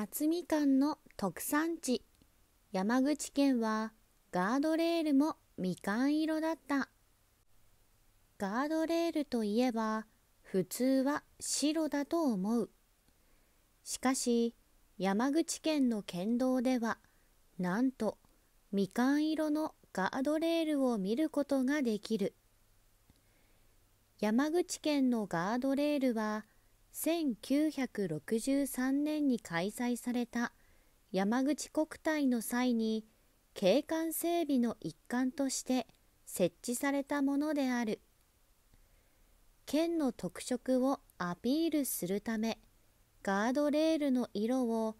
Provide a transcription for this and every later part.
夏みかんの特産地山口県はガードレールもみかん色だったガードレールといえば普通は白だと思うしかし山口県の県道ではなんとみかん色のガードレールを見ることができる山口県のガードレールは1963年に開催された山口国体の際に景観整備の一環として設置されたものである県の特色をアピールするためガードレールの色を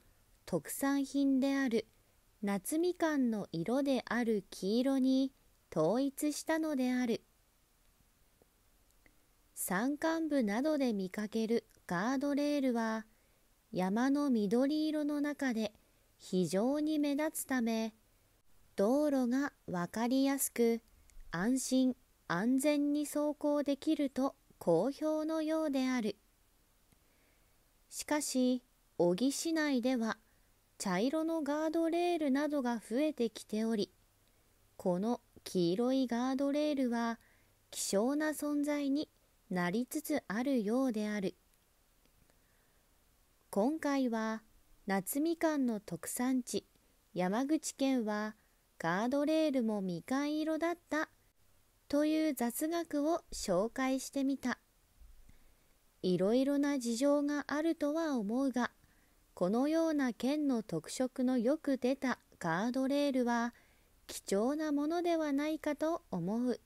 特産品である夏みかんの色である黄色に統一したのである山間部などで見かけるガードレールは山の緑色の中で非常に目立つため道路が分かりやすく安心安全に走行できると好評のようであるしかし小城市内では茶色のガードレールなどが増えてきておりこの黄色いガードレールは希少な存在になりつつあるようである。今回は夏みかんの特産地山口県はガードレールもみかん色だったという雑学を紹介してみたいろいろな事情があるとは思うがこのような県の特色のよく出たガードレールは貴重なものではないかと思う。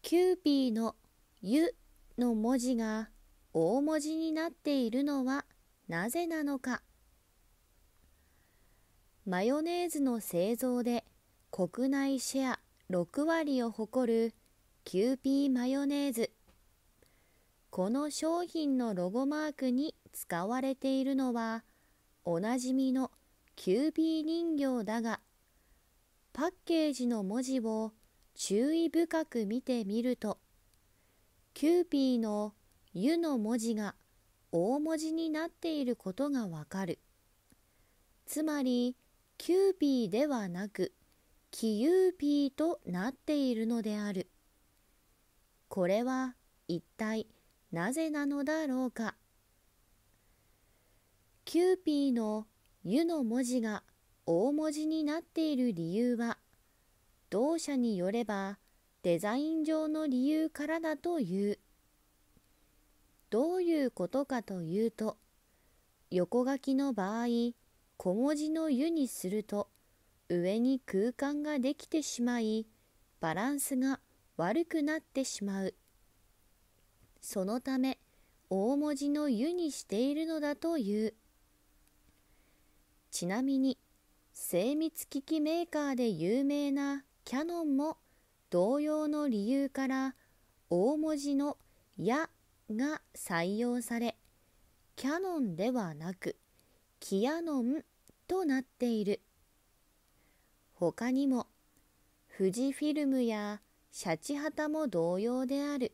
キューピーの「ゆ」の文字が大文字になっているのはなぜなのかマヨネーズの製造で国内シェア6割を誇るキューピーマヨネーズこの商品のロゴマークに使われているのはおなじみのキューピー人形だがパッケージの文字を注意深く見てみるとキューピーの「湯」の文字が大文字になっていることがわかるつまりキューピーではなくキユーピーとなっているのであるこれは一体なぜなのだろうかキューピーの「湯」の文字が大文字になっている理由は同社によればデザイン上の理由からだという。どういうことかというと横書きの場合小文字の「湯にすると上に空間ができてしまいバランスが悪くなってしまうそのため大文字の「湯にしているのだというちなみに精密機器メーカーで有名なキャノンも同様の理由から大文字の「や」が採用されキャノンではなくキヤノンとなっている他にも富士フィルムやシャチハタも同様である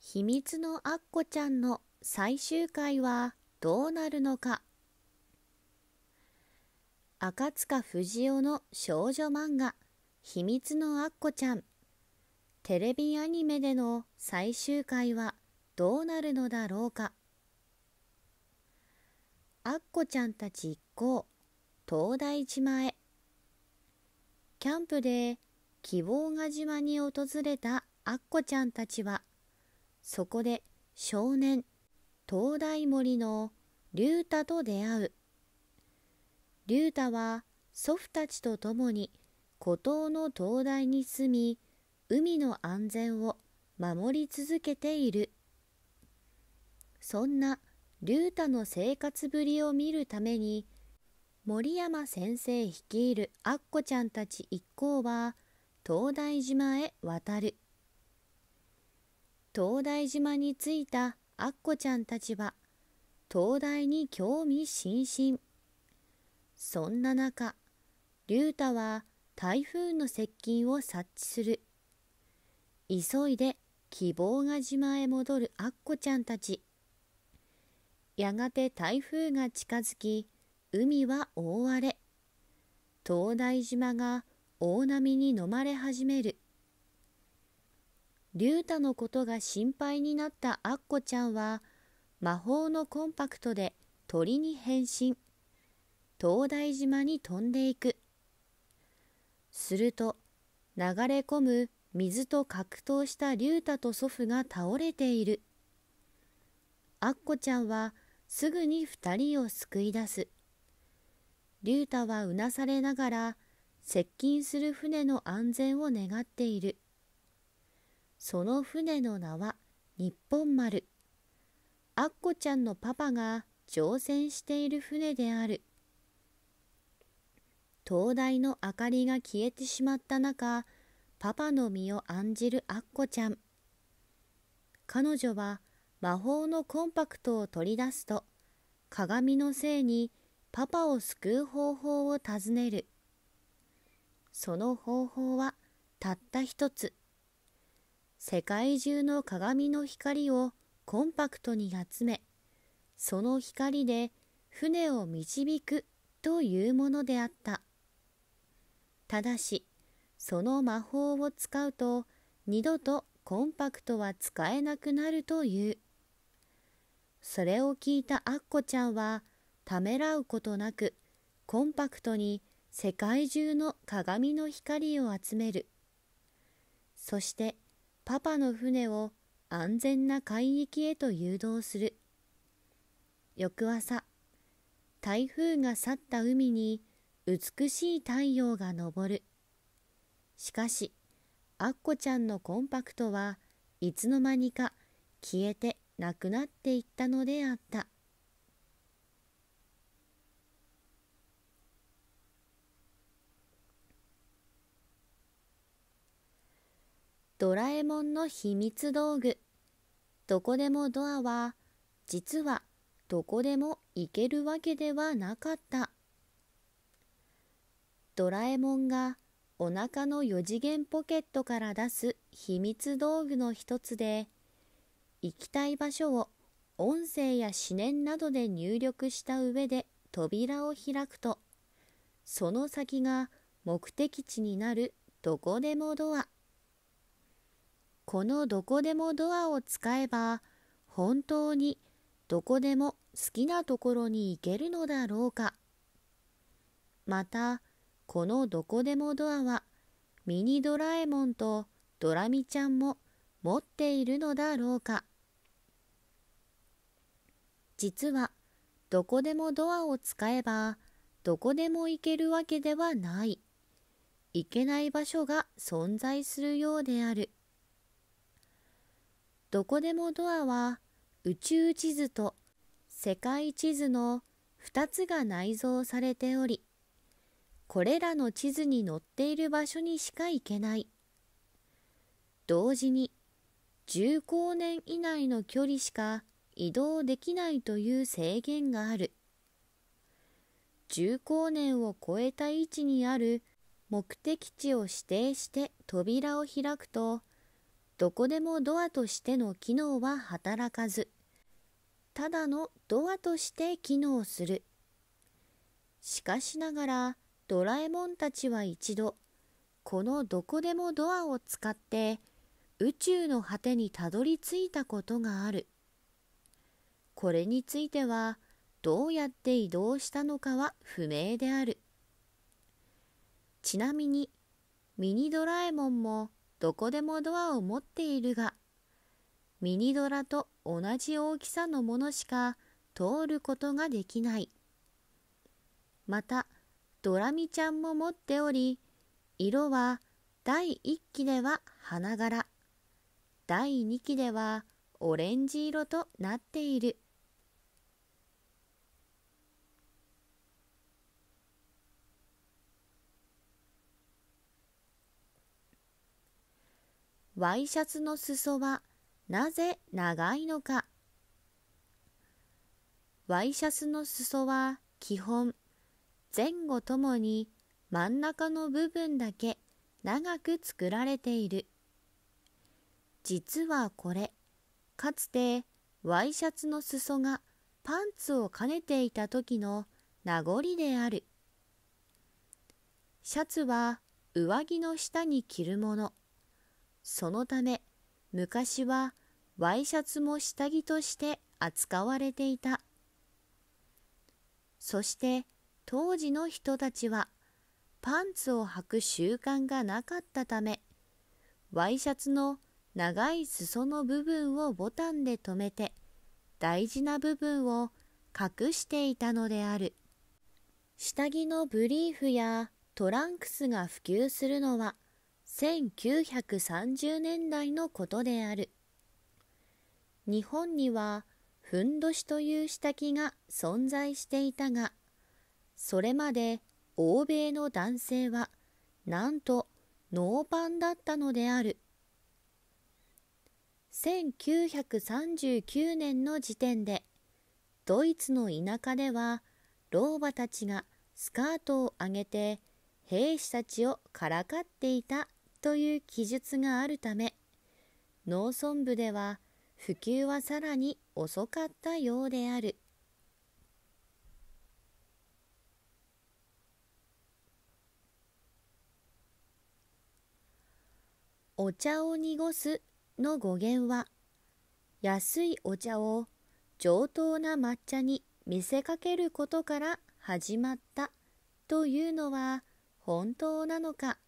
秘密のアッコちゃんの最終回はどうなるのか赤塚不二夫の少女漫画「秘密のアッコちゃん」テレビアニメでの最終回はどうなるのだろうかアッコちゃんたち一行東大島へキャンプで希望が島に訪れたアッコちゃんたちはそこで少年灯台森の竜太と出会う竜太は祖父たちと共に孤島の灯台に住み海の安全を守り続けているそんな竜太の生活ぶりを見るために森山先生率いるアッコちゃんたち一行は灯台島へ渡る灯台島に着いたアッコちゃんたちは東大に興味津々そんな中竜太は台風の接近を察知する急いで希望が島へ戻るアッコちゃんたちやがて台風が近づき海は大荒れ灯台島が大波に飲まれ始める竜太のことが心配になったアッコちゃんは魔法のコンパクトで鳥に変身灯台島に飛んでいくすると流れ込む水と格闘した竜太と祖父が倒れているアッコちゃんはすぐに2人を救い出す竜太はうなされながら接近する船の安全を願っているその船の名は日本丸。アッコちゃんのパパが乗船している船である。灯台の明かりが消えてしまった中、パパの身を案じるアッコちゃん。彼女は魔法のコンパクトを取り出すと、鏡のせいにパパを救う方法を尋ねる。その方法はたった一つ。世界中の鏡の光をコンパクトに集めその光で船を導くというものであったただしその魔法を使うと二度とコンパクトは使えなくなるというそれを聞いたアッコちゃんはためらうことなくコンパクトに世界中の鏡の光を集めるそしてパパの船を安全な海域へと誘導する。翌朝、台風が去った海に美しい太陽が昇る。しかし、アッコちゃんのコンパクトはいつの間にか消えてなくなっていったのであった。ドラえもんの秘密道具どこでもドアは実はどこでも行けるわけではなかったドラえもんがお腹の4次元ポケットから出す秘密道具の一つで行きたい場所を音声や思念などで入力した上で扉を開くとその先が目的地になるどこでもドア。このどこでもドアを使えば本当にどこでも好きなところに行けるのだろうかまたこのどこでもドアはミニドラえもんとドラミちゃんも持っているのだろうか実はどこでもドアを使えばどこでも行けるわけではない行けない場所が存在するようであるどこでもドアは宇宙地図と世界地図の2つが内蔵されており、これらの地図に載っている場所にしか行けない。同時に10光年以内の距離しか移動できないという制限がある。10光年を超えた位置にある目的地を指定して扉を開くとどこでもドアとしての機能は働かず、ただのドアとして機能する。しかしながら、ドラえもんたちは一度、このどこでもドアを使って、宇宙の果てにたどり着いたことがある。これについては、どうやって移動したのかは不明である。ちなみに、ミニドラえもんも、どこでもドアを持っているが、ミニドラと同じ大きさのものしか通ることができない。また、ドラミちゃんも持っており、色は第1期では花柄、第2期ではオレンジ色となっている。ワイシャツの裾はなぜ長いのかワイシャツの裾は基本前後ともに真ん中の部分だけ長く作られている実はこれかつてワイシャツの裾がパンツを兼ねていた時の名残であるシャツは上着の下に着るものそのため昔はワイシャツも下着として扱われていたそして当時の人たちはパンツを履く習慣がなかったためワイシャツの長い裾の部分をボタンで留めて大事な部分を隠していたのである下着のブリーフやトランクスが普及するのは1930年代のことである日本にはふんどしという下着が存在していたがそれまで欧米の男性はなんとノーパンだったのである1939年の時点でドイツの田舎では老婆たちがスカートを上げて兵士たちをからかっていたという記述があるため農村部では普及はさらに遅かったようである「お茶を濁す」の語源は安いお茶を上等な抹茶に見せかけることから始まったというのは本当なのか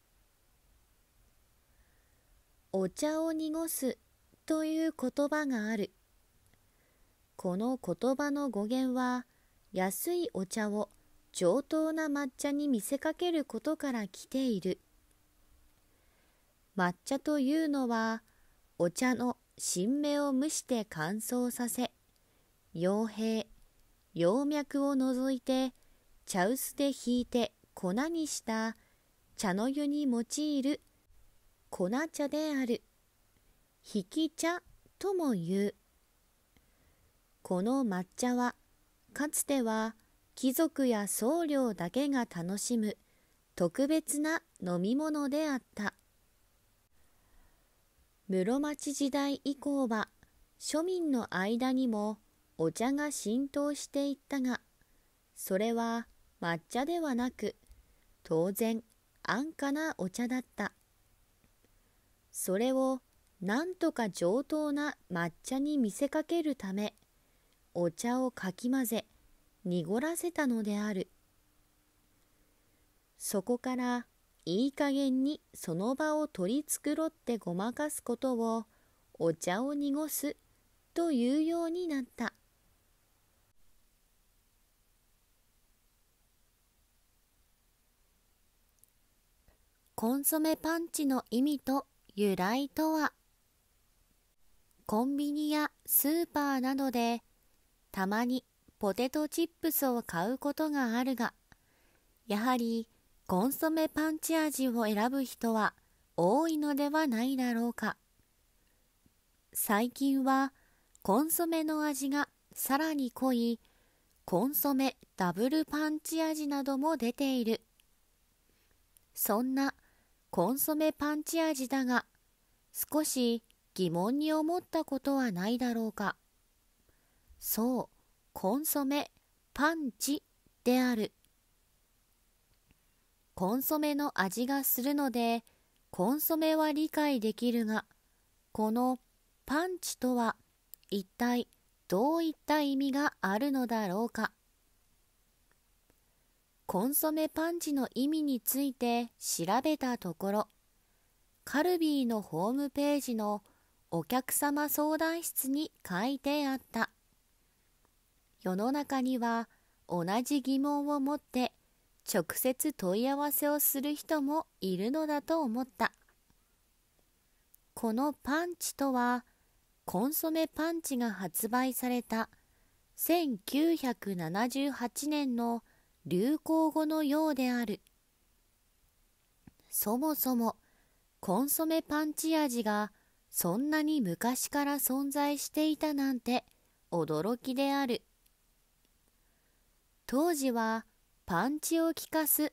お茶を濁すという言葉がある。この言葉の語源は、安いお茶を上等な抹茶に見せかけることから来ている。抹茶というのは、お茶の新芽を蒸して乾燥させ、傭兵、葉脈を除いて、茶臼でひいて粉にした茶の湯に用いる粉茶である。引き茶とも言う。この抹茶は、かつては貴族や僧侶だけが楽しむ特別な飲み物であった。室町時代以降は庶民の間にもお茶が浸透していったが、それは抹茶ではなく、当然安価なお茶だった。それをなんとか上等な抹茶に見せかけるためお茶をかき混ぜ濁らせたのであるそこからいい加減にその場を取り繕ってごまかすことをお茶を濁すというようになったコンソメパンチの意味と由来とはコンビニやスーパーなどでたまにポテトチップスを買うことがあるがやはりコンソメパンチ味を選ぶ人は多いのではないだろうか最近はコンソメの味がさらに濃いコンソメダブルパンチ味なども出ているそんなコンソメパンチ味だが少し疑問に思ったことはないだろうか。そう、コンソメ、パンチである。コンソメの味がするので、コンソメは理解できるが、このパンチとは一体どういった意味があるのだろうか。コンソメパンチの意味について調べたところ、カルビーのホームページのお客様相談室に書いてあった世の中には同じ疑問を持って直接問い合わせをする人もいるのだと思ったこのパンチとはコンソメパンチが発売された1978年の流行語のようであるそもそもコンソメパンチ味がそんなに昔から存在していたなんて驚きである当時はパンチを効かす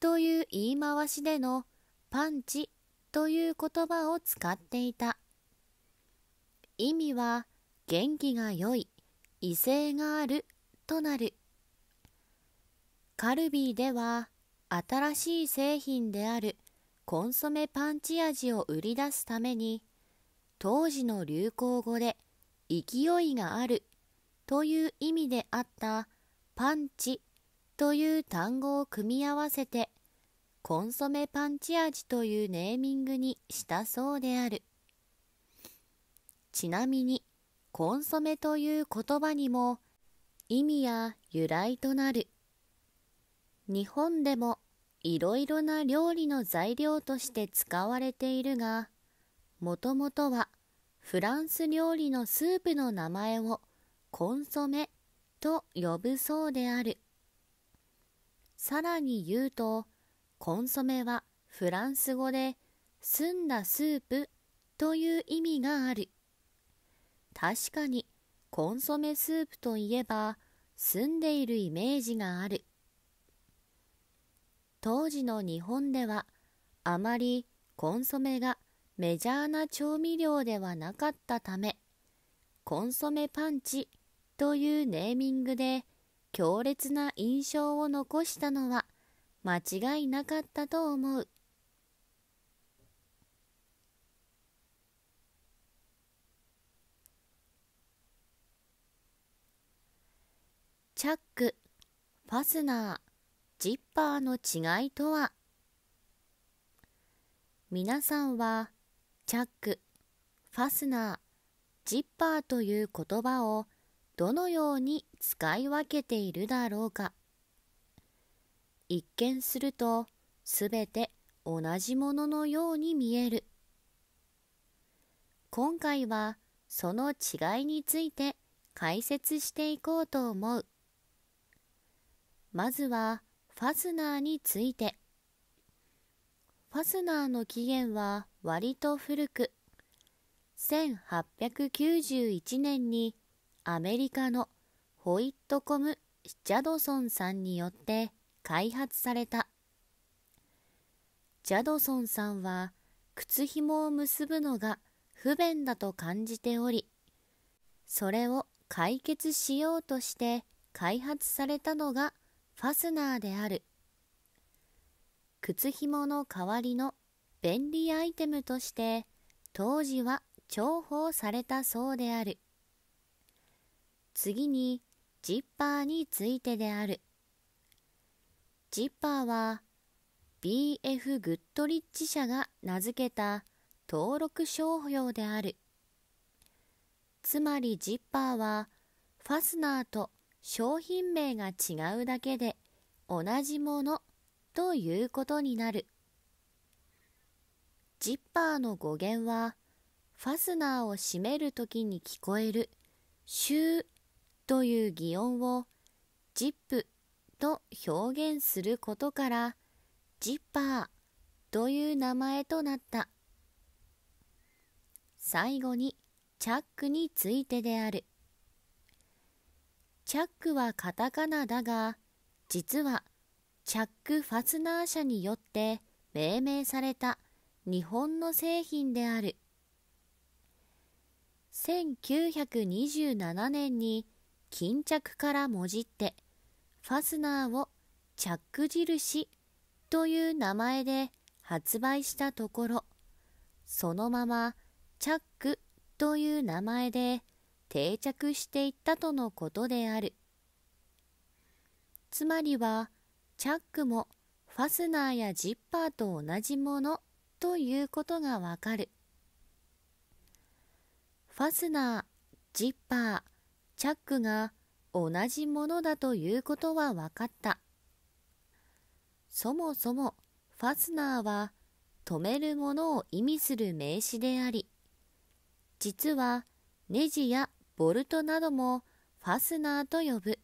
という言い回しでのパンチという言葉を使っていた意味は元気が良い威勢があるとなるカルビーでは新しい製品であるコンソメパンチ味を売り出すために当時の流行語で勢いがあるという意味であったパンチという単語を組み合わせてコンソメパンチ味というネーミングにしたそうであるちなみにコンソメという言葉にも意味や由来となる日本でもいろいろな料理の材料として使われているが、もともとはフランス料理のスープの名前をコンソメと呼ぶそうである。さらに言うと、コンソメはフランス語で澄んだスープという意味がある。確かにコンソメスープといえば澄んでいるイメージがある。当時の日本ではあまりコンソメがメジャーな調味料ではなかったためコンソメパンチというネーミングで強烈な印象を残したのは間違いなかったと思うチャックファスナージッパーの違いとは皆さんはチャック、ファスナー、ジッパーという言葉をどのように使い分けているだろうか一見するとすべて同じもののように見える今回はその違いについて解説していこうと思うまずはファスナーについてファスナーの起源は割と古く1891年にアメリカのホイットコム・シチャドソンさんによって開発されたジャドソンさんは靴ひもを結ぶのが不便だと感じておりそれを解決しようとして開発されたのがファスナーである靴紐の代わりの便利アイテムとして当時は重宝されたそうである次にジッパーについてであるジッパーは BF グッドリッチ社が名付けた登録商標であるつまりジッパーはファスナーと商品名が違うだけで同じものということになる。ジッパーの語源は、ファスナーを閉めるときに聞こえる、シューという擬音を、ジップと表現することから、ジッパーという名前となった。最後に、チャックについてである。チャックはカタカナだが、実はチャックファスナー社によって命名された日本の製品である。1927年に巾着からもじってファスナーをチャック印という名前で発売したところ、そのままチャックという名前で定着していったとのことであるつまりはチャックもファスナーやジッパーと同じものということがわかるファスナージッパーチャックが同じものだということは分かったそもそもファスナーは止めるものを意味する名詞であり実はネジやボルトなどもファスナーと呼ぶ。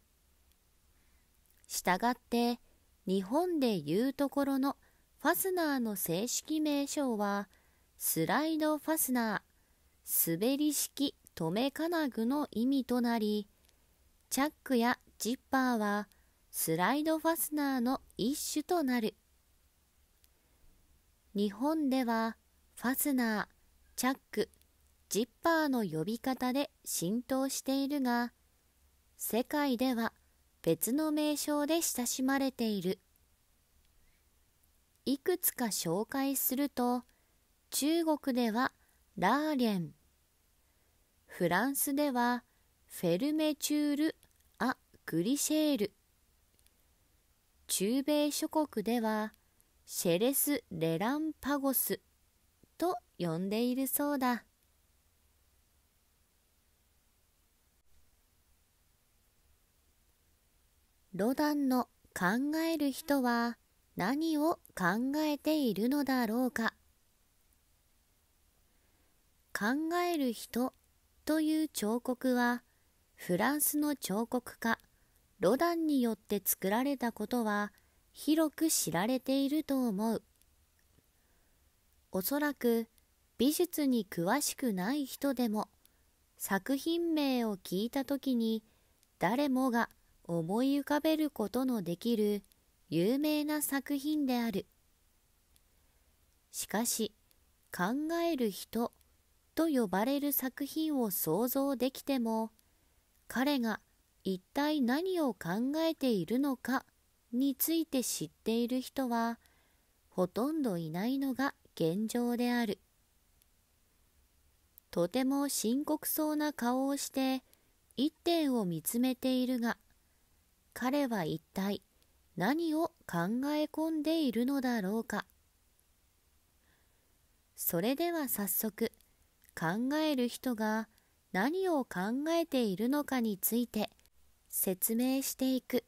したがって日本でいうところのファスナーの正式名称はスライドファスナー、滑り式留め金具の意味となり、チャックやジッパーはスライドファスナーの一種となる。日本ではファスナー、チャック、ジッパーの呼び方で浸透しているが世界では別の名称で親しまれているいくつか紹介すると中国ではラーレンフランスではフェルメチュール・ア・グリシェール中米諸国ではシェレス・レランパゴスと呼んでいるそうだ。ロダンの考える人は何を考えているのだろうか考える人という彫刻はフランスの彫刻家ロダンによって作られたことは広く知られていると思うおそらく美術に詳しくない人でも作品名を聞いた時に誰もが思い浮かべることのできる有名な作品である。しかし、考える人と呼ばれる作品を想像できても、彼が一体何を考えているのかについて知っている人は、ほとんどいないのが現状である。とても深刻そうな顔をして、一点を見つめているが、彼は一体何を考え込んでいるのだろうかそれでは早速考える人が何を考えているのかについて説明していく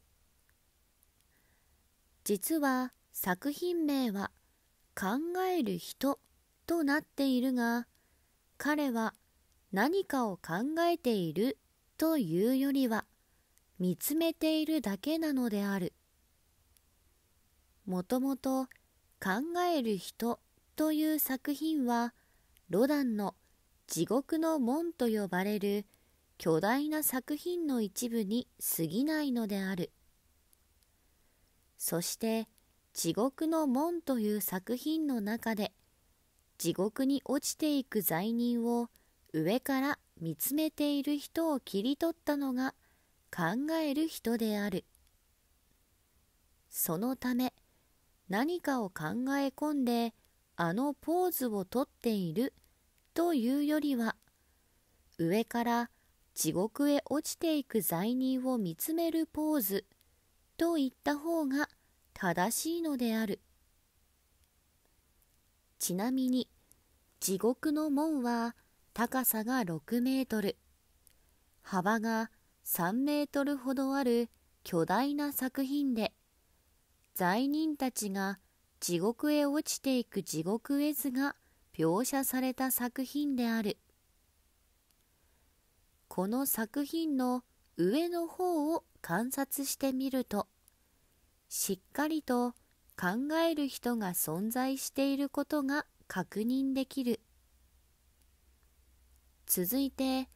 実は作品名は「考える人」となっているが彼は何かを考えているというよりは「見つめているだけなのであるもともと「考える人」という作品はロダンの「地獄の門」と呼ばれる巨大な作品の一部に過ぎないのであるそして「地獄の門」という作品の中で地獄に落ちていく罪人を上から見つめている人を切り取ったのが「考える人であるそのため何かを考え込んであのポーズをとっているというよりは上から地獄へ落ちていく罪人を見つめるポーズといった方が正しいのであるちなみに地獄の門は高さが6メートル幅が3メートルほどある巨大な作品で罪人たちが地獄へ落ちていく地獄絵図が描写された作品であるこの作品の上の方を観察してみるとしっかりと考える人が存在していることが確認できる続いて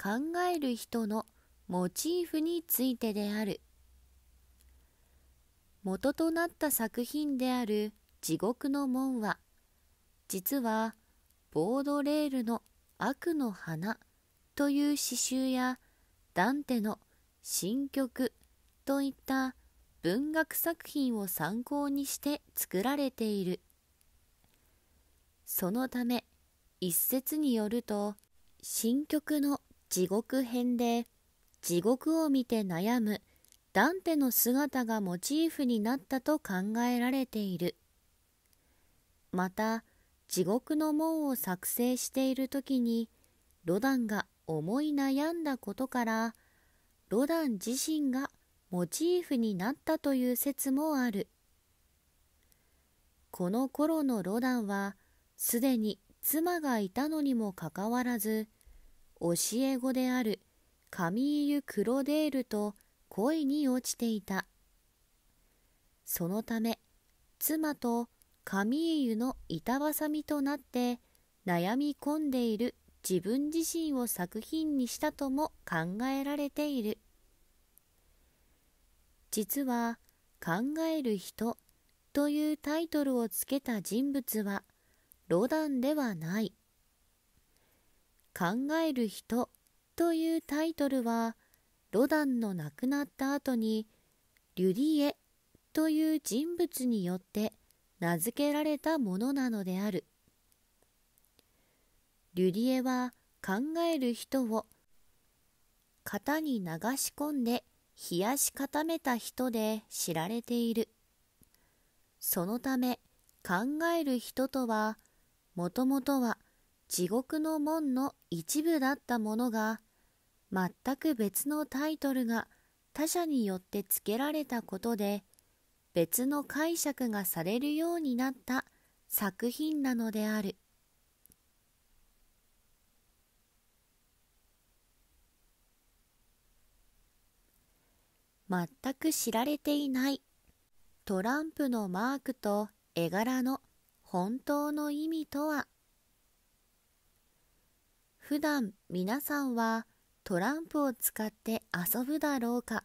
考える人のモチーフについてである元となった作品である地獄の門は実はボードレールの悪の花という詩集やダンテの新曲といった文学作品を参考にして作られているそのため一説によると新曲の地獄編で地獄を見て悩むダンテの姿がモチーフになったと考えられているまた地獄の門を作成している時にロダンが思い悩んだことからロダン自身がモチーフになったという説もあるこの頃のロダンはすでに妻がいたのにもかかわらず教え子である「カミーユ・クロデールと恋に落ちていた。そのため、妻とカミーユの板挟みとなって悩み込んでいる自分自身を作品にしたとも考えられている。実は、考える人というタイトルをつけた人物はロダンではない。考える人というタイトルはロダンの亡くなった後にリュディエという人物によって名付けられたものなのであるリュディエは考える人を型に流し込んで冷やし固めた人で知られているそのため考える人とはもともとは地獄の門の一部だったものが全く別のタイトルが他者によって付けられたことで別の解釈がされるようになった作品なのである全く知られていないトランプのマークと絵柄の本当の意味とは普段皆さんはトランプを使って遊ぶだろうか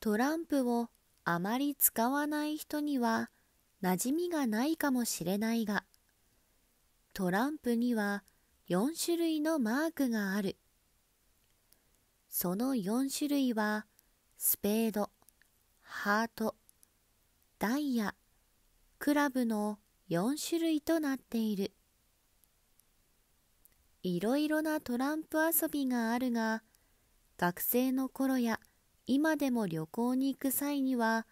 トランプをあまり使わない人には馴染みがないかもしれないがトランプには4種類のマークがあるその4種類はスペードハートダイヤクラブの4種類となっているいろいろなトランプ遊びがあるが、学生の頃や今でも旅行に行く際には、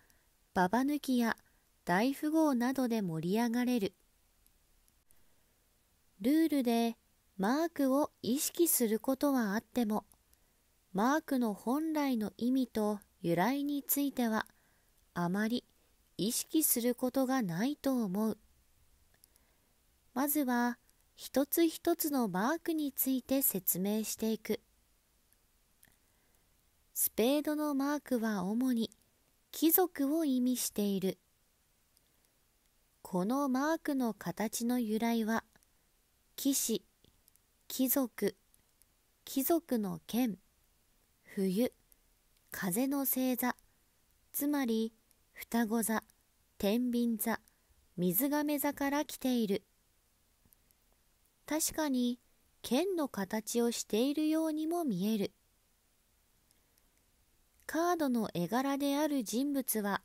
ババ抜きや大富豪などで盛り上がれる。ルールでマークを意識することはあっても、マークの本来の意味と由来については、あまり意識することがないと思う。まずは、一つ一つのマークについて説明していくスペードのマークは主に貴族を意味しているこのマークの形の由来は騎士貴族貴族の剣冬風の星座つまり双子座天秤座水亀座から来ている。確かに剣の形をしているようにも見えるカードの絵柄である人物は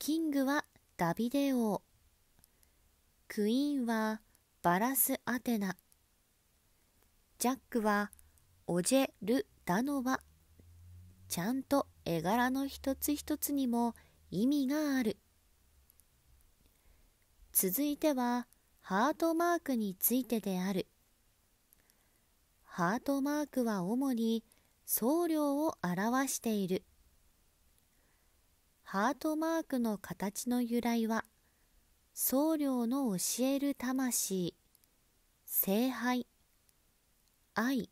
キングはダビデ王クイーンはバラス・アテナジャックはオジェ・ル・ダノバちゃんと絵柄の一つ一つにも意味がある続いてはハートマークについてであるハートマークは主に僧侶を表しているハートマークの形の由来は僧侶の教える魂聖杯愛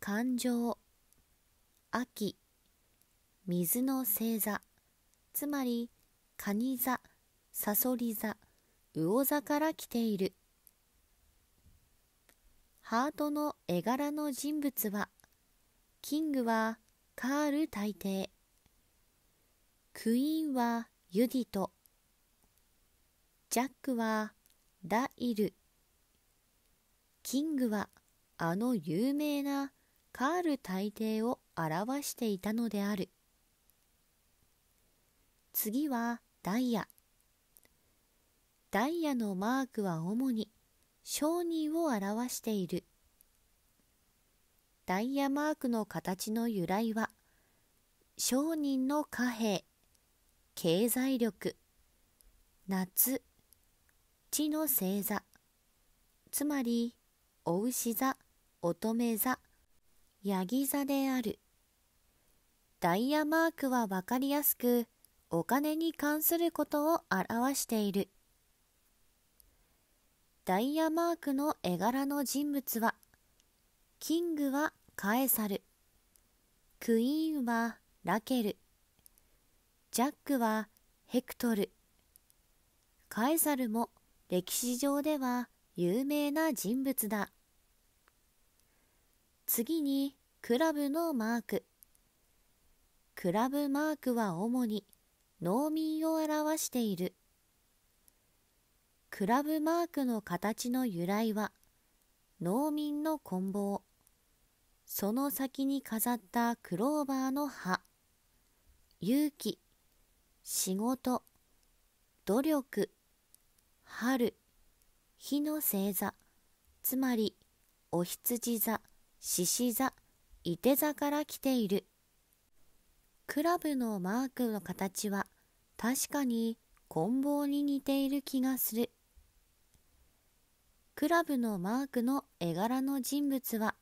感情秋水の星座つまり蟹座サソリ座魚座から来ているハートの絵柄の人物はキングはカール大帝クイーンはユディトジャックはダイルキングはあの有名なカール大帝を表していたのである次はダイヤダイヤのマークは主に商人を表している。ダイヤマークの形の由来は、商人の貨幣、経済力、夏、地の星座、つまり、お牛座、乙女座、ヤギ座である。ダイヤマークは分かりやすく、お金に関することを表している。ダイヤマークの絵柄の人物は、キングはカエサル、クイーンはラケル、ジャックはヘクトル、カエサルも歴史上では有名な人物だ。次にクラブのマーク。クラブマークは主に農民を表している。クラブマークの形の由来は農民の棍棒その先に飾ったクローバーの葉勇気仕事努力春火の星座つまりお羊座獅子座いて座から来ているクラブのマークの形は確かに棍棒に似ている気がする。クラブのマークの絵柄の人物は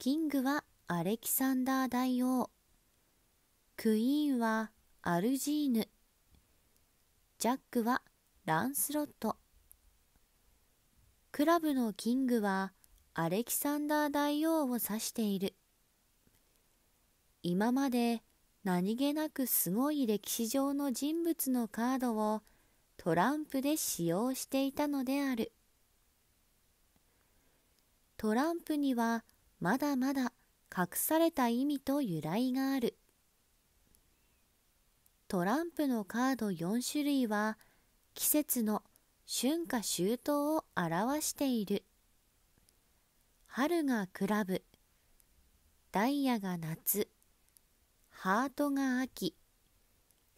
キングはアレキサンダー大王クイーンはアルジーヌジャックはランスロットクラブのキングはアレキサンダー大王を指している今まで何気なくすごい歴史上の人物のカードをトランプで使用していたのであるトランプにはまだまだ隠された意味と由来があるトランプのカード4種類は季節の春夏秋冬を表している春がクラブダイヤが夏ハートが秋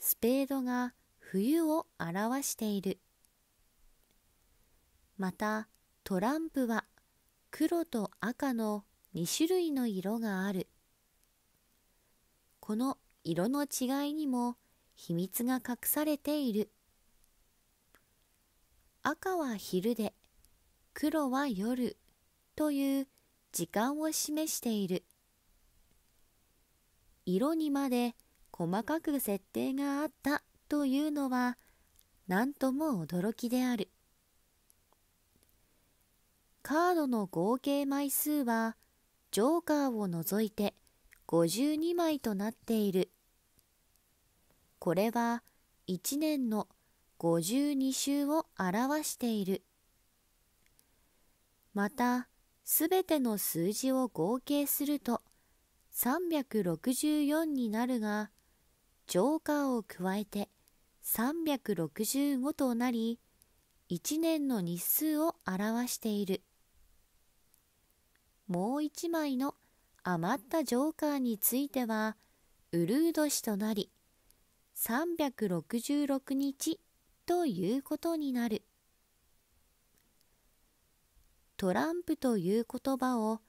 スペードが冬を表しているまたトランプは黒と赤の2種類の色があるこの色の違いにも秘密が隠されている赤は昼で黒は夜という時間を示している色にまで細かく設定があったというのは何とも驚きであるカードの合計枚数はジョーカーを除いて52枚となっているこれは1年の52週を表しているまたすべての数字を合計すると364になるがジョーカーを加えて365となり1年の日数を表している。もう一枚の余ったジョーカーについてはウルード氏となり366日ということになるトランプという言葉を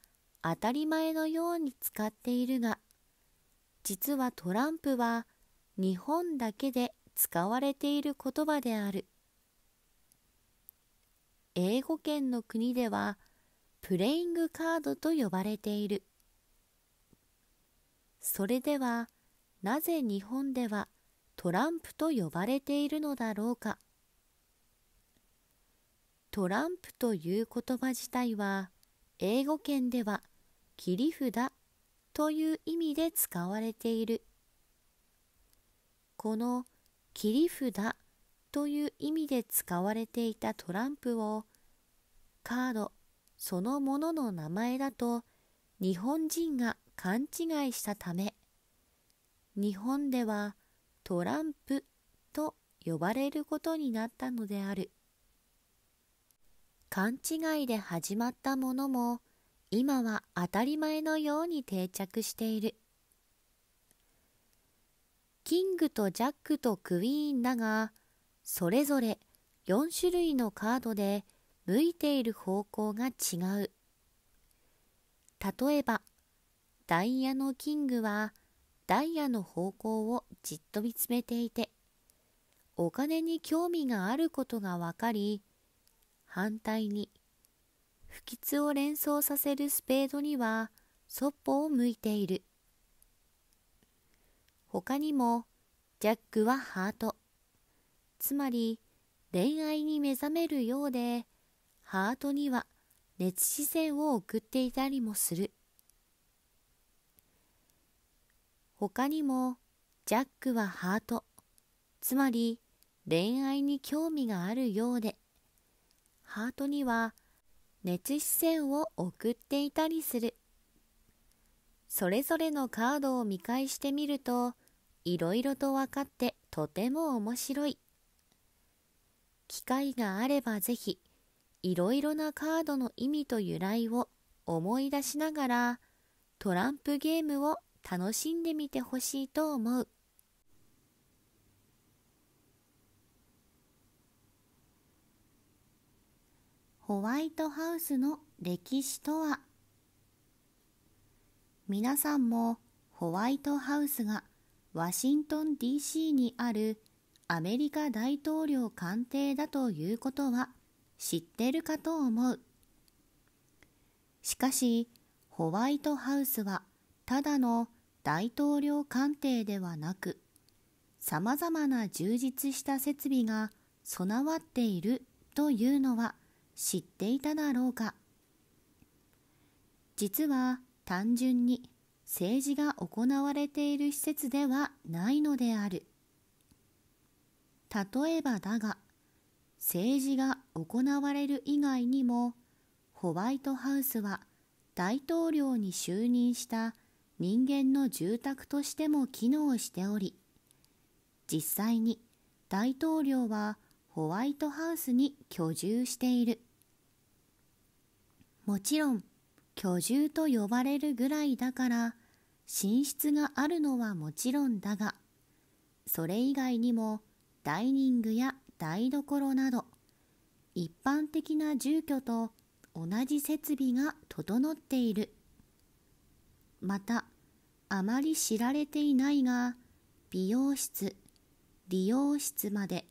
当たり前のように使っているが実はトランプは日本だけで使われている言葉である英語圏の国ではプレイングカードと呼ばれているそれではなぜ日本ではトランプと呼ばれているのだろうかトランプという言葉自体は英語圏では切り札という意味で使われているこの切り札という意味で使われていたトランプをカードそのものの名前だと日本人が勘違いしたため日本ではトランプと呼ばれることになったのである勘違いで始まったものも今は当たり前のように定着しているキングとジャックとクイーンだがそれぞれ4種類のカードで「向いている方向が違う例えばダイヤのキングはダイヤの方向をじっと見つめていてお金に興味があることが分かり反対に不吉を連想させるスペードにはそっぽを向いている他にもジャックはハートつまり恋愛に目覚めるようでハートには熱視線を送っていたりもする他にもジャックはハートつまり恋愛に興味があるようでハートには熱視線を送っていたりするそれぞれのカードを見返してみるといろいろと分かってとても面白い機会があればぜひいろいろなカードの意味と由来を思い出しながらトランプゲームを楽しんでみてほしいと思うホワイトハウスの歴史とは皆さんもホワイトハウスがワシントン DC にあるアメリカ大統領官邸だということは知ってるかと思う。しかし、ホワイトハウスはただの大統領官邸ではなく、さまざまな充実した設備が備わっているというのは知っていただろうか。実は単純に政治が行われている施設ではないのである。例えばだが、政治が行われる以外にもホワイトハウスは大統領に就任した人間の住宅としても機能しており実際に大統領はホワイトハウスに居住しているもちろん居住と呼ばれるぐらいだから寝室があるのはもちろんだがそれ以外にもダイニングや台所など一般的な住居と同じ設備が整っているまたあまり知られていないが美容室理容室まで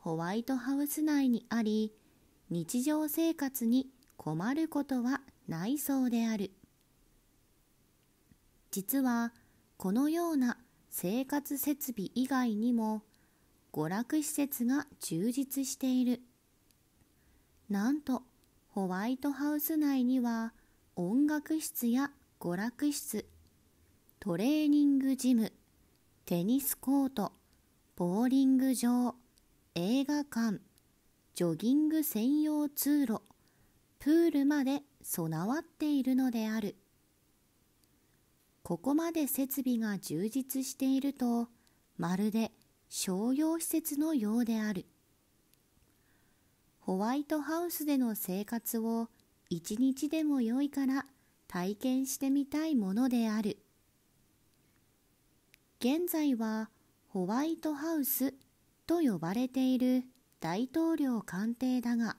ホワイトハウス内にあり日常生活に困ることはないそうである実はこのような生活設備以外にも娯楽施設が充実しているなんとホワイトハウス内には音楽室や娯楽室トレーニングジムテニスコートボーリング場映画館ジョギング専用通路プールまで備わっているのであるここまで設備が充実しているとまるで「商業施設のようであるホワイトハウスでの生活を一日でも良いから体験してみたいものである現在はホワイトハウスと呼ばれている大統領官邸だが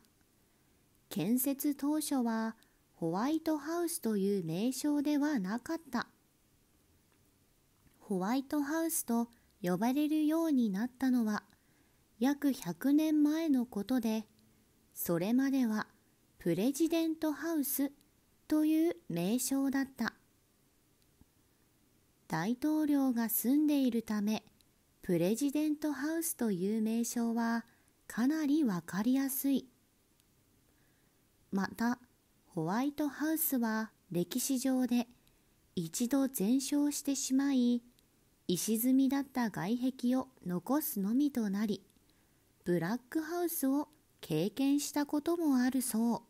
建設当初はホワイトハウスという名称ではなかったホワイトハウスと呼ばれるようになったのは約100年前のことでそれまではプレジデントハウスという名称だった大統領が住んでいるためプレジデントハウスという名称はかなりわかりやすいまたホワイトハウスは歴史上で一度全焼してしまい石積みだった外壁を残すのみとなりブラックハウスを経験したこともあるそう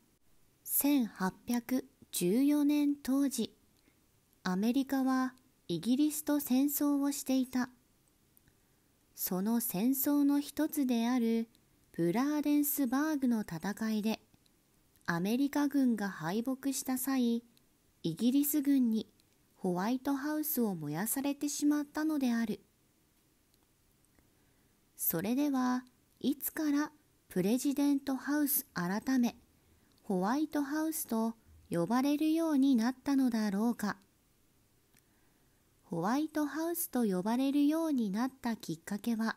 1814年当時アメリカはイギリスと戦争をしていたその戦争の一つであるブラーデンスバーグの戦いでアメリカ軍が敗北した際イギリス軍にホワイトハウスを燃やされてしまったのであるそれではいつからプレジデントハウス改めホワイトハウスと呼ばれるようになったのだろうかホワイトハウスと呼ばれるようになったきっかけは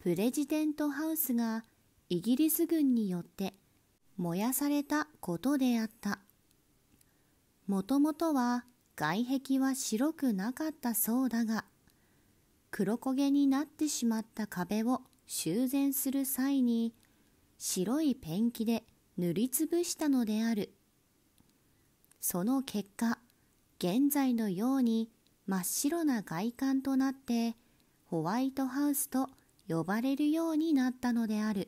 プレジデントハウスがイギリス軍によって燃やされたことであったもともとは外壁は白くなかったそうだが黒焦げになってしまった壁を修繕する際に白いペンキで塗りつぶしたのであるその結果現在のように真っ白な外観となってホワイトハウスと呼ばれるようになったのである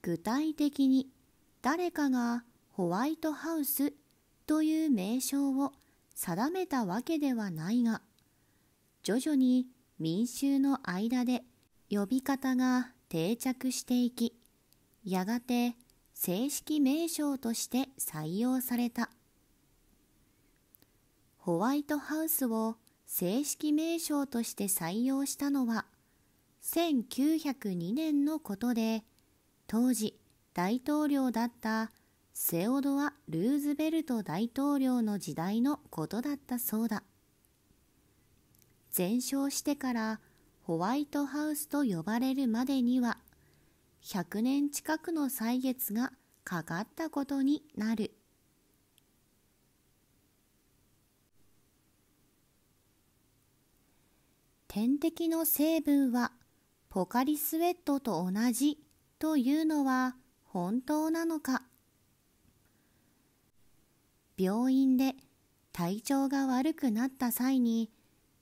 具体的に誰かがホワイトハウスという名称を定めたわけではないが徐々に民衆の間で呼び方が定着していきやがて正式名称として採用されたホワイトハウスを正式名称として採用したのは1902年のことで当時大統領だったセオドア・ルーズベルト大統領の時代のことだったそうだ全焼してからホワイトハウスと呼ばれるまでには100年近くの歳月がかかったことになる天敵の成分はポカリスエットと同じというのは本当なのか病院で体調が悪くなった際に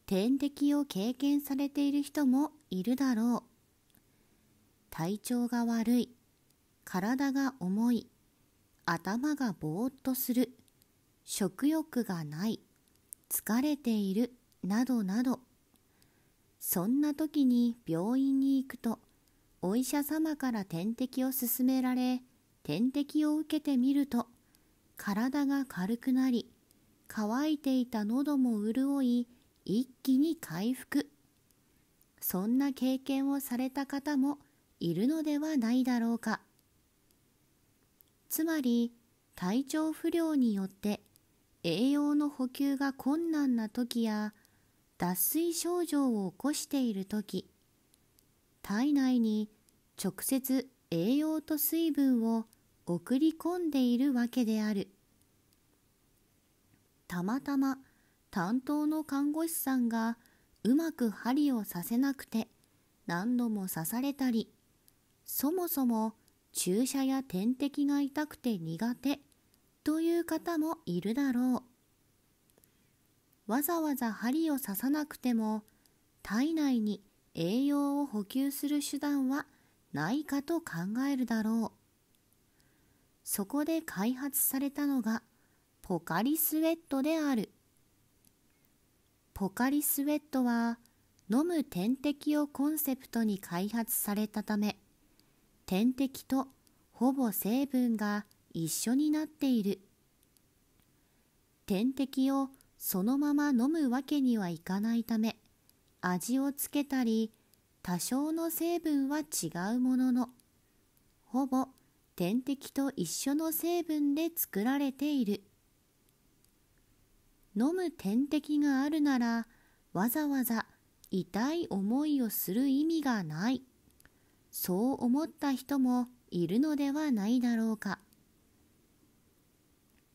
点滴を経験されている人もいるだろう体調が悪い体が重い頭がぼーっとする食欲がない疲れているなどなどそんな時に病院に行くとお医者様から点滴を勧められ点滴を受けてみると体が軽くなり乾いていた喉も潤い一気に回復そんな経験をされた方もいるのではないだろうかつまり体調不良によって栄養の補給が困難な時や脱水症状を起こしている時体内に直接栄養と水分を送り込んでいるわけであるたまたま担当の看護師さんがうまく針を刺せなくて何度も刺されたりそもそも注射や点滴が痛くて苦手という方もいるだろうわざわざ針を刺さなくても体内に栄養を補給する手段はないかと考えるだろうそこで開発されたのがポカリスエットであるポカリスエットは飲む点滴をコンセプトに開発されたため点滴とほぼ成分が一緒になっている点滴をそのまま飲むわけにはいかないため味をつけたり多少の成分は違うもののほぼ点滴と一緒の成分で作られている飲む点滴があるならわざわざ痛い思いをする意味がないそう思った人もいるのではないだろうか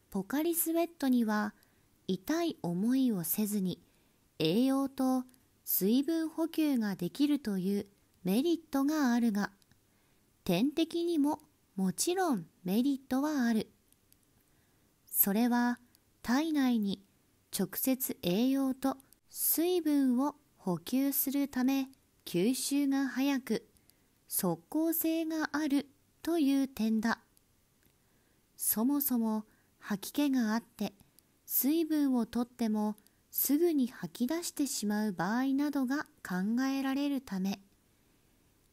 ポカリスエットには痛い思いをせずに栄養と水分補給ができるというメリットがあるが点滴にももちろんメリットはあるそれは体内に直接栄養と水分を補給するため吸収が早く即効性があるという点だそもそも吐き気があって水分をとってもすぐに吐き出してしまう場合などが考えられるため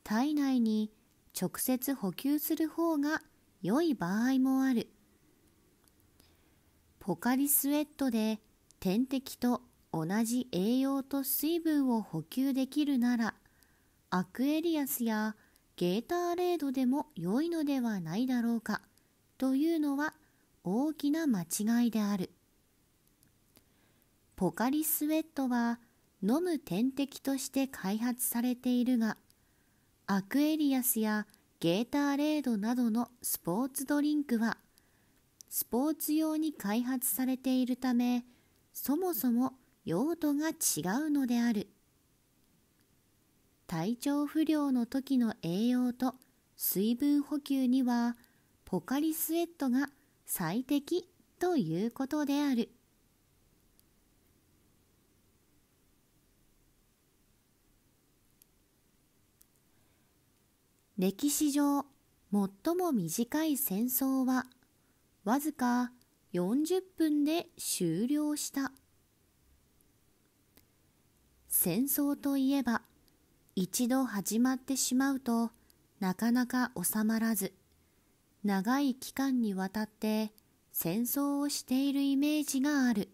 体内に直接補給する方が良い場合もある。ポカリスエットで点滴と同じ栄養と水分を補給できるなら、アクエリアスやゲーターレードでも良いのではないだろうかというのは大きな間違いである。ポカリスエットは飲む点滴として開発されているが、アクエリアスやゲーターレードなどのスポーツドリンクはスポーツ用に開発されているためそもそも用途が違うのである体調不良の時の栄養と水分補給にはポカリスエットが最適ということである。歴史上最も短い戦争はわずか40分で終了した戦争といえば一度始まってしまうとなかなか収まらず長い期間にわたって戦争をしているイメージがある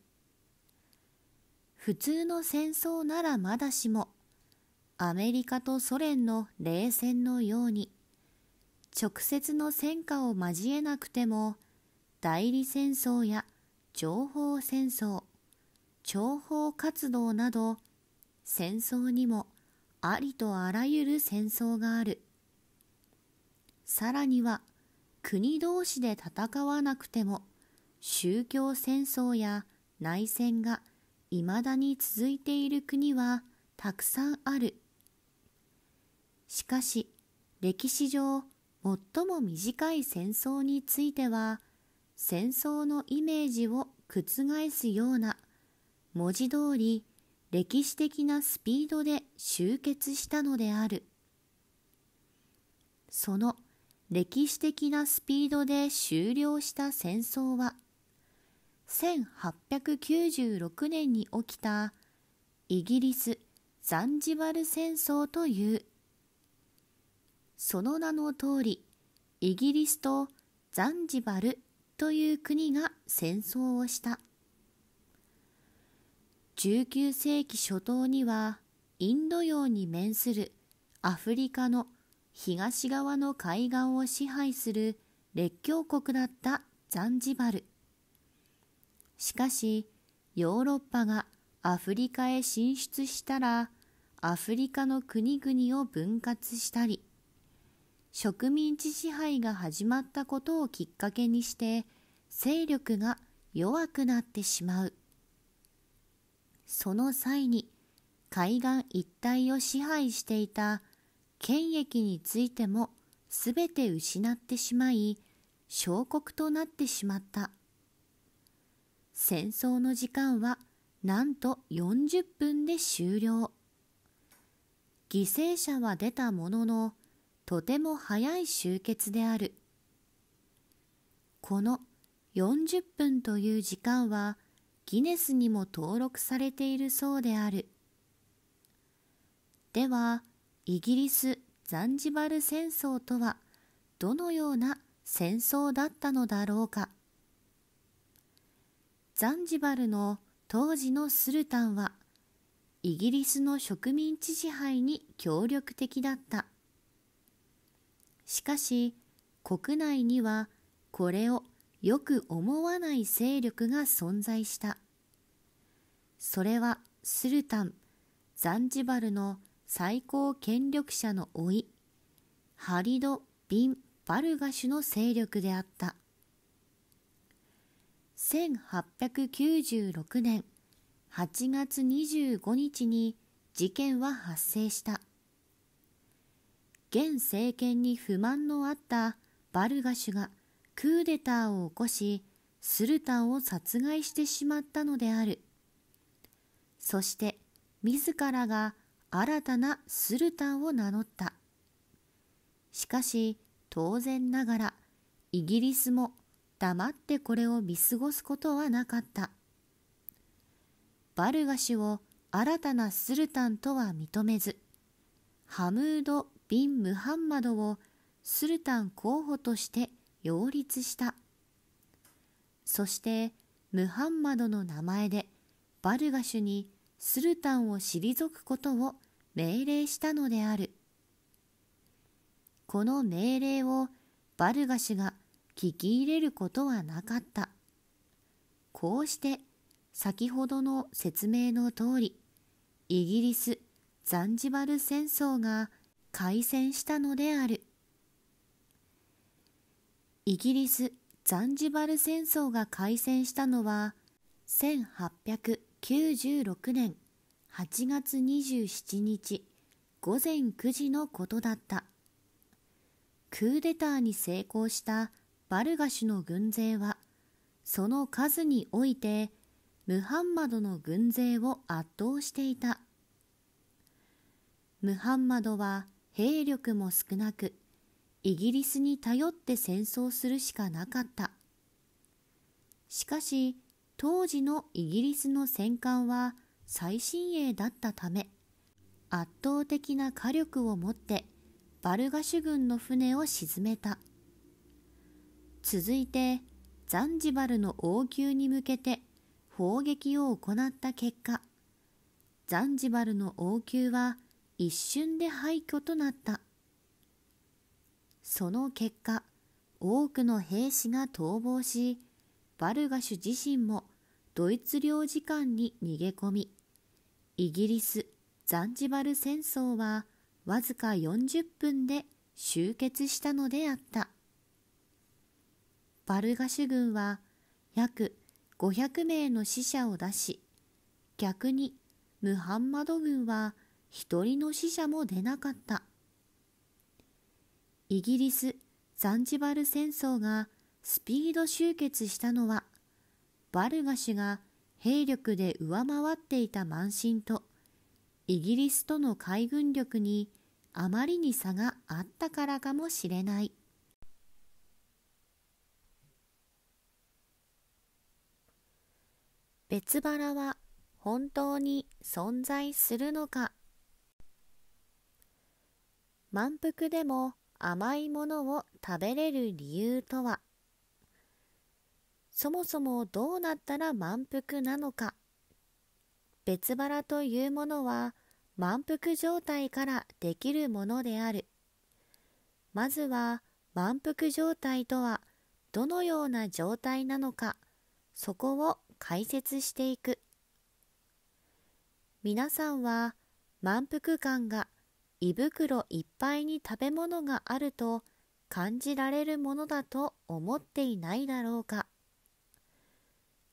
普通の戦争ならまだしもアメリカとソ連の冷戦のように直接の戦火を交えなくても代理戦争や情報戦争諜報活動など戦争にもありとあらゆる戦争があるさらには国同士で戦わなくても宗教戦争や内戦がいまだに続いている国はたくさんある。しかし歴史上最も短い戦争については戦争のイメージを覆すような文字通り歴史的なスピードで終結したのであるその歴史的なスピードで終了した戦争は1896年に起きたイギリス・ザンジバル戦争というその名の通りイギリスとザンジバルという国が戦争をした19世紀初頭にはインド洋に面するアフリカの東側の海岸を支配する列強国だったザンジバルしかしヨーロッパがアフリカへ進出したらアフリカの国々を分割したり植民地支配が始まったことをきっかけにして勢力が弱くなってしまうその際に海岸一帯を支配していた権益についても全て失ってしまい小国となってしまった戦争の時間はなんと40分で終了犠牲者は出たもののとても早い終結であるこの40分という時間はギネスにも登録されているそうであるではイギリス・ザンジバル戦争とはどのような戦争だったのだろうかザンジバルの当時のスルタンはイギリスの植民地支配に協力的だったしかし国内にはこれをよく思わない勢力が存在したそれはスルタンザンジバルの最高権力者の老いハリド・ビン・バルガシュの勢力であった1896年8月25日に事件は発生した。現政権に不満のあったバルガシュがクーデターを起こしスルタンを殺害してしまったのであるそして自らが新たなスルタンを名乗ったしかし当然ながらイギリスも黙ってこれを見過ごすことはなかったバルガシュを新たなスルタンとは認めずハムード・ビン・ムハンマドをスルタン候補として擁立したそしてムハンマドの名前でバルガシュにスルタンを退くことを命令したのであるこの命令をバルガシュが聞き入れることはなかったこうして先ほどの説明の通りイギリス・ザンジバル戦争が開戦したのであるイギリス・ザンジバル戦争が開戦したのは1896年8月27日午前9時のことだったクーデターに成功したバルガシュの軍勢はその数においてムハンマドの軍勢を圧倒していたムハンマドは兵力も少なくイギリスに頼って戦争するしかなかったしかし当時のイギリスの戦艦は最新鋭だったため圧倒的な火力を持ってバルガシュ軍の船を沈めた続いてザンジバルの王宮に向けて砲撃を行った結果ザンジバルの王宮は一瞬で廃墟となったその結果多くの兵士が逃亡しバルガシュ自身もドイツ領事館に逃げ込みイギリス・ザンジバル戦争はわずか40分で終結したのであったバルガシュ軍は約500名の死者を出し逆にムハンマド軍は一人の死者も出なかった。イギリス・ザンジバル戦争がスピード集結したのは、バルガシュが兵力で上回っていた満身と、イギリスとの海軍力にあまりに差があったからかもしれない。別腹は本当に存在するのか満腹でも甘いものを食べれる理由とはそもそもどうなったら満腹なのか別腹というものは満腹状態からできるものであるまずは満腹状態とはどのような状態なのかそこを解説していく皆さんは満腹感が胃袋いっぱいに食べ物があると感じられるものだと思っていないだろうか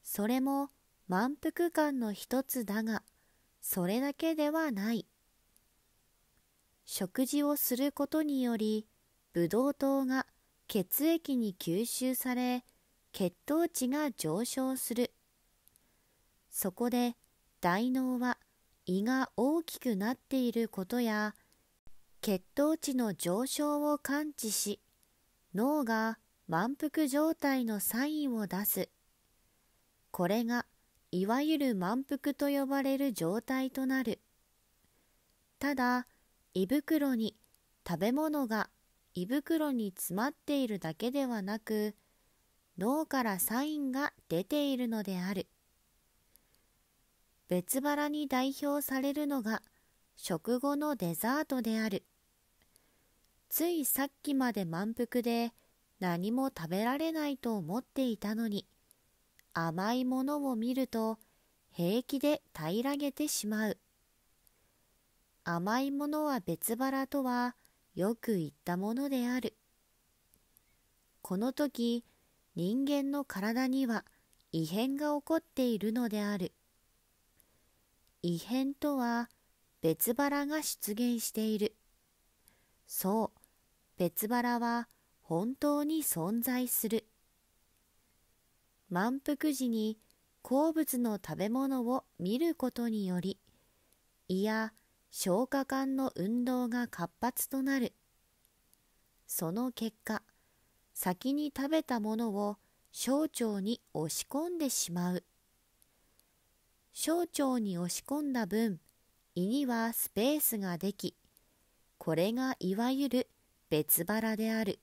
それも満腹感の一つだがそれだけではない食事をすることによりブドウ糖が血液に吸収され血糖値が上昇するそこで大脳は胃が大きくなっていることや血糖値の上昇を感知し脳が満腹状態のサインを出すこれがいわゆる満腹と呼ばれる状態となるただ胃袋に食べ物が胃袋に詰まっているだけではなく脳からサインが出ているのである別腹に代表されるのが食後のデザートであるついさっきまで満腹で何も食べられないと思っていたのに甘いものを見ると平気で平らげてしまう甘いものは別腹とはよく言ったものであるこの時人間の体には異変が起こっているのである異変とは別腹が出現しているそう別腹は本当に存在する。満腹時に好物の食べ物を見ることにより、胃や消化管の運動が活発となる。その結果、先に食べたものを小腸に押し込んでしまう。小腸に押し込んだ分、胃にはスペースができ、これがいわゆる別腹である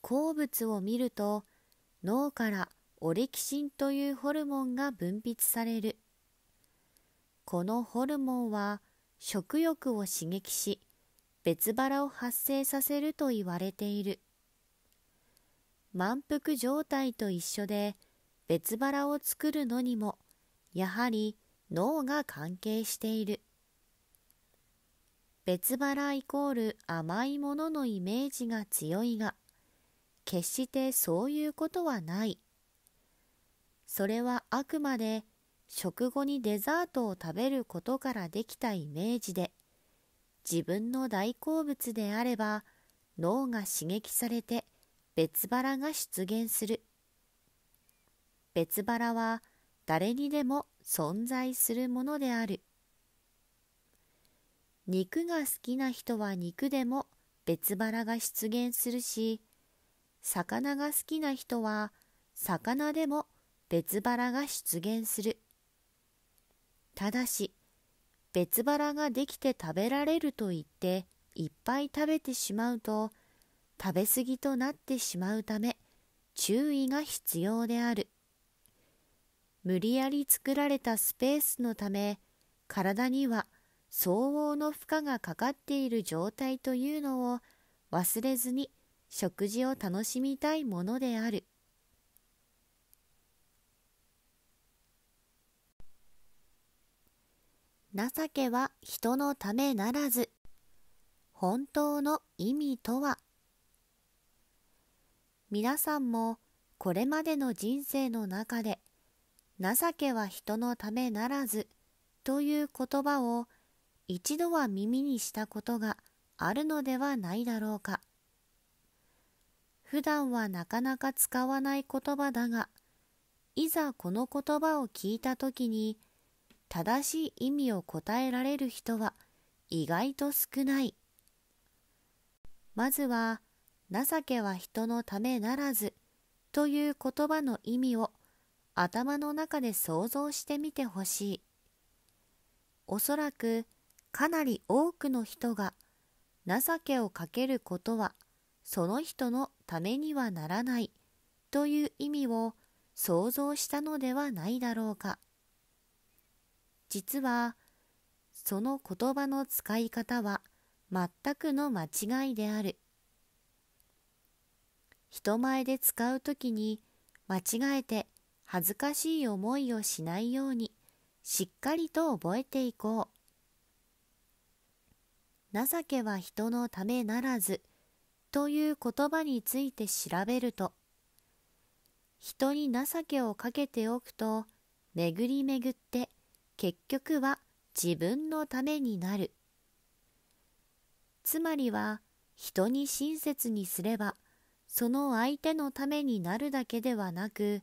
鉱物を見ると脳からオレキシンというホルモンが分泌されるこのホルモンは食欲を刺激し別腹を発生させると言われている満腹状態と一緒で別腹を作るのにもやはり脳が関係している。別腹イコール甘いもののイメージが強いが、決してそういうことはない。それはあくまで食後にデザートを食べることからできたイメージで、自分の大好物であれば脳が刺激されて別腹が出現する。別腹は誰にでも存在するものである。肉が好きな人は肉でも別腹が出現するし魚が好きな人は魚でも別腹が出現するただし別腹ができて食べられると言っていっぱい食べてしまうと食べ過ぎとなってしまうため注意が必要である無理やり作られたスペースのため体には相応の負荷がかかっている状態というのを忘れずに食事を楽しみたいものである情けは人のためならず本当の意味とは皆さんもこれまでの人生の中で情けは人のためならずという言葉を一度は耳にしたことがあるのではないだろうか普段はなかなか使わない言葉だがいざこの言葉を聞いた時に正しい意味を答えられる人は意外と少ないまずは「情けは人のためならず」という言葉の意味を頭の中で想像してみてほしいおそらくかなり多くの人が情けをかけることはその人のためにはならないという意味を想像したのではないだろうか実はその言葉の使い方は全くの間違いである人前で使う時に間違えて恥ずかしい思いをしないようにしっかりと覚えていこう情けは人のためならずという言葉について調べると人に情けをかけておくと巡り巡って結局は自分のためになるつまりは人に親切にすればその相手のためになるだけではなく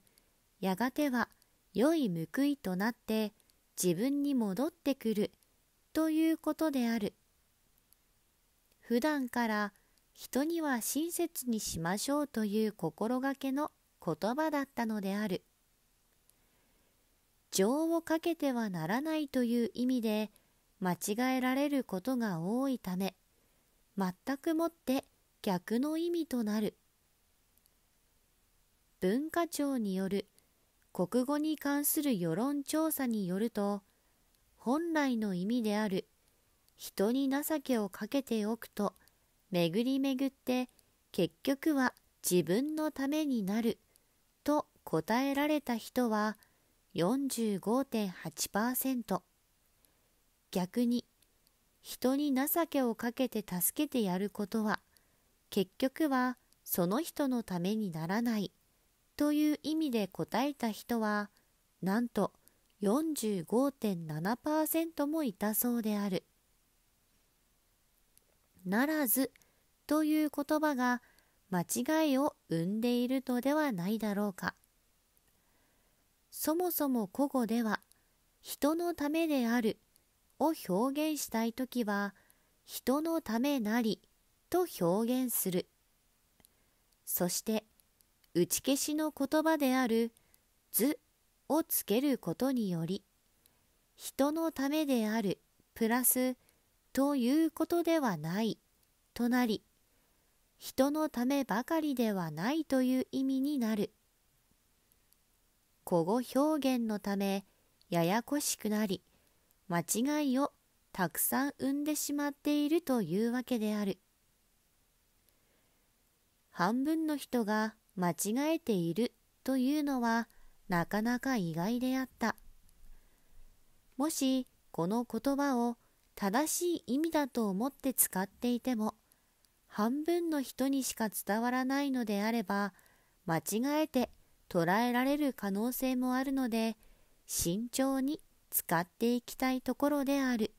やがては良い報いとなって自分に戻ってくるということである。普段から人には親切にしましょうという心がけの言葉だったのである情をかけてはならないという意味で間違えられることが多いため全くもって逆の意味となる文化庁による国語に関する世論調査によると本来の意味である人に情けをかけておくと巡り巡って結局は自分のためになると答えられた人は45.8%逆に人に情けをかけて助けてやることは結局はその人のためにならないという意味で答えた人はなんと45.7%もいたそうである。ならずという言葉が間違いを生んでいるのではないだろうか。そもそも古語では、人のためであるを表現したいときは、人のためなりと表現する。そして、打ち消しの言葉である図をつけることにより、人のためであるプラスということではないとなり人のためばかりではないという意味になる古語表現のためややこしくなり間違いをたくさん生んでしまっているというわけである半分の人が間違えているというのはなかなか意外であったもしこの言葉を正しい意味だと思って使っていても半分の人にしか伝わらないのであれば間違えて捉えられる可能性もあるので慎重に使っていきたいところである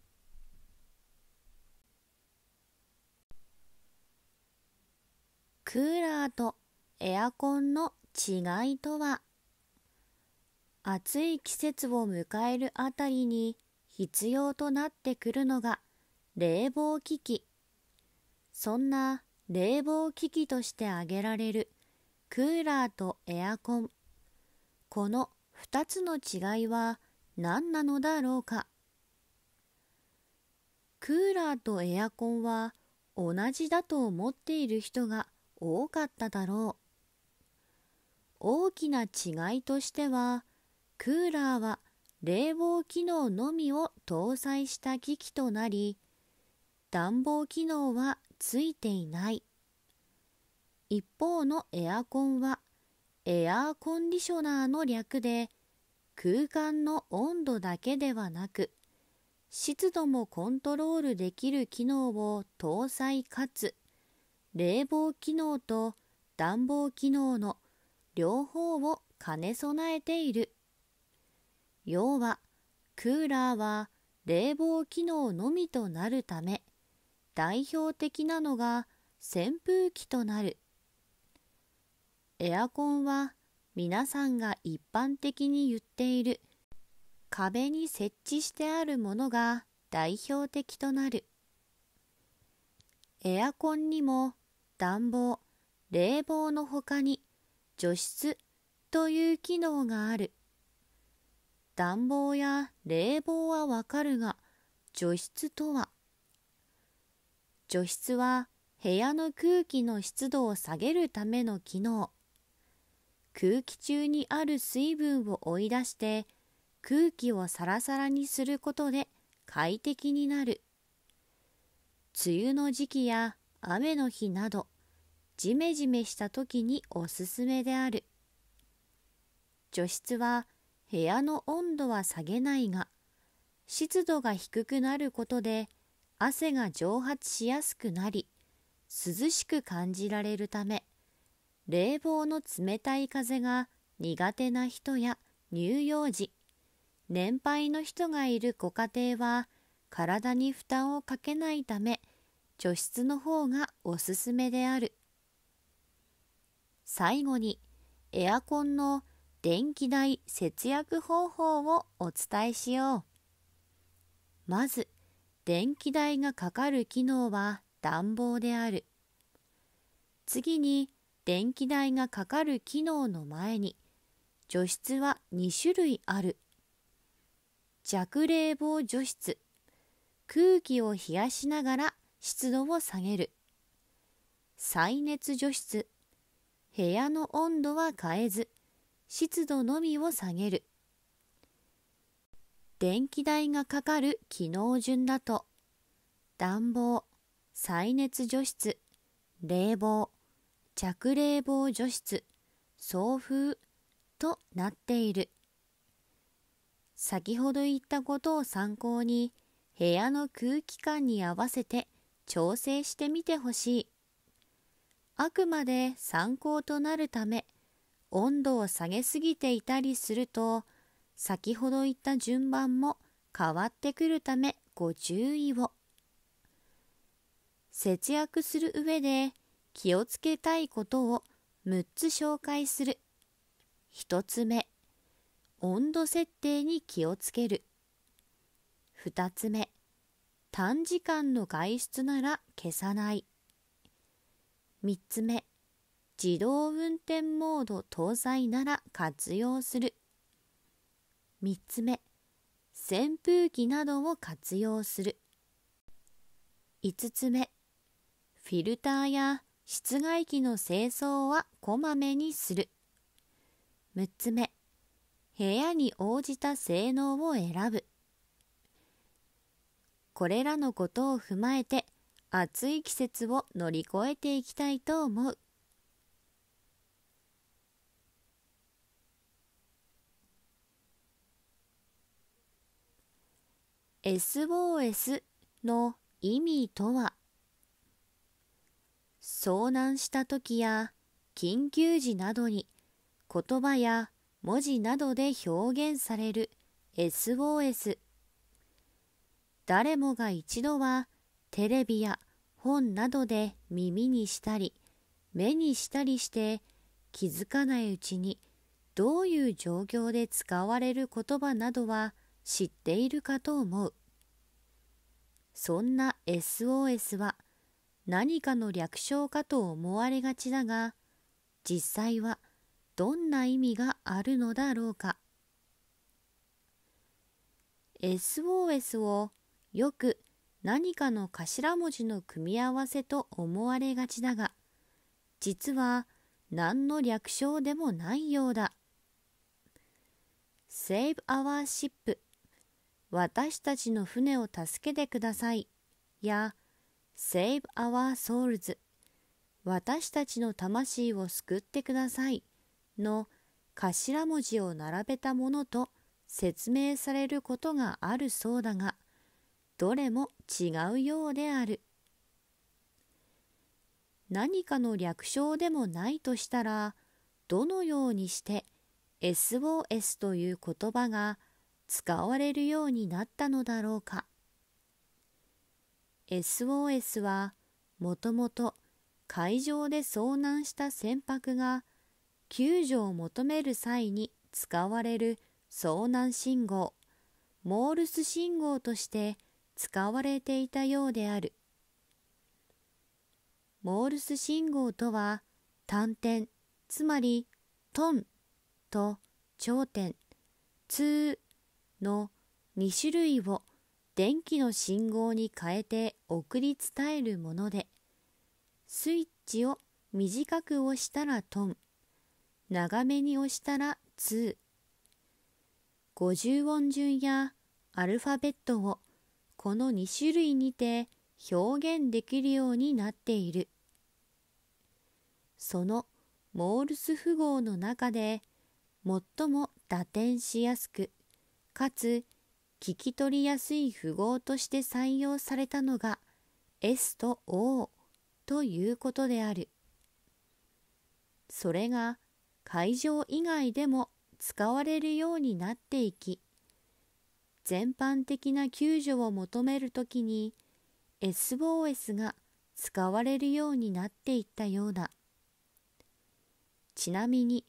クーラーとエアコンの違いとは暑い季節を迎えるあたりに必要となってくるのが冷房機器そんな冷房機器として挙げられるクーラーとエアコンこの2つの違いは何なのだろうかクーラーとエアコンは同じだと思っている人が多かっただろう大きな違いとしてはクーラーは冷房機能のみを搭載した機器となり暖房機能はついていない一方のエアコンはエアーコンディショナーの略で空間の温度だけではなく湿度もコントロールできる機能を搭載かつ冷房機能と暖房機能の両方を兼ね備えている要はクーラーは冷房機能のみとなるため代表的なのが扇風機となるエアコンは皆さんが一般的に言っている壁に設置してあるものが代表的となるエアコンにも暖房冷房のほかに除湿という機能がある。暖房や冷房はわかるが、除湿とは除湿は部屋の空気の湿度を下げるための機能。空気中にある水分を追い出して空気をサラサラにすることで快適になる。梅雨の時期や雨の日などジメジメした時におすすめである。除湿は部屋の温度は下げないが湿度が低くなることで汗が蒸発しやすくなり涼しく感じられるため冷房の冷たい風が苦手な人や乳幼児年配の人がいるご家庭は体に負担をかけないため除湿の方がおすすめである最後にエアコンの電気代節約方法をお伝えしよう。まず、電気代がかかる機能は暖房である。次に、電気代がかかる機能の前に、除湿は2種類ある。弱冷房除湿。空気を冷やしながら湿度を下げる。再熱除湿。部屋の温度は変えず、湿度のみを下げる電気代がかかる機能順だと暖房再熱除湿冷房着冷房除湿送風となっている先ほど言ったことを参考に部屋の空気感に合わせて調整してみてほしいあくまで参考となるため温度を下げすぎていたりすると先ほど言った順番も変わってくるためご注意を節約する上で気をつけたいことを6つ紹介する1つ目温度設定に気をつける2つ目短時間の外出なら消さない3つ目自動運転モード搭載なら活用する3つ目扇風機などを活用する5つ目フィルターや室外機の清掃はこまめにする6つ目部屋に応じた性能を選ぶこれらのことを踏まえて暑い季節を乗り越えていきたいと思う SOS の意味とは遭難した時や緊急時などに言葉や文字などで表現される SOS 誰もが一度はテレビや本などで耳にしたり目にしたりして気づかないうちにどういう状況で使われる言葉などは知っているかと思うそんな SOS は何かの略称かと思われがちだが実際はどんな意味があるのだろうか SOS をよく何かの頭文字の組み合わせと思われがちだが実は何の略称でもないようだ Save Our Ship 私たちの船を助けてくださいや Save our souls 私たちの魂を救ってくださいの頭文字を並べたものと説明されることがあるそうだがどれも違うようである何かの略称でもないとしたらどのようにして SOS という言葉が「使われるようになったのだろうか SOS はもともと海上で遭難した船舶が救助を求める際に使われる遭難信号モールス信号として使われていたようであるモールス信号とは単点つまりトンと頂点ーの2種類を電気の信号に変えて送り伝えるものでスイッチを短く押したらトン長めに押したら2 50音順やアルファベットをこの2種類にて表現できるようになっているそのモールス符号の中で最も打点しやすくかつ聞き取りやすい符号として採用されたのが S と O ということであるそれが会場以外でも使われるようになっていき全般的な救助を求めるときに SOS が使われるようになっていったようだちなみに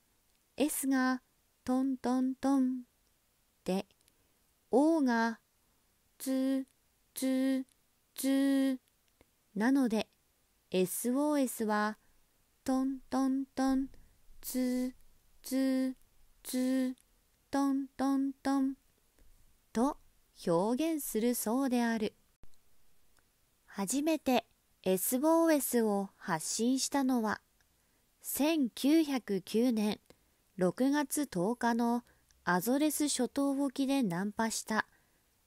S がトントントンで王がつつつなので SOS はトントントンつつつトントントンと表現するそうである初めて SOS を発信したのは1909年6月10日の「アゾレス諸島沖でナンパした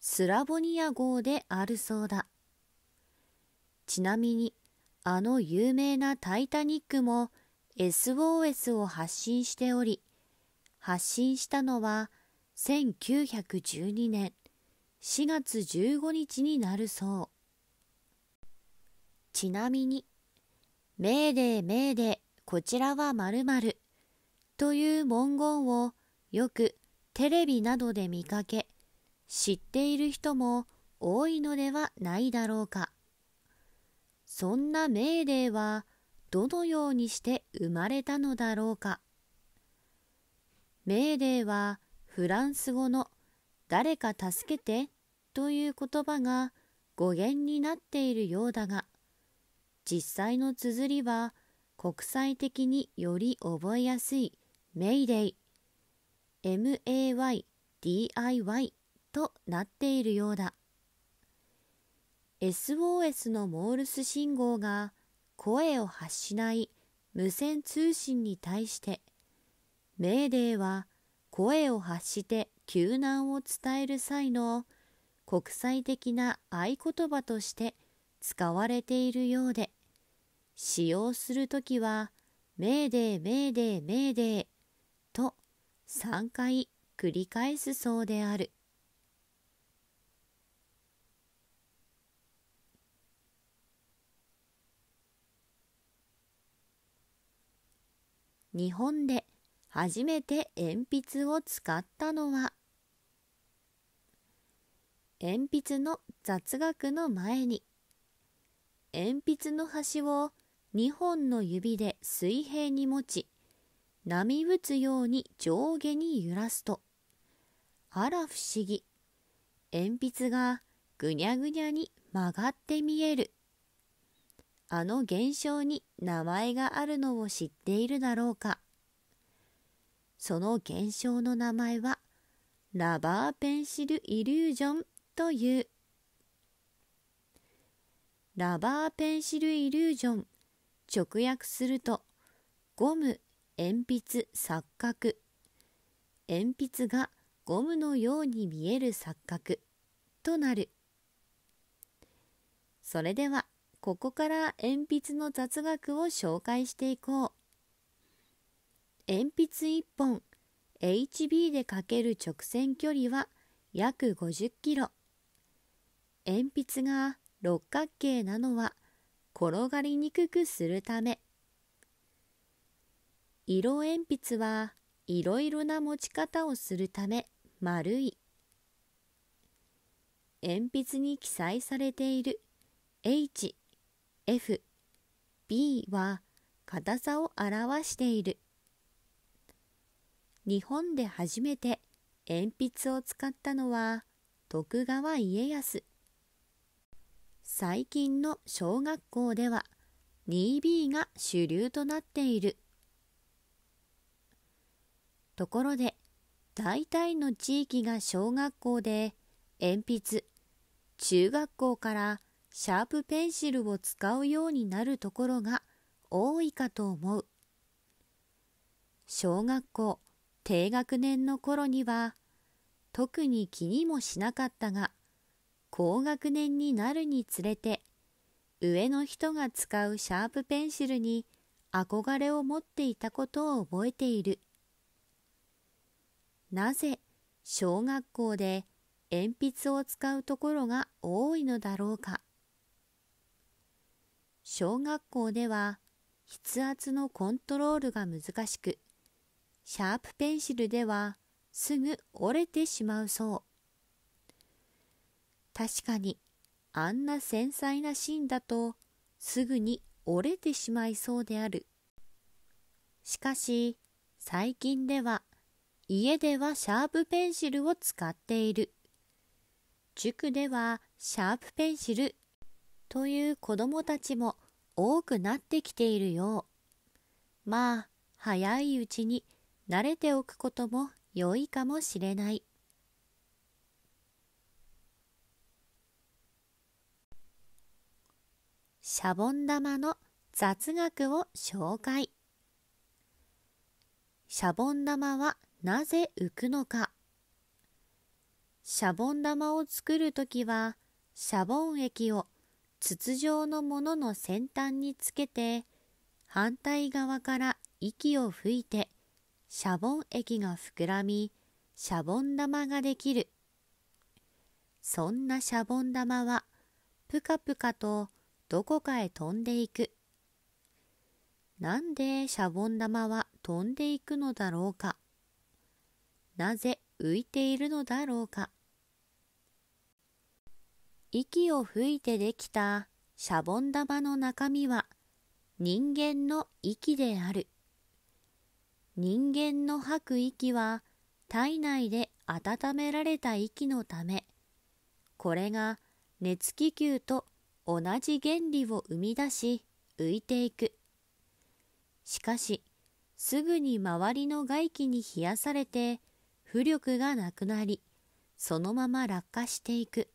スラボニア号であるそうだちなみにあの有名な「タイタニック」も SOS を発信しており発信したのは1912年4月15日になるそうちなみに「メーデーメーデーこちらはまるという文言をよくテレビなどで見かけ知っている人も多いのではないだろうかそんなメーデーはどのようにして生まれたのだろうかメーデーはフランス語の「誰か助けて」という言葉が語源になっているようだが実際の綴りは国際的により覚えやすい「メイデイ」MAYDIY となっているようだ SOS のモールス信号が声を発しない無線通信に対してメーデーは声を発して救難を伝える際の国際的な合言葉として使われているようで使用するときはメーデーメーデーメーデー3回繰り返すそうである日本で初めて鉛筆を使ったのは鉛筆の雑学の前に鉛筆の端を2本の指で水平に持ち波打つように上下に揺らすと、あら不思議、鉛筆がぐにゃぐにゃに曲がって見える。あの現象に名前があるのを知っているだろうか。その現象の名前は、ラバーペンシルイリュージョンという。ラバーペンシルイリュージョン、直訳すると、ゴム鉛筆錯覚鉛筆がゴムのように見える錯覚となるそれではここから鉛筆の雑学を紹介していこう鉛筆1本 HB でかける直線距離は約50キロ鉛筆が六角形なのは転がりにくくするため色鉛筆はいろいろな持ち方をするため丸い鉛筆に記載されている H、F、B は硬さを表している日本で初めて鉛筆を使ったのは徳川家康最近の小学校では 2B が主流となっている。ところで大体の地域が小学校で鉛筆中学校からシャープペンシルを使うようになるところが多いかと思う小学校低学年の頃には特に気にもしなかったが高学年になるにつれて上の人が使うシャープペンシルに憧れを持っていたことを覚えているなぜ小学校で鉛筆を使うところが多いのだろうか小学校では筆圧のコントロールが難しくシャープペンシルではすぐ折れてしまうそう確かにあんな繊細な芯だとすぐに折れてしまいそうであるしかし最近では家ではシャープペンシルを使っている。塾ではシャープペンシルという子供たちも多くなってきているよう。まあ、早いうちに慣れておくことも良いかもしれない。シャボン玉の雑学を紹介。シャボン玉はなぜ浮くのかシャボン玉を作るときはシャボン液を筒状のものの先端につけて反対側から息を吹いてシャボン液が膨らみシャボン玉ができるそんなシャボン玉はぷかぷかとどこかへ飛んでいくなんでシャボン玉は飛んでいくのだろうかなぜ浮いているのだろうか息を吹いてできたシャボン玉の中身は人間の息である人間の吐く息は体内で温められた息のためこれが熱気球と同じ原理を生み出し浮いていくしかしすぐに周りの外気に冷やされて浮力がなくなり、そのまま落下していく。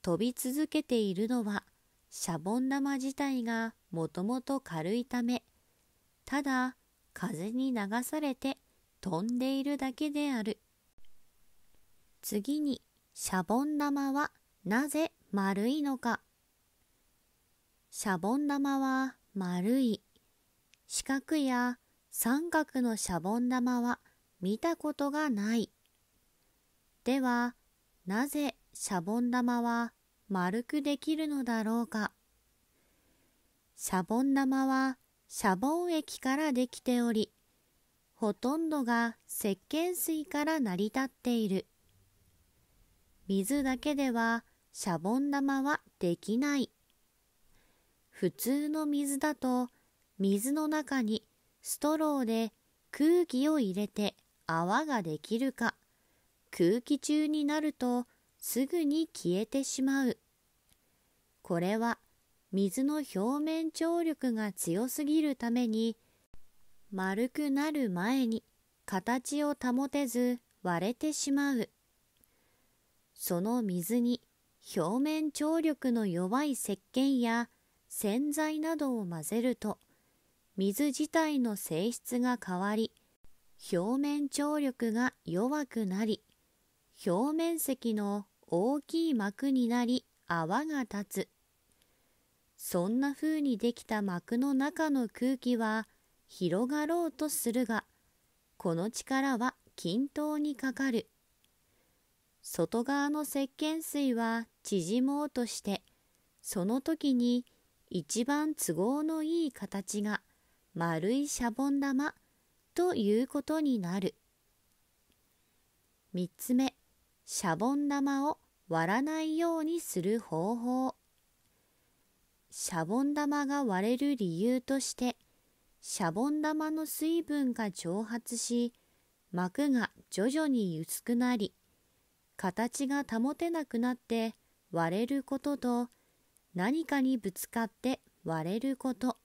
飛び続けているのは、シャボン玉自体がもともと軽いため、ただ風に流されて飛んでいるだけである。次に、シャボン玉はなぜ丸いのか。シャボン玉は丸い。四角や三角のシャボン玉は見たことがない。では、なぜシャボン玉は丸くできるのだろうか。シャボン玉はシャボン液からできており、ほとんどが石鹸水から成り立っている。水だけではシャボン玉はできない。普通の水だと水の中にストローで空気を入れて泡ができるか空気中になるとすぐに消えてしまうこれは水の表面張力が強すぎるために丸くなる前に形を保てず割れてしまうその水に表面張力の弱い石鹸や洗剤などを混ぜると水自体の性質が変わり表面張力が弱くなり、表面積の大きい膜になり泡が立つ。そんな風にできた膜の中の空気は広がろうとするが、この力は均等にかかる。外側の石鹸水は縮もうとして、その時に一番都合のいい形が丸いシャボン玉ということになる3つ目シャボン玉を割らないようにする方法シャボン玉が割れる理由としてシャボン玉の水分が蒸発し膜が徐々に薄くなり形が保てなくなって割れることと何かにぶつかって割れること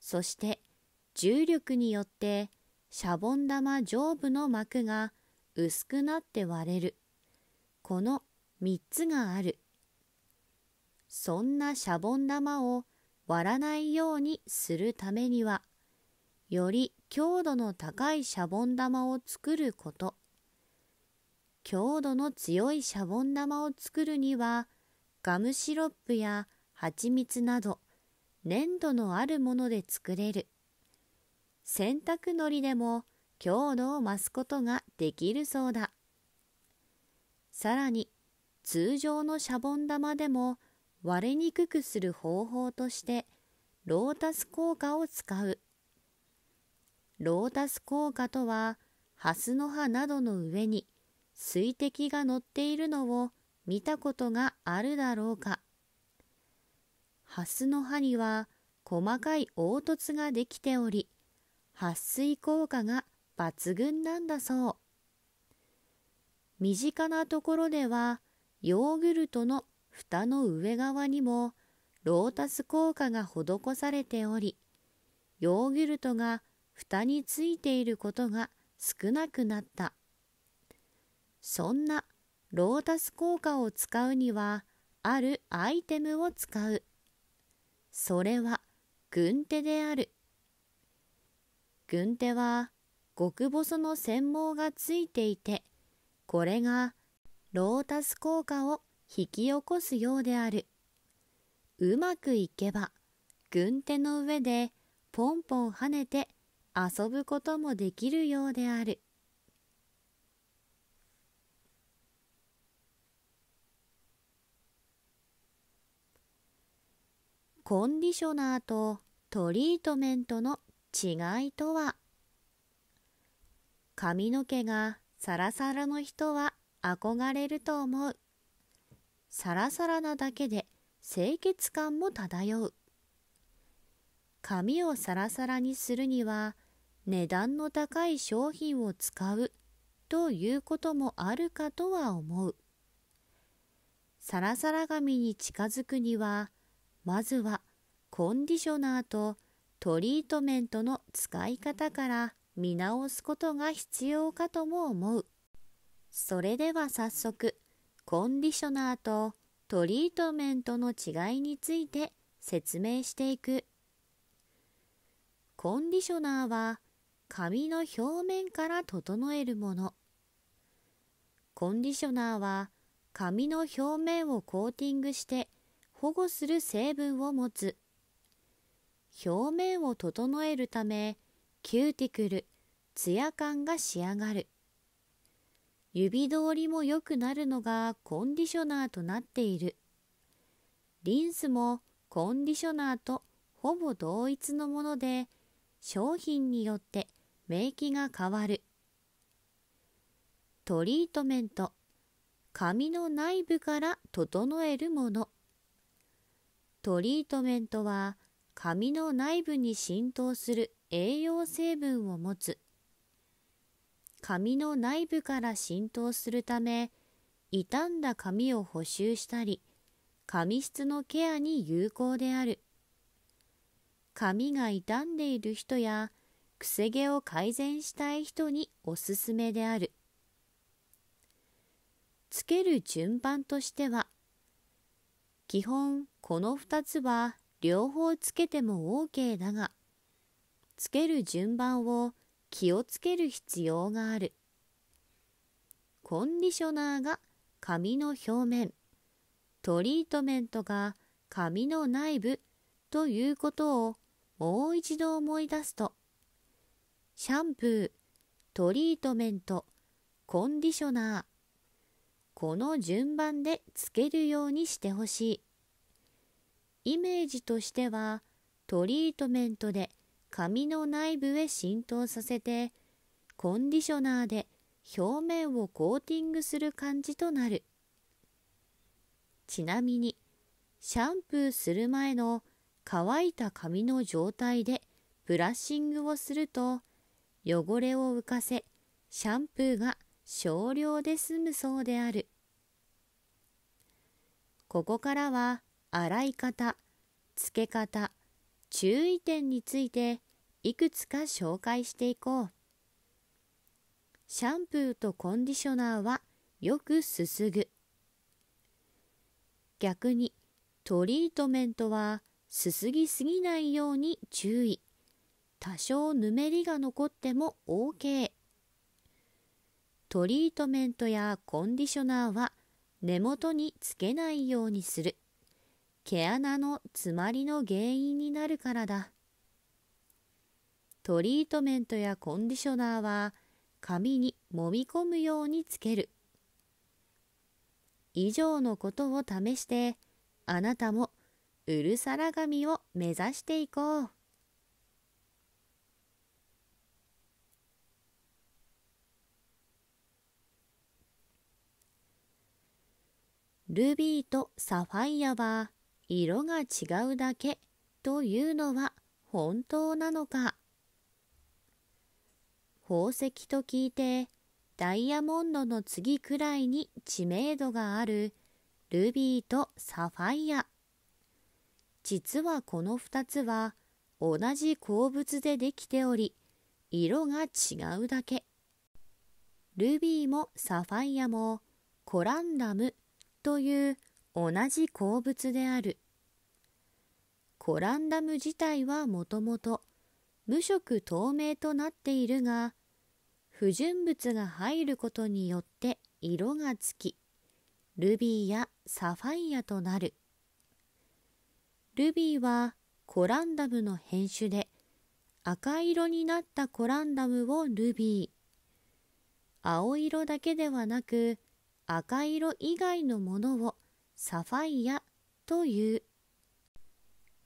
そして重力によってシャボン玉上部の膜が薄くなって割れるこの3つがあるそんなシャボン玉を割らないようにするためにはより強度の高いシャボン玉を作ること強度の強いシャボン玉を作るにはガムシロップや蜂蜜など粘土のあるもので作れる。洗濯のりでも強度を増すことができるそうだ。さらに通常のシャボン玉でも割れにくくする方法としてロータス効果を使う。ロータス効果とはハスの葉などの上に水滴が乗っているのを見たことがあるだろうか。ハスの葉には細かい凹凸ができており、撥水効果が抜群なんだそう身近なところではヨーグルトの蓋の上側にもロータス効果が施されておりヨーグルトが蓋についていることが少なくなったそんなロータス効果を使うにはあるアイテムを使うそれは軍手である軍手は極細の繊毛がついていてこれがロータス効果を引き起こすようであるうまくいけば軍手の上でポンポン跳ねて遊ぶこともできるようであるコンディショナーとトリートメントの違いとは髪の毛がサラサラの人は憧れると思うサラサラなだけで清潔感も漂う髪をサラサラにするには値段の高い商品を使うということもあるかとは思うサラサラ髪に近づくにはまずはコンディショナーとトリートメントの使い方から見直すことが必要かとも思う。それでは早速、コンディショナーとトリートメントの違いについて説明していく。コンディショナーは髪の表面から整えるもの。コンディショナーは髪の表面をコーティングして保護する成分を持つ。表面を整えるためキューティクルツヤ感が仕上がる指通りも良くなるのがコンディショナーとなっているリンスもコンディショナーとほぼ同一のもので商品によって免疫が変わるトリートメント髪の内部から整えるものトリートメントは髪の内部に浸透する栄養成分を持つ髪の内部から浸透するため傷んだ髪を補修したり髪質のケアに有効である髪が傷んでいる人やくせ毛を改善したい人におすすめであるつける順番としては基本この2つは両方つけても OK だがつける順番を気をつける必要があるコンディショナーが髪の表面トリートメントが髪の内部ということをもう一度思い出すとシャンプートリートメントコンディショナーこの順番でつけるようにしてほしい。イメージとしてはトリートメントで髪の内部へ浸透させてコンディショナーで表面をコーティングする感じとなるちなみにシャンプーする前の乾いた髪の状態でブラッシングをすると汚れを浮かせシャンプーが少量で済むそうであるここからは洗い方付け方注意点についていくつか紹介していこうシャンプーとコンディショナーはよくすすぐ逆にトリートメントはすすぎすぎないように注意多少ぬめりが残っても OK トリートメントやコンディショナーは根元につけないようにする毛穴の詰まりの原因になるからだトリートメントやコンディショナーは髪に揉み込むようにつける以上のことを試してあなたもうるさら髪を目指していこうルビーとサファイアは色が違うだけというのは本当なのか宝石と聞いてダイヤモンドの次くらいに知名度があるルビーとサファイア実はこの2つは同じ鉱物でできており色が違うだけルビーもサファイアもコランダムという同じ鉱物であるコランダム自体はもともと無色透明となっているが不純物が入ることによって色がつきルビーやサファイアとなるルビーはコランダムの変種で赤色になったコランダムをルビー青色だけではなく赤色以外のものをサファイアという。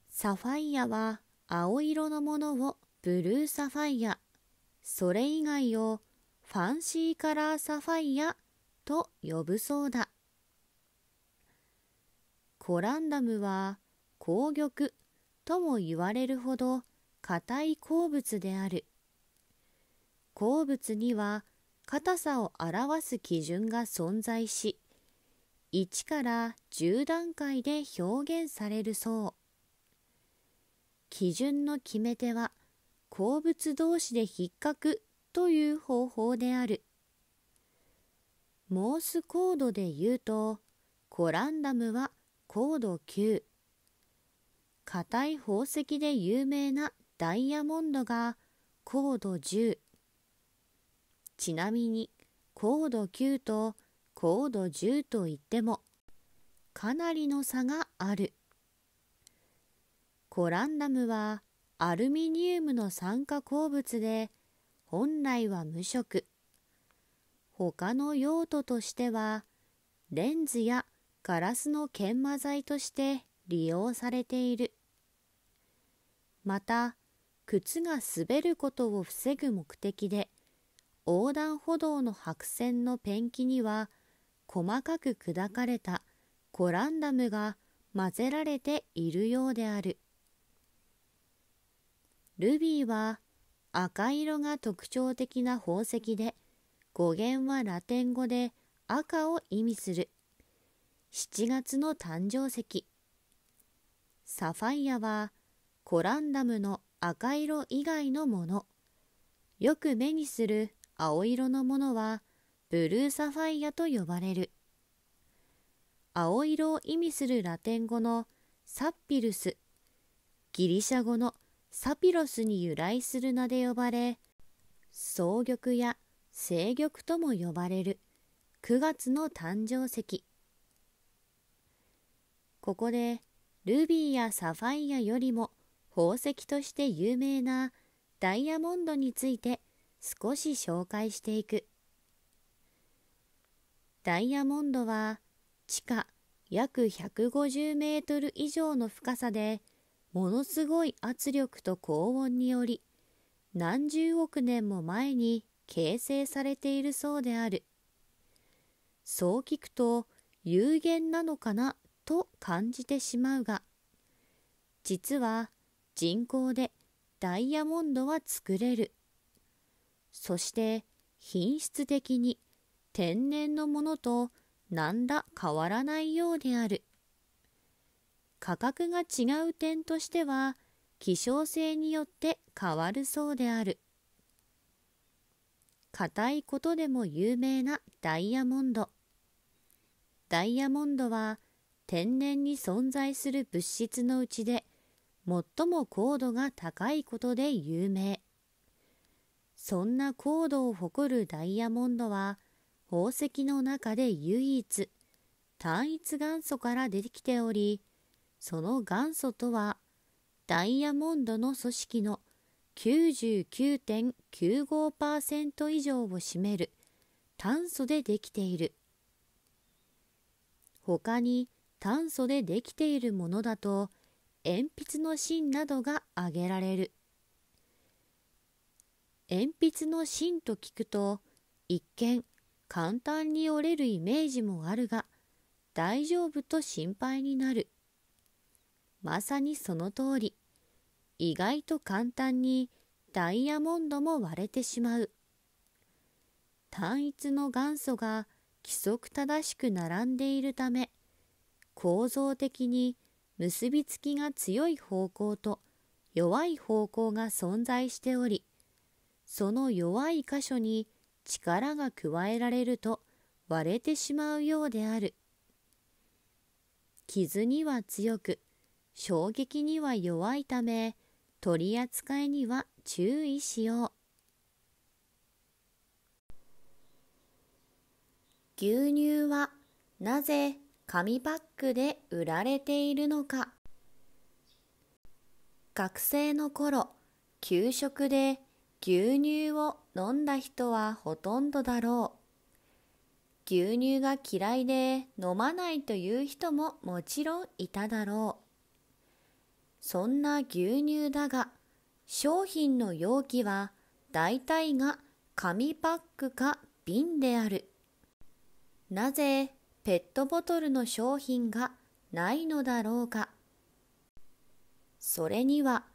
サファイアは青色のものをブルーサファイア、それ以外をファンシーカラーサファイアと呼ぶそうだ。コランダムは紅玉とも言われるほど硬い鉱物である。鉱物には硬さを表す基準が存在し、1から10段階で表現されるそう基準の決め手は鉱物同士で比較という方法であるモースコードで言うとコランダムはー度9硬い宝石で有名なダイヤモンドがー度10ちなみにー度9と高度10といってもかなりの差があるコランダムはアルミニウムの酸化鉱物で本来は無色他の用途としてはレンズやガラスの研磨剤として利用されているまた靴が滑ることを防ぐ目的で横断歩道の白線のペンキには細かく砕かれたコランダムが混ぜられているようであるルビーは赤色が特徴的な宝石で語源はラテン語で赤を意味する7月の誕生石サファイアはコランダムの赤色以外のものよく目にする青色のものはブルーサファイアと呼ばれる青色を意味するラテン語のサッピルスギリシャ語のサピロスに由来する名で呼ばれ草玉や正玉とも呼ばれる9月の誕生石ここでルビーやサファイアよりも宝石として有名なダイヤモンドについて少し紹介していく。ダイヤモンドは地下約150メートル以上の深さでものすごい圧力と高温により何十億年も前に形成されているそうであるそう聞くと有限なのかなと感じてしまうが実は人工でダイヤモンドは作れるそして品質的に天然のものと何ら変わらないようである。価格が違う点としては、希少性によって変わるそうである。硬いことでも有名なダイヤモンド。ダイヤモンドは天然に存在する物質のうちで最も高度が高いことで有名。そんな高度を誇るダイヤモンドは宝石の中で唯一単一元素から出てきておりその元素とはダイヤモンドの組織の99.95%以上を占める炭素でできている他に炭素でできているものだと鉛筆の芯などが挙げられる鉛筆の芯と聞くと一見簡単に折れるイメージもあるが大丈夫と心配になるまさにその通り意外と簡単にダイヤモンドも割れてしまう単一の元素が規則正しく並んでいるため構造的に結びつきが強い方向と弱い方向が存在しておりその弱い箇所に力が加えられると割れてしまうようである傷には強く衝撃には弱いため取り扱いには注意しよう牛乳はなぜ紙パックで売られているのか学生の頃給食で牛乳を飲んだ人はほとんどだろう。牛乳が嫌いで飲まないという人ももちろんいただろう。そんな牛乳だが、商品の容器は大体が紙パックか瓶である。なぜペットボトルの商品がないのだろうか。それには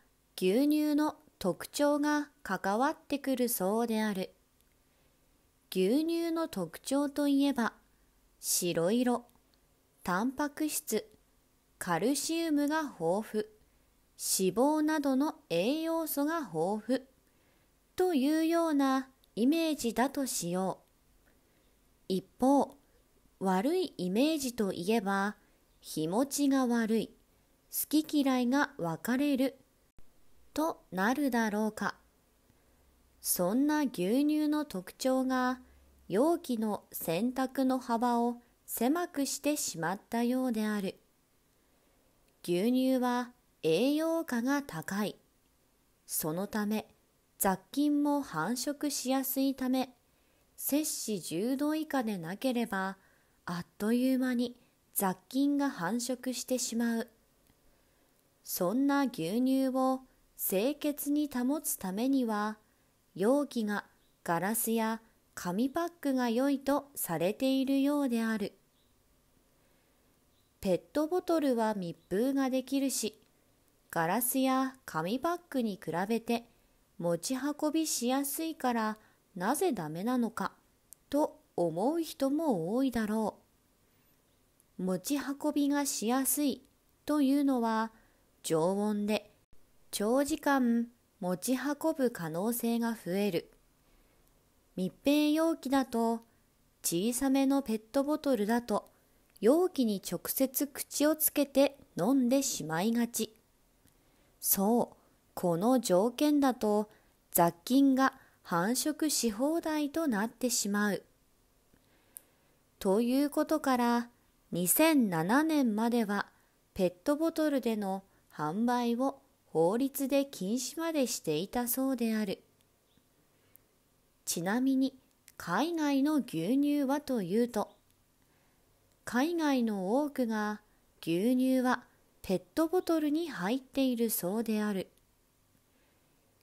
牛乳の特徴が関わってくるそうである牛乳の特徴といえば白色タンパク質カルシウムが豊富脂肪などの栄養素が豊富というようなイメージだとしよう一方悪いイメージといえば日持ちが悪い好き嫌いが分かれるとなるだろうかそんな牛乳の特徴が容器の洗濯の幅を狭くしてしまったようである牛乳は栄養価が高いそのため雑菌も繁殖しやすいため摂氏10度以下でなければあっという間に雑菌が繁殖してしまうそんな牛乳を清潔に保つためには容器がガラスや紙パックが良いとされているようであるペットボトルは密封ができるしガラスや紙パックに比べて持ち運びしやすいからなぜダメなのかと思う人も多いだろう持ち運びがしやすいというのは常温で長時間持ち運ぶ可能性が増える密閉容器だと小さめのペットボトルだと容器に直接口をつけて飲んでしまいがちそうこの条件だと雑菌が繁殖し放題となってしまうということから2007年まではペットボトルでの販売を法律で禁止までしていたそうであるちなみに海外の牛乳はというと海外の多くが牛乳はペットボトルに入っているそうである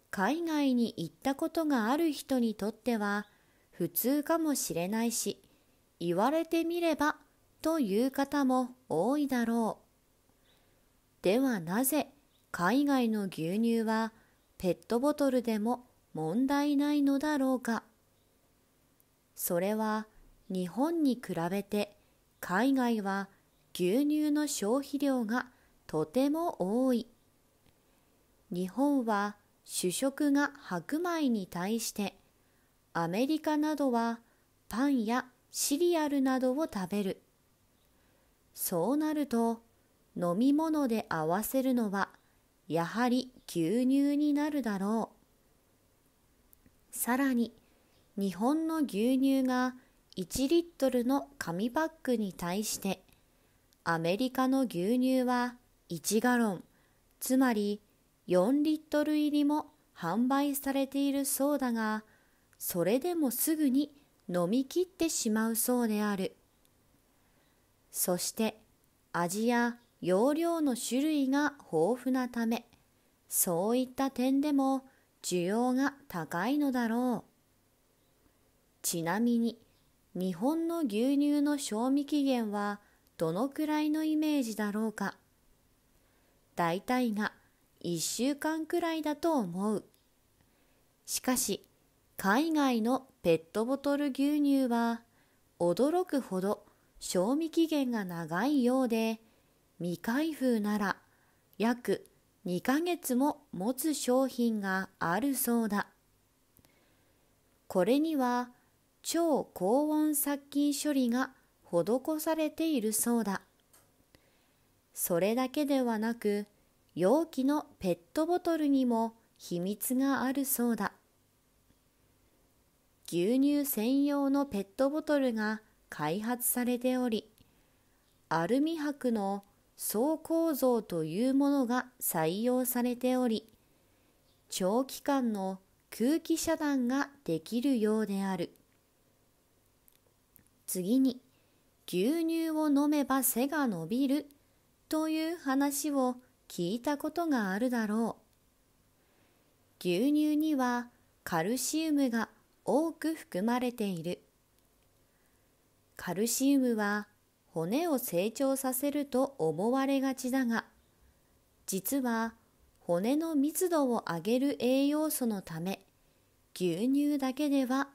海外に行ったことがある人にとっては普通かもしれないし言われてみればという方も多いだろうではなぜ海外の牛乳はペットボトルでも問題ないのだろうかそれは日本に比べて海外は牛乳の消費量がとても多い日本は主食が白米に対してアメリカなどはパンやシリアルなどを食べるそうなると飲み物で合わせるのはやはり牛乳になるだろう。さらに、日本の牛乳が1リットルの紙パックに対して、アメリカの牛乳は1ガロン、つまり4リットル入りも販売されているそうだが、それでもすぐに飲み切ってしまうそうである。そして味や容量の種類が豊富なためそういった点でも需要が高いのだろうちなみに日本の牛乳の賞味期限はどのくらいのイメージだろうか大体が1週間くらいだと思うしかし海外のペットボトル牛乳は驚くほど賞味期限が長いようで未開封なら約2ヶ月も持つ商品があるそうだ。これには超高温殺菌処理が施されているそうだ。それだけではなく容器のペットボトルにも秘密があるそうだ。牛乳専用のペットボトルが開発されておりアルミ箔の総構造というものが採用されており、長期間の空気遮断ができるようである。次に、牛乳を飲めば背が伸びるという話を聞いたことがあるだろう。牛乳にはカルシウムが多く含まれている。カルシウムは骨を成長させると思われがちだが、実は骨の密度を上げる栄養素のため、牛乳だけでは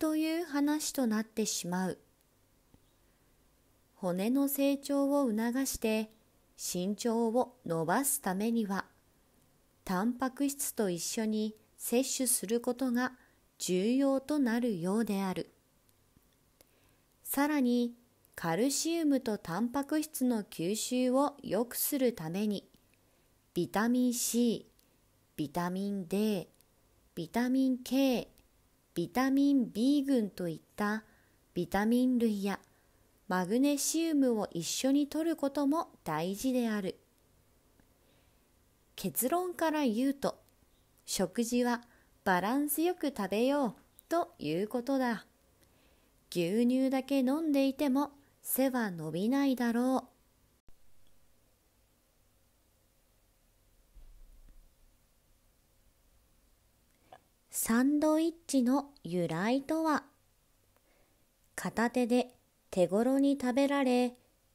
という話となってしまう。骨の成長を促して身長を伸ばすためには、タンパク質と一緒に摂取することが重要となるようである。さらにカルシウムとタンパク質の吸収を良くするためにビタミン C ビタミン D ビタミン K ビタミン B 群といったビタミン類やマグネシウムを一緒に摂ることも大事である結論から言うと食事はバランスよく食べようということだ牛乳だけ飲んでいても背は伸びないだろう。サンドイッチの由来とは片手で手ごろに食べられ、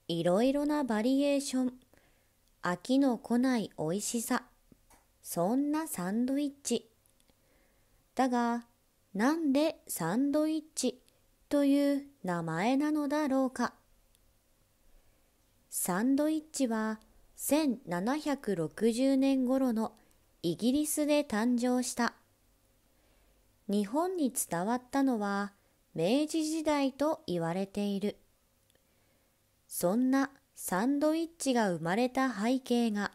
いろいろなバリエーション、飽きのこない美味しさ、そんなサンドイッチ。だが、なんでサンドイッチという名前なのだろうか。サンドイッチは1760年頃のイギリスで誕生した。日本に伝わったのは明治時代と言われている。そんなサンドイッチが生まれた背景が、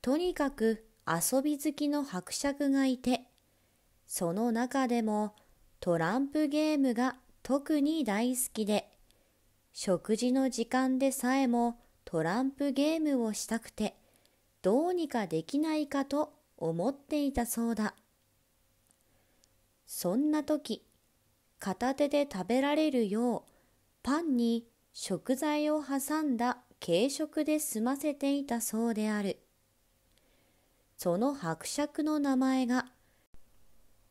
とにかく遊び好きの伯爵がいて、その中でもトランプゲームが特に大好きで、食事の時間でさえもトランプゲームをしたくてどうにかできないかと思っていたそうだそんな時片手で食べられるようパンに食材を挟んだ軽食で済ませていたそうであるその伯爵の名前が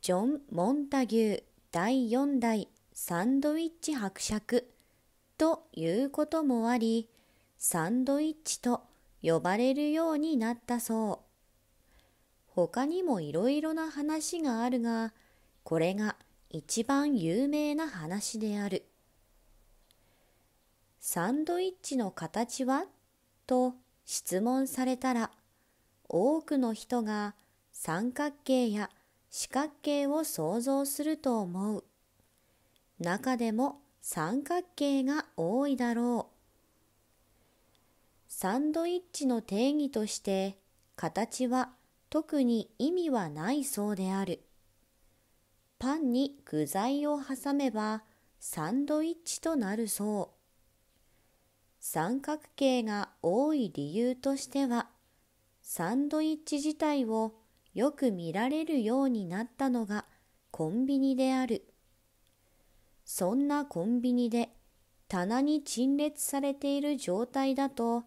ジョン・モンタギュー第4代サンドウィッチ伯爵ということもありサンドイッチと呼ばれるようになったそう他にもいろいろな話があるがこれが一番有名な話であるサンドイッチの形はと質問されたら多くの人が三角形や四角形を想像すると思う中でも三角形が多いだろう。サンドイッチの定義として形は特に意味はないそうである。パンに具材を挟めばサンドイッチとなるそう。三角形が多い理由としては、サンドイッチ自体をよく見られるようになったのがコンビニである。そんなコンビニで棚に陳列されている状態だと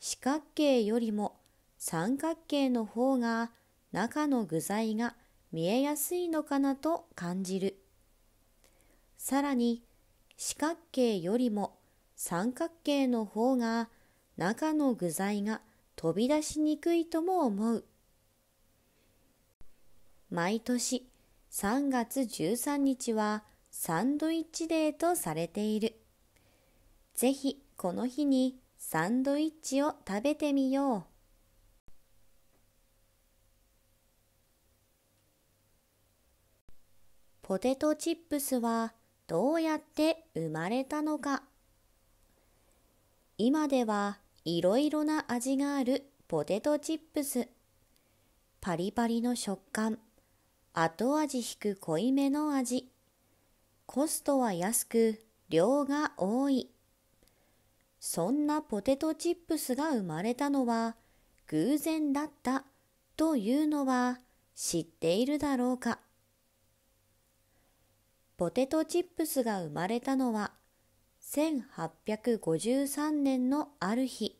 四角形よりも三角形の方が中の具材が見えやすいのかなと感じるさらに四角形よりも三角形の方が中の具材が飛び出しにくいとも思う毎年3月13日はサンドイッチデーとされている。ぜひこの日にサンドイッチを食べてみよう。ポテトチップスはどうやって生まれたのか今ではいろいろな味があるポテトチップスパリパリの食感後味引く濃いめの味コストは安く量が多いそんなポテトチップスが生まれたのは偶然だったというのは知っているだろうかポテトチップスが生まれたのは1853年のある日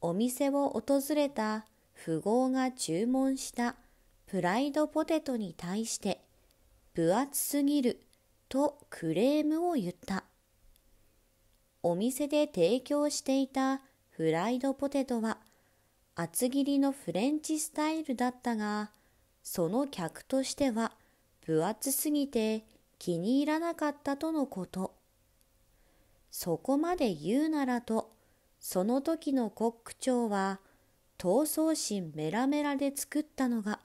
お店を訪れた富豪が注文したプライドポテトに対して分厚すぎるとクレームを言った。お店で提供していたフライドポテトは厚切りのフレンチスタイルだったが、その客としては分厚すぎて気に入らなかったとのこと。そこまで言うならと、その時のコック長は、闘争心メラメラで作ったのが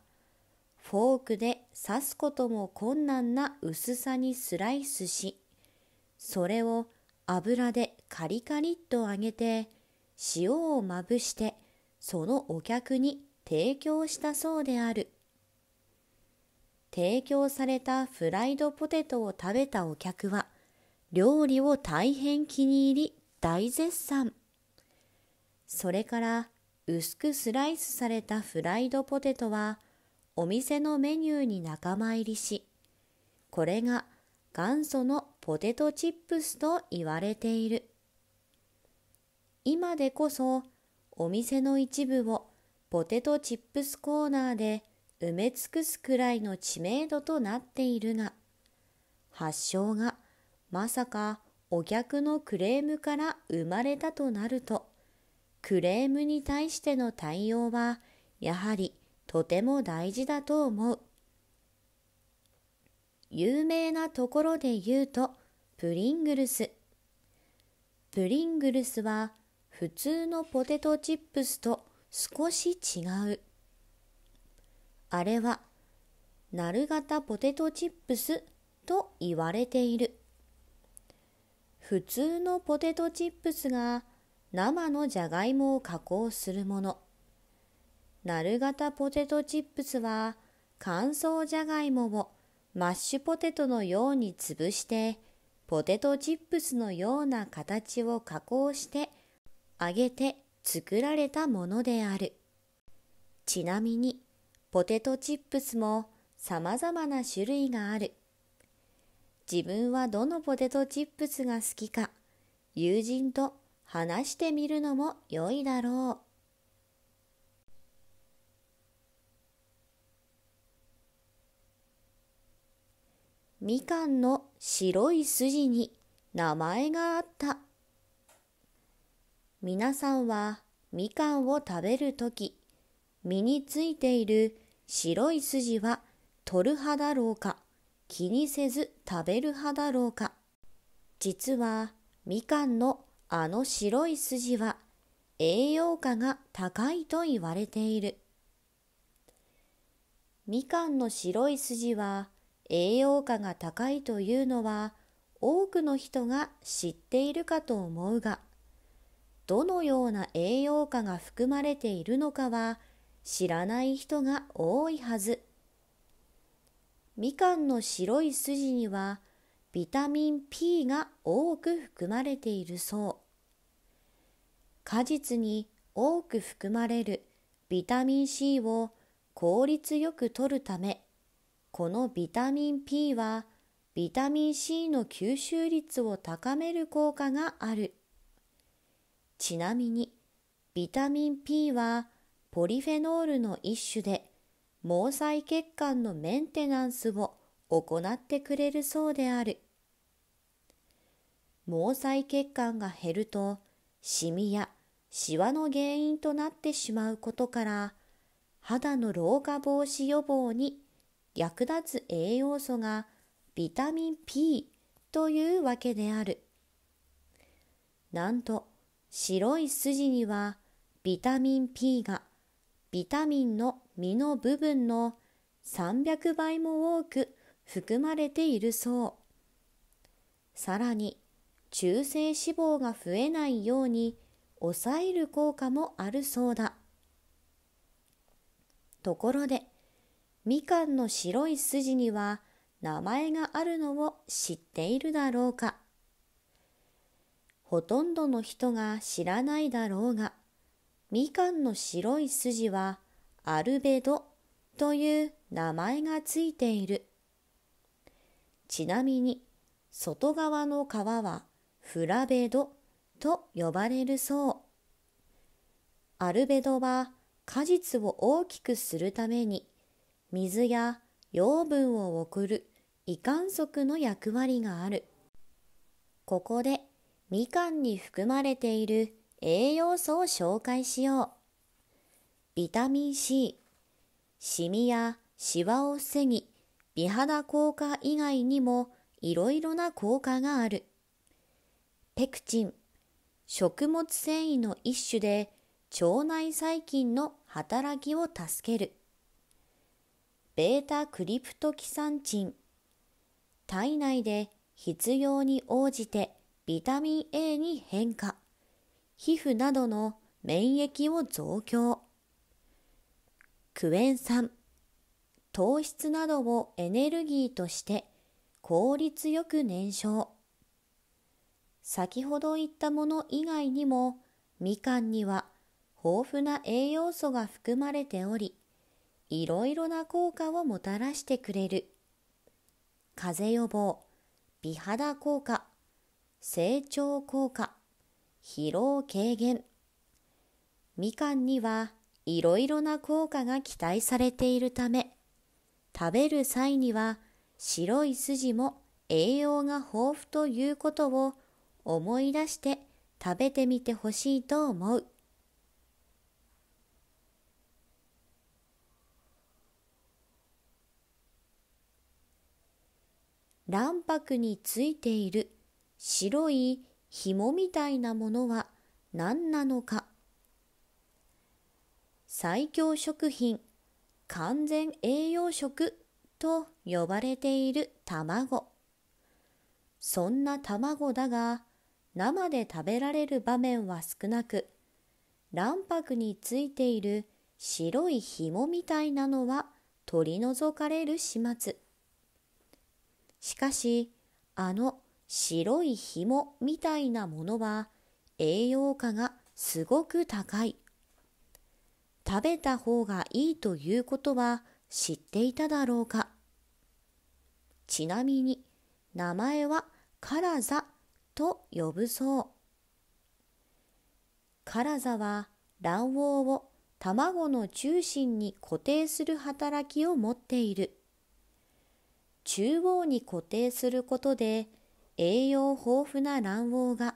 フォークで刺すことも困難な薄さにスライスし、それを油でカリカリっと揚げて、塩をまぶして、そのお客に提供したそうである。提供されたフライドポテトを食べたお客は、料理を大変気に入り大絶賛。それから薄くスライスされたフライドポテトは、お店のメニューに仲間入りし、これが元祖のポテトチップスと言われている。今でこそお店の一部をポテトチップスコーナーで埋め尽くすくらいの知名度となっているが、発祥がまさかお客のクレームから生まれたとなると、クレームに対しての対応はやはりとても大事だと思う。有名なところで言うとプリングルス。プリングルスは普通のポテトチップスと少し違う。あれは、なる型ポテトチップスと言われている。普通のポテトチップスが生のじゃがいもを加工するもの。なる型ポテトチップスは乾燥じゃがいもをマッシュポテトのように潰してポテトチップスのような形を加工して揚げて作られたものであるちなみにポテトチップスもさまざまな種類がある自分はどのポテトチップスが好きか友人と話してみるのも良いだろうみかんの白い筋に名前があった。皆さんはみかんを食べるとき、身についている白い筋は取る派だろうか、気にせず食べる派だろうか。実はみかんのあの白い筋は栄養価が高いと言われている。みかんの白い筋は栄養価が高いというのは多くの人が知っているかと思うがどのような栄養価が含まれているのかは知らない人が多いはずみかんの白い筋にはビタミン P が多く含まれているそう果実に多く含まれるビタミン C を効率よく摂るためこのビタミン P はビタミン C の吸収率を高める効果があるちなみにビタミン P はポリフェノールの一種で毛細血管のメンテナンスを行ってくれるそうである毛細血管が減るとシミやシワの原因となってしまうことから肌の老化防止予防に役立つ栄養素がビタミン P というわけである。なんと白い筋にはビタミン P がビタミンの実の部分の300倍も多く含まれているそう。さらに中性脂肪が増えないように抑える効果もあるそうだ。ところでみかんの白い筋には名前があるのを知っているだろうか。ほとんどの人が知らないだろうが、みかんの白い筋はアルベドという名前がついている。ちなみに、外側の皮はフラベドと呼ばれるそう。アルベドは果実を大きくするために水や養分を送る胃管束の役割がある。ここでみかんに含まれている栄養素を紹介しよう。ビタミン C、シミやシワを防ぎ、美肌効果以外にもいろいろな効果がある。ペクチン、食物繊維の一種で腸内細菌の働きを助ける。ベータクリプトキサンチン体内で必要に応じてビタミン A に変化皮膚などの免疫を増強クエン酸糖質などをエネルギーとして効率よく燃焼先ほど言ったもの以外にもみかんには豊富な栄養素が含まれておりいろいろな効果をもたらしてくれる風邪予防美肌効果成長効果疲労軽減みかんにはいろいろな効果が期待されているため食べる際には白い筋も栄養が豊富ということを思い出して食べてみてほしいと思う。卵白についている白い紐みたいなものは何なのか最強食品完全栄養食と呼ばれている卵そんな卵だが生で食べられる場面は少なく卵白についている白い紐みたいなのは取り除かれる始末しかし、あの白い紐みたいなものは栄養価がすごく高い。食べた方がいいということは知っていただろうか。ちなみに、名前はカラザと呼ぶそう。カラザは卵黄を卵の中心に固定する働きを持っている。中央に固定することで栄養豊富な卵黄が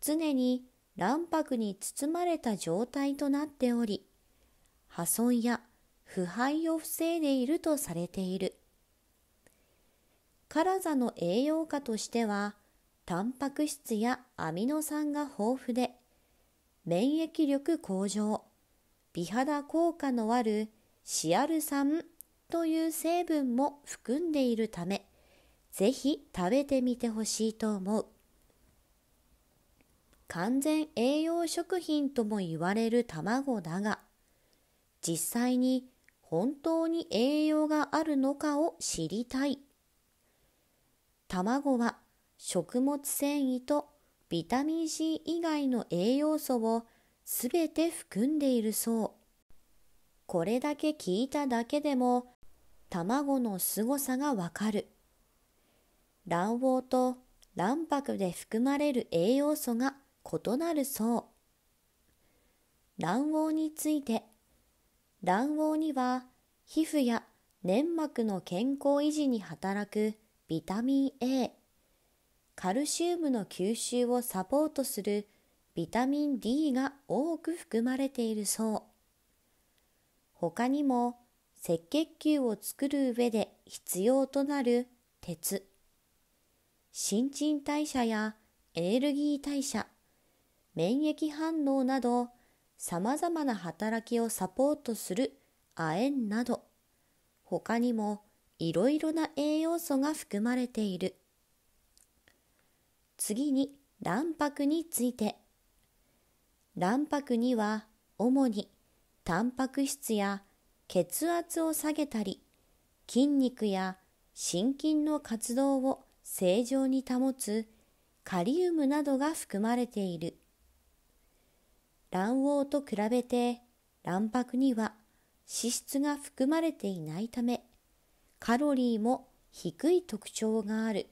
常に卵白に包まれた状態となっており破損や腐敗を防いでいるとされているラザの栄養価としてはタンパク質やアミノ酸が豊富で免疫力向上美肌効果のあるシアル酸という成分も含んでいるため、ぜひ食べてみてほしいと思う。完全栄養食品とも言われる卵だが、実際に本当に栄養があるのかを知りたい。卵は食物繊維とビタミン C 以外の栄養素をすべて含んでいるそう。これだけ聞いただけでも卵の凄さがわかる。卵黄と卵白で含まれる栄養素が異なるそう。卵黄について、卵黄には皮膚や粘膜の健康維持に働くビタミン A、カルシウムの吸収をサポートするビタミン D が多く含まれているそう。他にも赤血球を作る上で必要となる鉄新陳代謝やエネルギー代謝免疫反応などさまざまな働きをサポートする亜鉛など他にもいろいろな栄養素が含まれている次に卵白について卵白には主にタンパク質や血圧を下げたり筋肉や心筋の活動を正常に保つカリウムなどが含まれている卵黄と比べて卵白には脂質が含まれていないためカロリーも低い特徴がある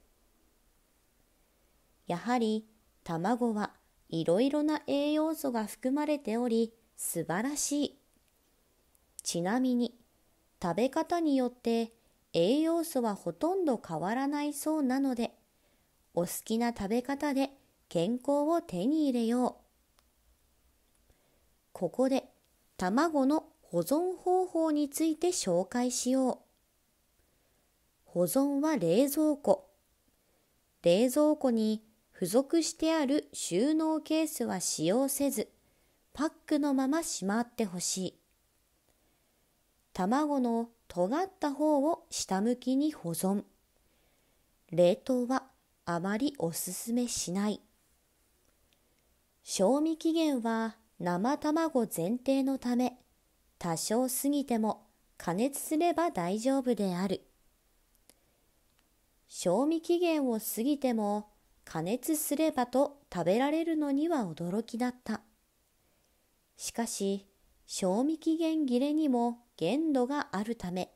やはり卵はいろいろな栄養素が含まれており素晴らしいちなみに食べ方によって栄養素はほとんど変わらないそうなのでお好きな食べ方で健康を手に入れようここで卵の保存方法について紹介しよう保存は冷蔵庫冷蔵庫に付属してある収納ケースは使用せずパックのまましまってほしい卵の尖った方を下向きに保存。冷凍はあまりおすすめしない。賞味期限は生卵前提のため、多少過ぎても加熱すれば大丈夫である。賞味期限を過ぎても加熱すればと食べられるのには驚きだった。しかし、賞味期限切れにも限度があるため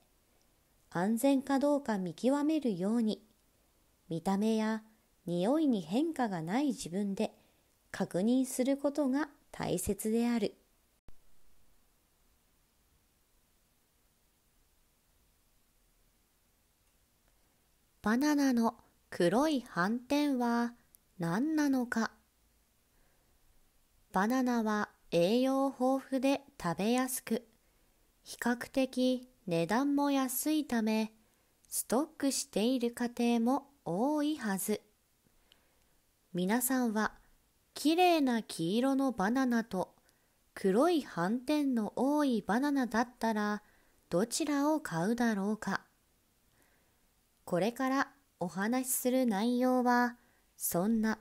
安全かどうか見極めるように見た目や匂いに変化がない自分で確認することが大切であるバナナの黒い斑点は何なのかバナナは栄養豊富で食べやすく比較的値段も安いため、ストックしている家庭も多いはず。皆さんは、綺麗な黄色のバナナと黒い斑点の多いバナナだったらどちらを買うだろうか。これからお話しする内容はそんな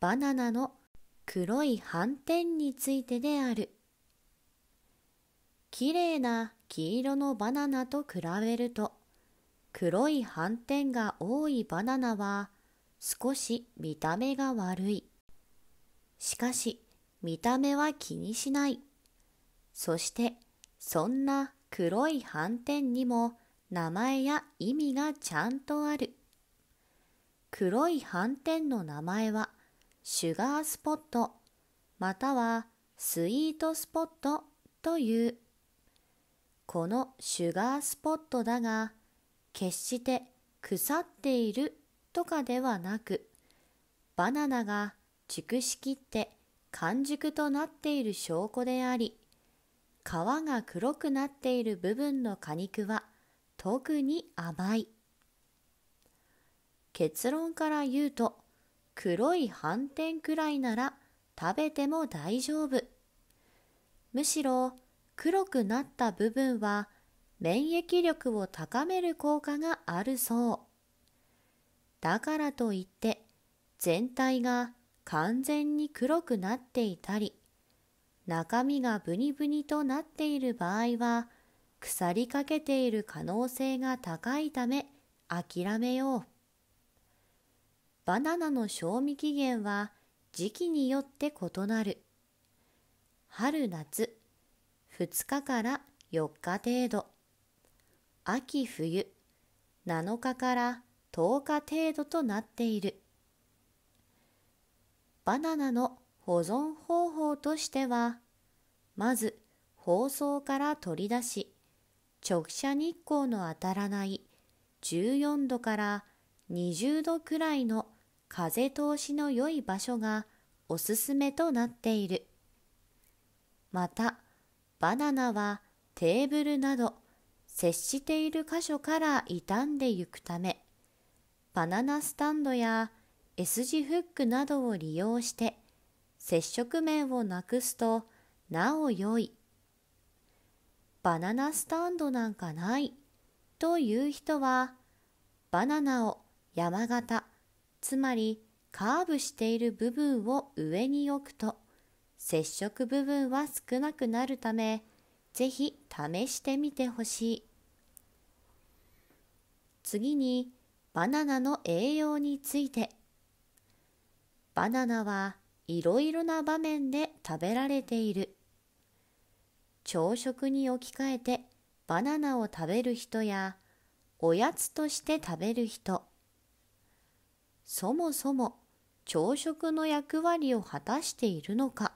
バナナの黒い斑点についてである。きれいな黄色のバナナと比べると黒い斑点が多いバナナは少し見た目が悪い。しかし見た目は気にしない。そしてそんな黒い斑点にも名前や意味がちゃんとある。黒い斑点の名前はシュガースポットまたはスイートスポットという。このシュガースポットだが決して腐っているとかではなくバナナが熟しきって完熟となっている証拠であり皮が黒くなっている部分の果肉は特に甘い結論から言うと黒い斑点くらいなら食べても大丈夫むしろ黒くなった部分は免疫力を高める効果があるそうだからといって全体が完全に黒くなっていたり中身がブニブニとなっている場合は腐りかけている可能性が高いため諦めようバナナの賞味期限は時期によって異なる春夏2日から4日程度秋冬7日から10日程度となっているバナナの保存方法としてはまず包装から取り出し直射日光の当たらない14度から20度くらいの風通しの良い場所がおすすめとなっているまたバナナはテーブルなど接している箇所から傷んでゆくためバナナスタンドや S 字フックなどを利用して接触面をなくすとなお良いバナナスタンドなんかないという人はバナナを山形つまりカーブしている部分を上に置くと接触部分は少なくなるためぜひ試してみてほしい次にバナナの栄養についてバナナはいろいろな場面で食べられている朝食に置き換えてバナナを食べる人やおやつとして食べる人そもそも朝食の役割を果たしているのか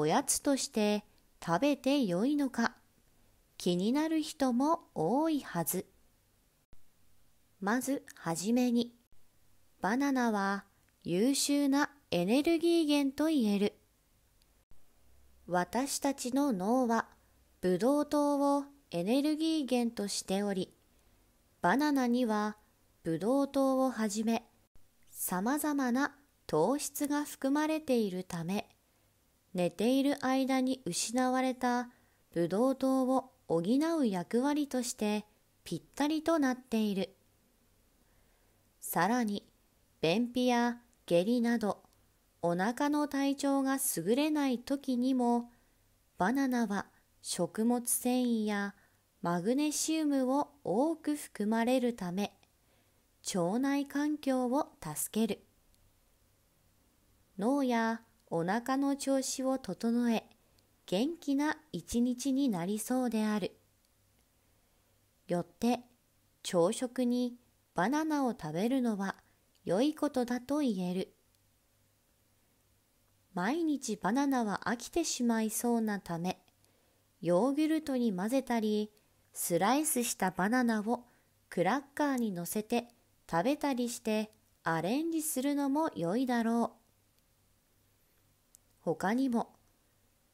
おやつとして食べてよいのか気になる人も多いはず。まずはじめに、バナナは優秀なエネルギー源と言える。私たちの脳はブドウ糖をエネルギー源としており、バナナにはブドウ糖をはじめ、さまざまな糖質が含まれているため、寝ている間に失われたブドウ糖を補う役割としてぴったりとなっているさらに便秘や下痢などお腹の体調が優れない時にもバナナは食物繊維やマグネシウムを多く含まれるため腸内環境を助ける脳やお腹の調子を整え、元気な一日になりそうである。よって、朝食にバナナを食べるのは良いことだと言える。毎日バナナは飽きてしまいそうなため、ヨーグルトに混ぜたり、スライスしたバナナをクラッカーにのせて食べたりしてアレンジするのも良いだろう。他にも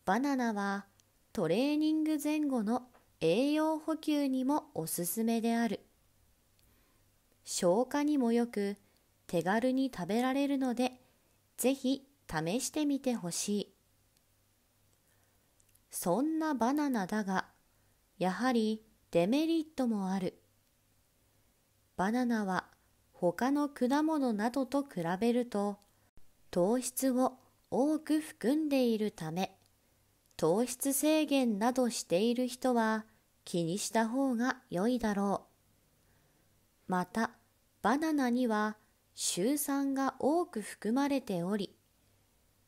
バナナはトレーニング前後の栄養補給にもおすすめである消化にもよく手軽に食べられるのでぜひ試してみてほしいそんなバナナだがやはりデメリットもあるバナナは他の果物などと比べると糖質を多く含んでいるため糖質制限などしている人は気にした方が良いだろうまたバナナにはシュウ酸が多く含まれており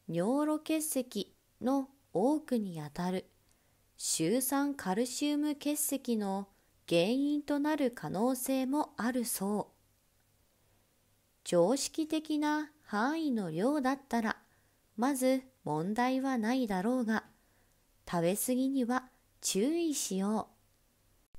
尿路結石の多くにあたるシュウ酸カルシウム結石の原因となる可能性もあるそう常識的な範囲の量だったらまず問題はないだろうが、食べ過ぎには注意しよう。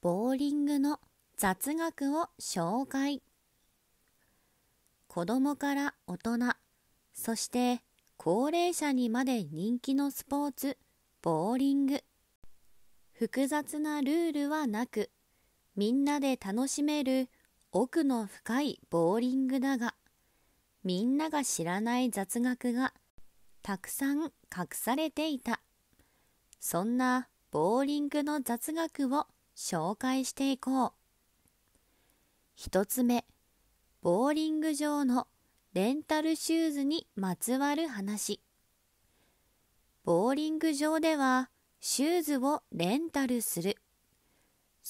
ボーリングの雑学を紹介子供から大人そして高齢者にまで人気のスポーツボーリング複雑なルールはなくみんなで楽しめる奥の深いボーリングだがみんなが知らない雑学がたくさん隠されていたそんなボーリングの雑学を紹介していこう1つ目ボーリング場のレンタルシューズにまつわる話ボーリング場ではシューズをレンタルする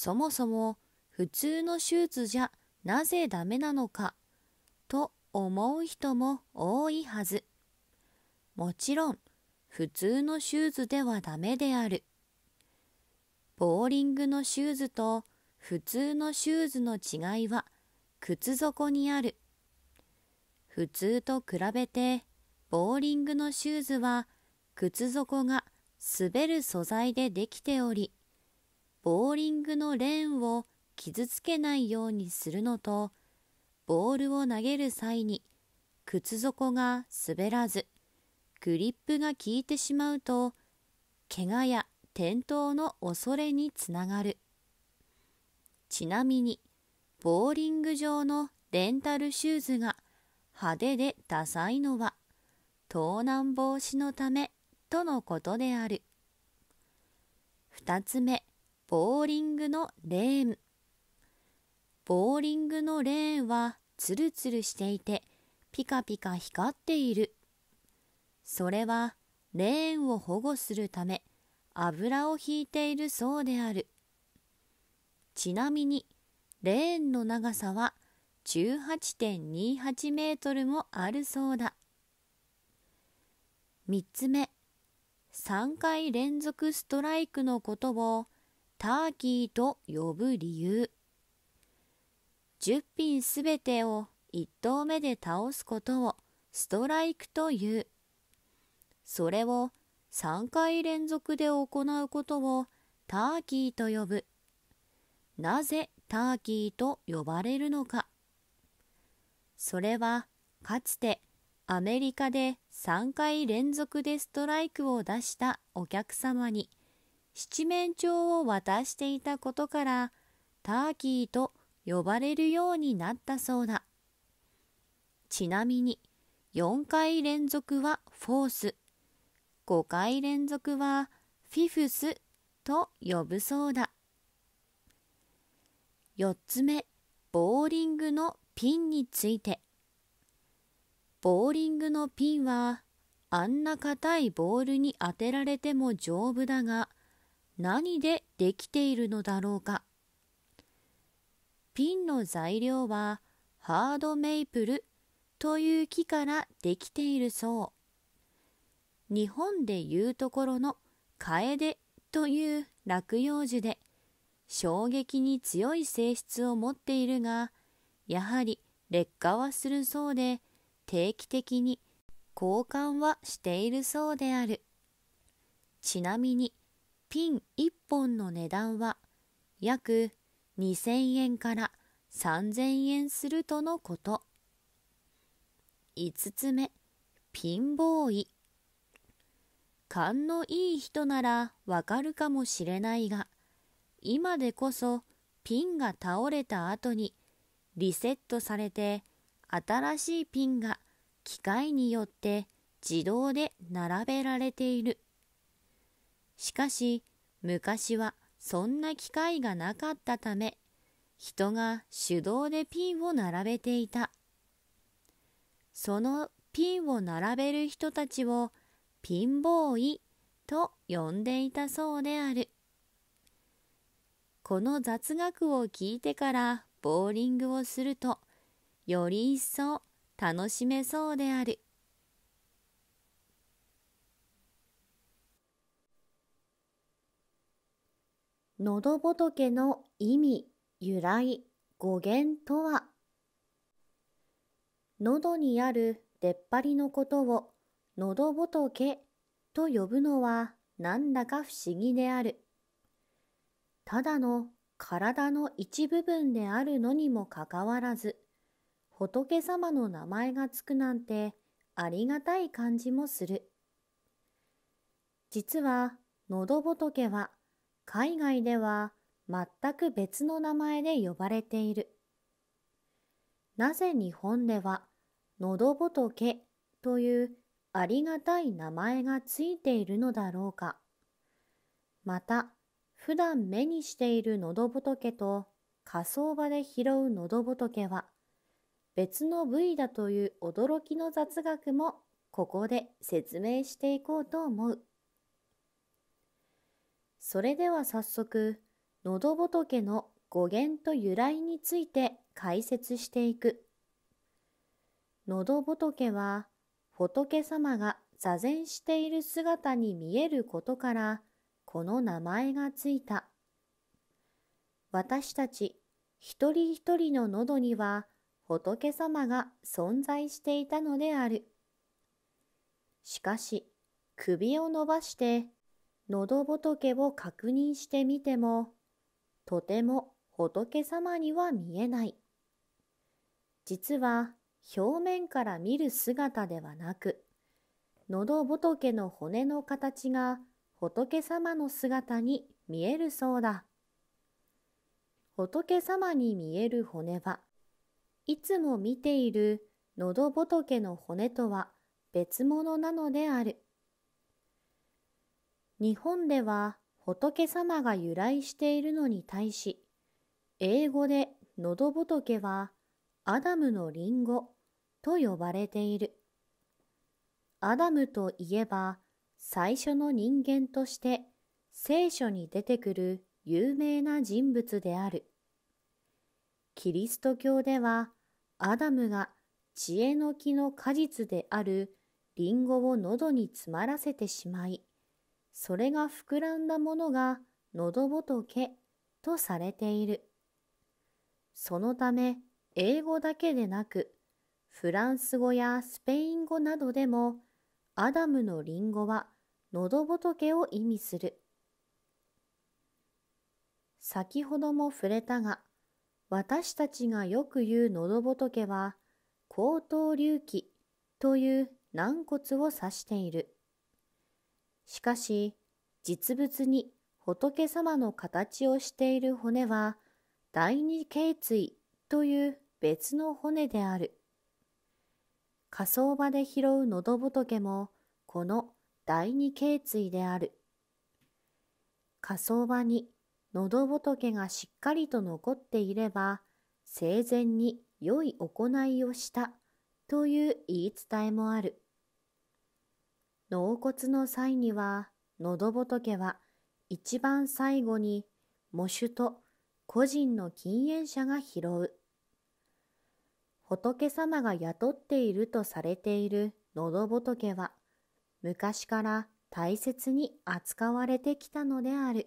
そもそも普通の手術じゃなぜダメなのかと思う人も多いはず。もちろん普通のシューズではダメである。ボーリングのシューズと普通のシューズの違いは靴底にある。普通と比べてボーリングのシューズは靴底が滑る素材でできておりボーリングのレーンを傷つけないようにするのとボールを投げる際に靴底が滑らずグリップが効いてしまうと怪我や転倒の恐れにつながるちなみにボーリング場のレンタルシューズが派手でダサいのは盗難防止のためとのことである2つ目ボーリングのレーンボーリングのレーンはツルツルしていてピカピカ光っているそれはレーンを保護するため油を引いているそうであるちなみにレーンの長さは18.28メートルもあるそうだ3つ目3回連続ストライクのことをターキーと呼ぶ理由10品すべてを1投目で倒すことをストライクというそれを3回連続で行うことをターキーと呼ぶなぜターキーと呼ばれるのかそれはかつてアメリカで3回連続でストライクを出したお客様に七面鳥を渡していたことからターキーと呼ばれるようになったそうだちなみに4回連続はフォース5回連続はフィフスと呼ぶそうだ4つ目ボーリングのピンについてボーリングのピンはあんな硬いボールに当てられても丈夫だが何でできているのだろうかピンの材料はハードメイプルという木からできているそう日本でいうところの楓という落葉樹で衝撃に強い性質を持っているがやはり劣化はするそうで定期的に交換はしているそうであるちなみにピン1本の値段は約2000円から3000円するとのこと5つ目ピンボーイ勘のいい人ならわかるかもしれないが今でこそピンが倒れた後にリセットされて新しいピンが機械によって自動で並べられているしかし昔はそんな機会がなかったため人が手動でピンを並べていたそのピンを並べる人たちをピンボーイと呼んでいたそうであるこの雑学を聞いてからボーリングをするとより一層楽しめそうである。喉仏の意味、由来、語源とは喉にある出っ張りのことを喉仏と呼ぶのはなんだか不思議である。ただの体の一部分であるのにもかかわらず、仏様の名前がつくなんてありがたい感じもする。実は、喉仏は、海外では全く別の名前で呼ばれている。なぜ日本では、喉仏とというありがたい名前がついているのだろうか。また、普段目にしている喉仏とと火葬場で拾う喉仏は、別の部位だという驚きの雑学もここで説明していこうと思う。それでは早速、喉仏の語源と由来について解説していく。喉仏は、仏様が座禅している姿に見えることから、この名前がついた。私たち一人一人の喉には仏様が存在していたのである。しかし、首を伸ばして喉仏を確認してみても、とても仏様には見えない。実は表面から見る姿ではなく、喉仏の骨の形が仏様の姿に見えるそうだ。仏様に見える骨はいつも見ている喉仏の骨とは別物なのである。日本では仏様が由来しているのに対し、英語で喉仏はアダムのリンゴと呼ばれている。アダムといえば最初の人間として聖書に出てくる有名な人物である。キリスト教ではアダムが知恵の木の果実であるリンゴを喉に詰まらせてしまい、それが膨らんだものが喉仏とされている。そのため、英語だけでなく、フランス語やスペイン語などでも、アダムのリンゴは喉仏を意味する。先ほども触れたが、私たちがよく言う喉仏は、高等隆起という軟骨を指している。しかし、実物に仏様の形をしている骨は、第二頸椎という別の骨である。火葬場で拾う喉仏も、この第二頸椎である。火葬場に喉仏がしっかりと残っていれば、生前に良い行いをしたという言い伝えもある。納骨の際には、喉仏は一番最後に喪主と個人の禁煙者が拾う。仏様が雇っているとされている喉仏は、昔から大切に扱われてきたのである。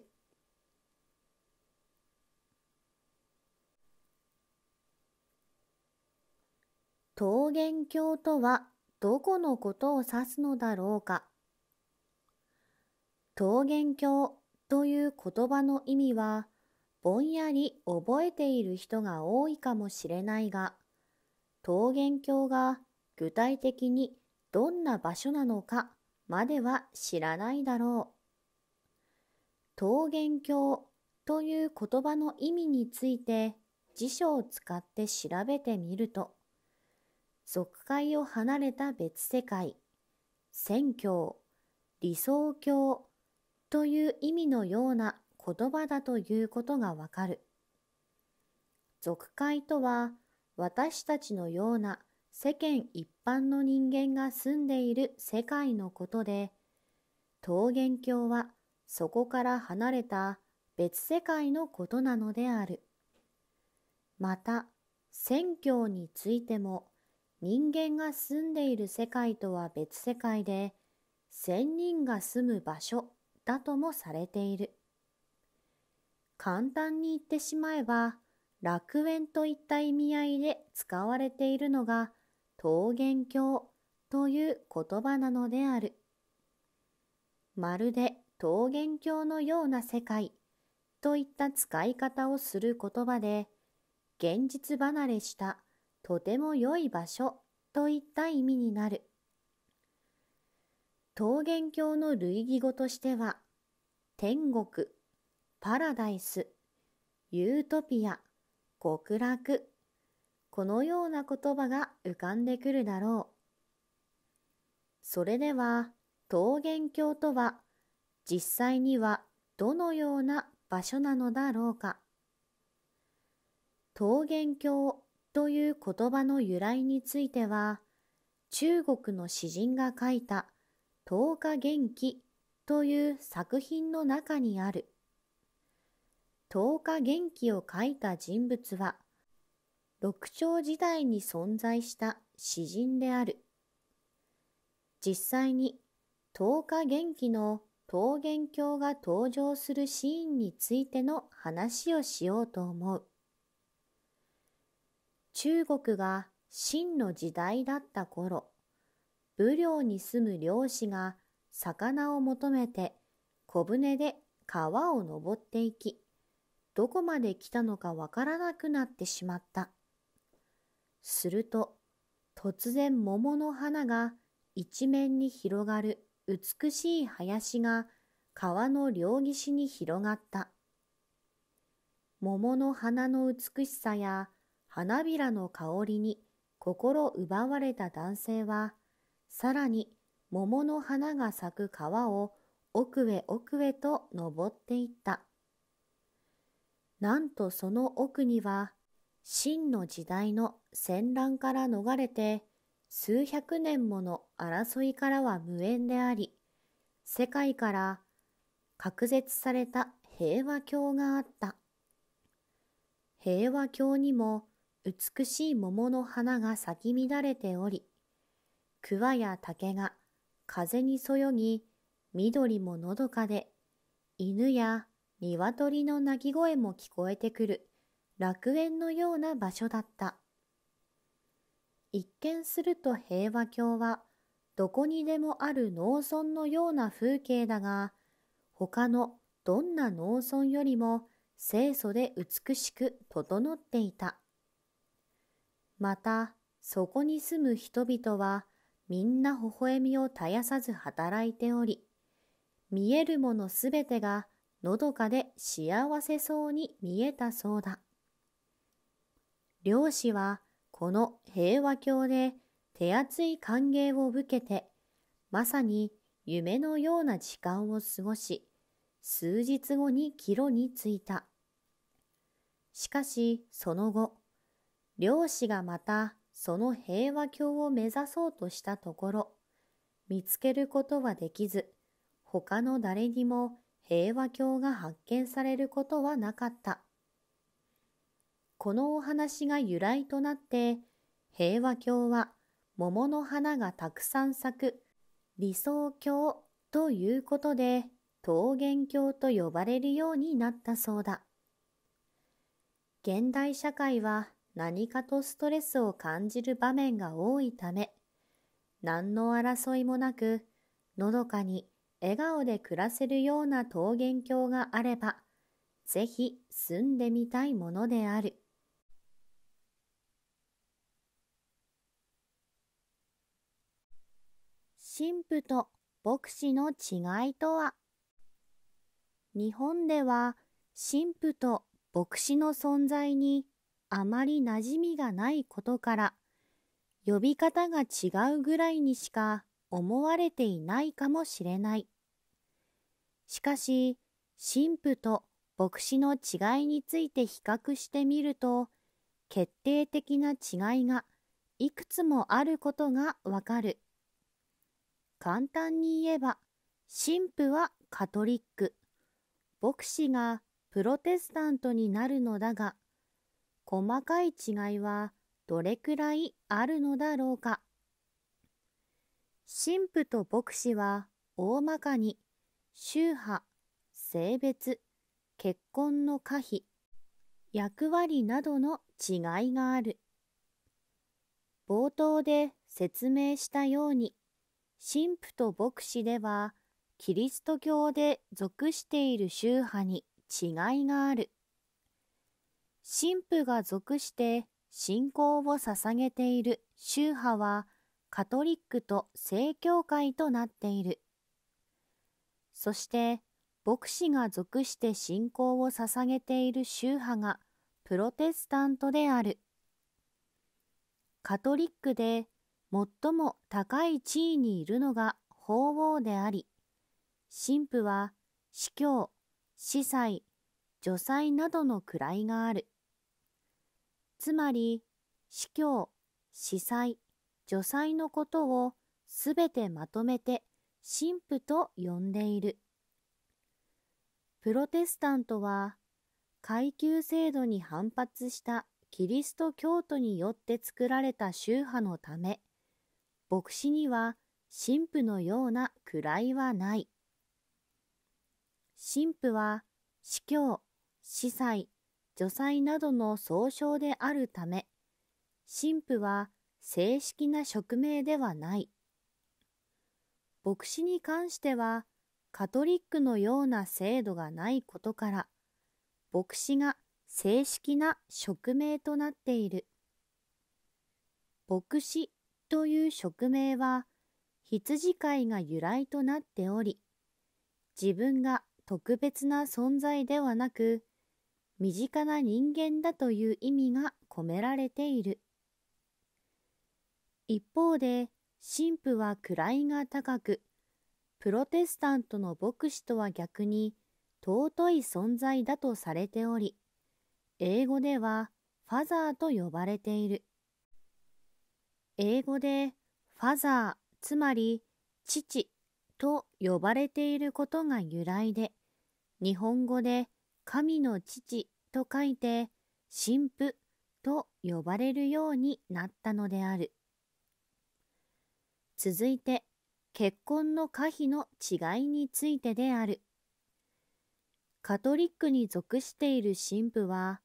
桃源郷とはどこのことを指すのだろうか。桃源郷という言葉の意味は、ぼんやり覚えている人が多いかもしれないが、桃源郷が具体的にどんな場所なのかまでは知らないだろう。桃源郷という言葉の意味について辞書を使って調べてみると、俗界を離れた別世界、宣教、理想郷という意味のような言葉だということがわかる。俗界とは私たちのような世間一般の人間が住んでいる世界のことで、桃源郷はそこから離れた別世界のことなのである。また、宣教についても、人間が住んでいる世界とは別世界で、仙人が住む場所だともされている。簡単に言ってしまえば、楽園といった意味合いで使われているのが、桃源郷という言葉なのである。まるで桃源郷のような世界といった使い方をする言葉で、現実離れしたとても良い場所といった意味になる。桃源郷の類義語としては、天国、パラダイス、ユートピア、極楽、このような言葉が浮かんでくるだろう。それでは、桃源郷とは、実際にはどのような場所なのだろうか。桃源郷という言葉の由来については、中国の詩人が書いた十日元気という作品の中にある。十日元気を書いた人物は、六朝時代に存在した詩人である。実際に十日元気の桃源郷が登場するシーンについての話をしようと思う。中国が秦の時代だった頃、武陵に住む漁師が魚を求めて小舟で川を登っていき、どこまで来たのかわからなくなってしまった。すると、突然桃の花が一面に広がる美しい林が川の両岸に広がった。桃の花の美しさや花びらの香りに心奪われた男性は、さらに桃の花が咲く川を奥へ奥へと登っていった。なんとその奥には、真の時代の戦乱から逃れて、数百年もの争いからは無縁であり、世界から隔絶された平和教があった。平和教にも美しい桃の花が咲き乱れており、桑や竹が風にそよぎ、緑ものどかで、犬や鶏の鳴き声も聞こえてくる楽園のような場所だった。一見すると平和郷は、どこにでもある農村のような風景だが、他のどんな農村よりも清楚で美しく整っていた。また、そこに住む人々は、みんな微笑みを絶やさず働いており、見えるものすべてがのどかで幸せそうに見えたそうだ。漁師はこの平和郷で手厚い歓迎を受けて、まさに夢のような時間を過ごし、数日後に帰路に着いた。しかしその後、漁師がまたその平和教を目指そうとしたところ、見つけることはできず、他の誰にも平和教が発見されることはなかった。このお話が由来となって、平和教は桃の花がたくさん咲く理想郷ということで、桃源郷と呼ばれるようになったそうだ。現代社会は何かとストレスを感じる場面が多いため、何の争いもなく、のどかに笑顔で暮らせるような桃源郷があれば、ぜひ住んでみたいものである。神父と牧師の違いとは日本では神父と牧師の存在にあまり馴染みがないことから呼び方が違うぐらいにしか思われていないかもしれない。しかし神父と牧師の違いについて比較してみると決定的な違いがいくつもあることがわかる。簡単に言えば神父はカトリック牧師がプロテスタントになるのだが細かい違いはどれくらいあるのだろうか。神父と牧師は大まかに宗派、性別、結婚の可否、役割などの違いがある。冒頭で説明したように、神父と牧師では、キリスト教で属している宗派に違いがある。神父が属して信仰を捧げている宗派はカトリックと正教会となっている。そして牧師が属して信仰を捧げている宗派がプロテスタントである。カトリックで最も高い地位にいるのが法王であり、神父は司教、司祭、助祭などの位がある。つまり、司教、司祭、助祭のことをすべてまとめて神父と呼んでいる。プロテスタントは階級制度に反発したキリスト教徒によって作られた宗派のため、牧師には神父のような位はない。神父は司教、司祭、女祭などの総称であるため、神父は正式な職名ではない。牧師に関しては、カトリックのような制度がないことから、牧師が正式な職名となっている。牧師という職名は、羊飼いが由来となっており、自分が特別な存在ではなく、身近な人間だという意味が込められている一方で神父は位が高くプロテスタントの牧師とは逆に尊い存在だとされており英語ではファザーと呼ばれている英語でファザーつまり父と呼ばれていることが由来で日本語で神の父と書いて神父と呼ばれるようになったのである。続いて結婚の可否の違いについてである。カトリックに属している神父は、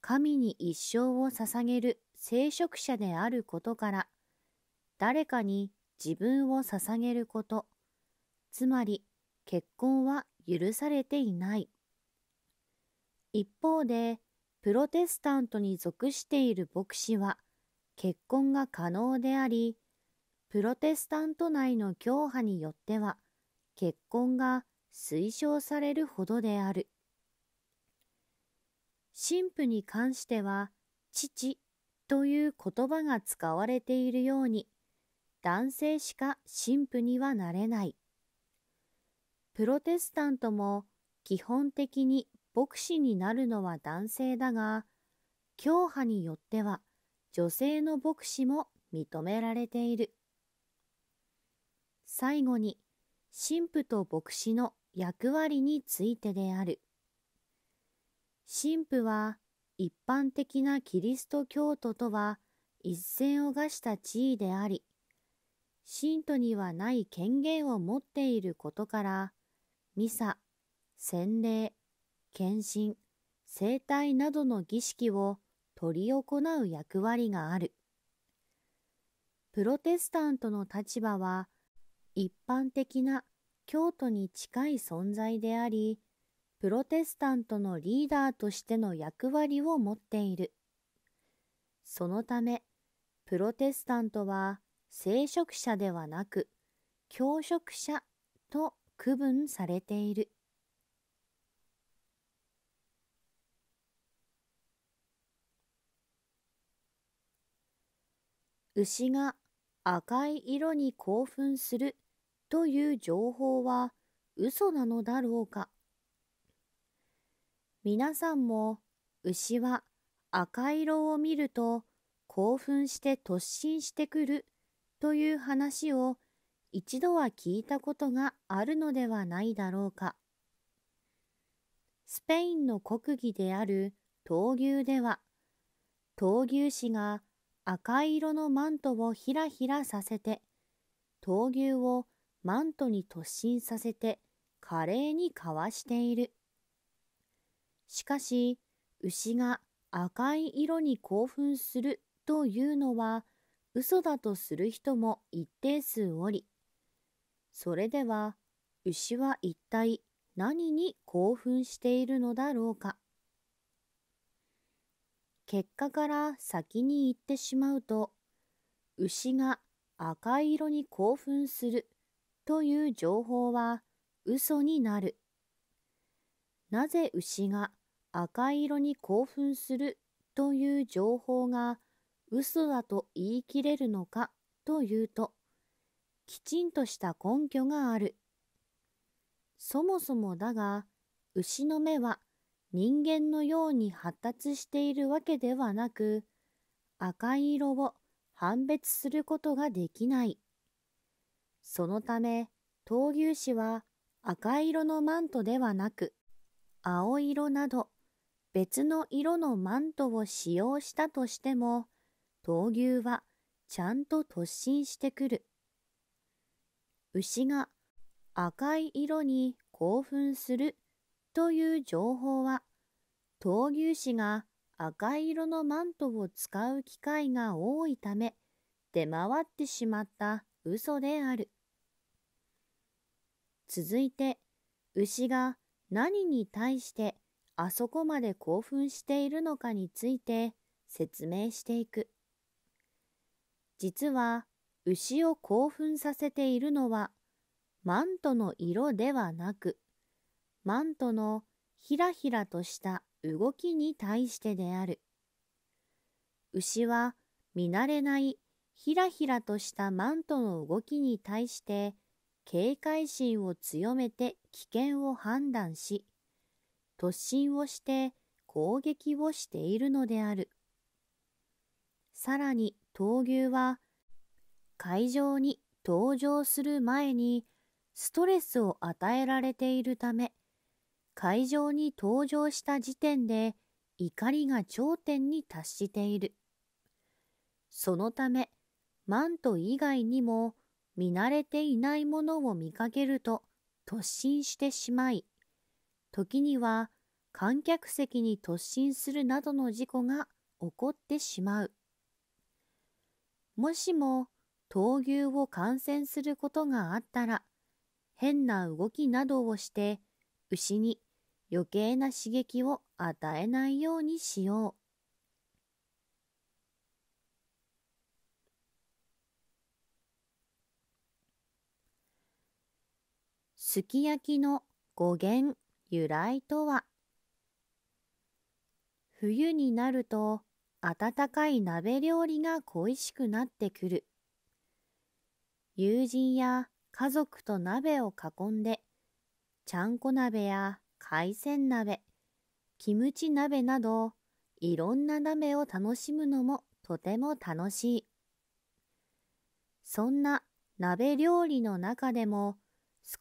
神に一生を捧げる聖職者であることから、誰かに自分を捧げること、つまり結婚は許されていない一方で、プロテスタントに属している牧師は、結婚が可能であり、プロテスタント内の教派によっては、結婚が推奨されるほどである。神父に関しては、父という言葉が使われているように、男性しか神父にはなれない。プロテスタントも基本的に牧師になるのは男性だが、教派によっては女性の牧師も認められている。最後に、神父と牧師の役割についてである。神父は一般的なキリスト教徒とは一線を画した地位であり、信徒にはない権限を持っていることから、ミサ、洗礼、献身、生体などの儀式を執り行う役割がある。プロテスタントの立場は一般的な教徒に近い存在であり、プロテスタントのリーダーとしての役割を持っている。そのため、プロテスタントは聖職者ではなく、教職者と区分されている。牛が赤い色に興奮するという情報は嘘なのだろうか皆さんも牛は赤色を見ると興奮して突進してくるという話を一度は聞いたことがあるのではないだろうか。スペインの国技である闘牛では闘牛士が赤い色のマントをひらひらさせて、闘牛をマントに突進させて、華麗にかわしている。しかし、牛が赤い色に興奮するというのは、嘘だとする人も一定数おり、それでは牛は一体何に興奮しているのだろうか。結果から先に行ってしまうと牛が赤色に興奮するという情報は嘘になる。なぜ牛が赤色に興奮するという情報が嘘だと言い切れるのかというと、きちんとした根拠がある。そもそもだが、牛の目は人間のように発達しているわけではなく、赤い色を判別することができない。そのため、闘牛士は赤色のマントではなく、青色など別の色のマントを使用したとしても、闘牛はちゃんと突進してくる。牛が赤い色に興奮するという情報は、闘牛士が赤色のマントを使う機会が多いため、出回ってしまった嘘である。続いて、牛が何に対してあそこまで興奮しているのかについて説明していく。実は、牛を興奮させているのは、マントの色ではなく、マントのひらひらとした動きに対してである。牛は見慣れないひらひらとしたマントの動きに対して警戒心を強めて危険を判断し、突進をして攻撃をしているのである。さらに闘牛は会場に登場する前にストレスを与えられているため会場に登場した時点で怒りが頂点に達している。そのため、マント以外にも見慣れていないものを見かけると突進してしまい、時には観客席に突進するなどの事故が起こってしまう。もしも闘牛を感染することがあったら、変な動きなどをして牛に余計な刺激を与えないようにしよう。すき焼きの語源由来とは冬になると温かい鍋料理が恋しくなってくる友人や家族と鍋を囲んでちゃんこ鍋や海鮮鍋、キムチ鍋など、いろんな鍋を楽しむのもとても楽しい。そんな鍋料理の中でも、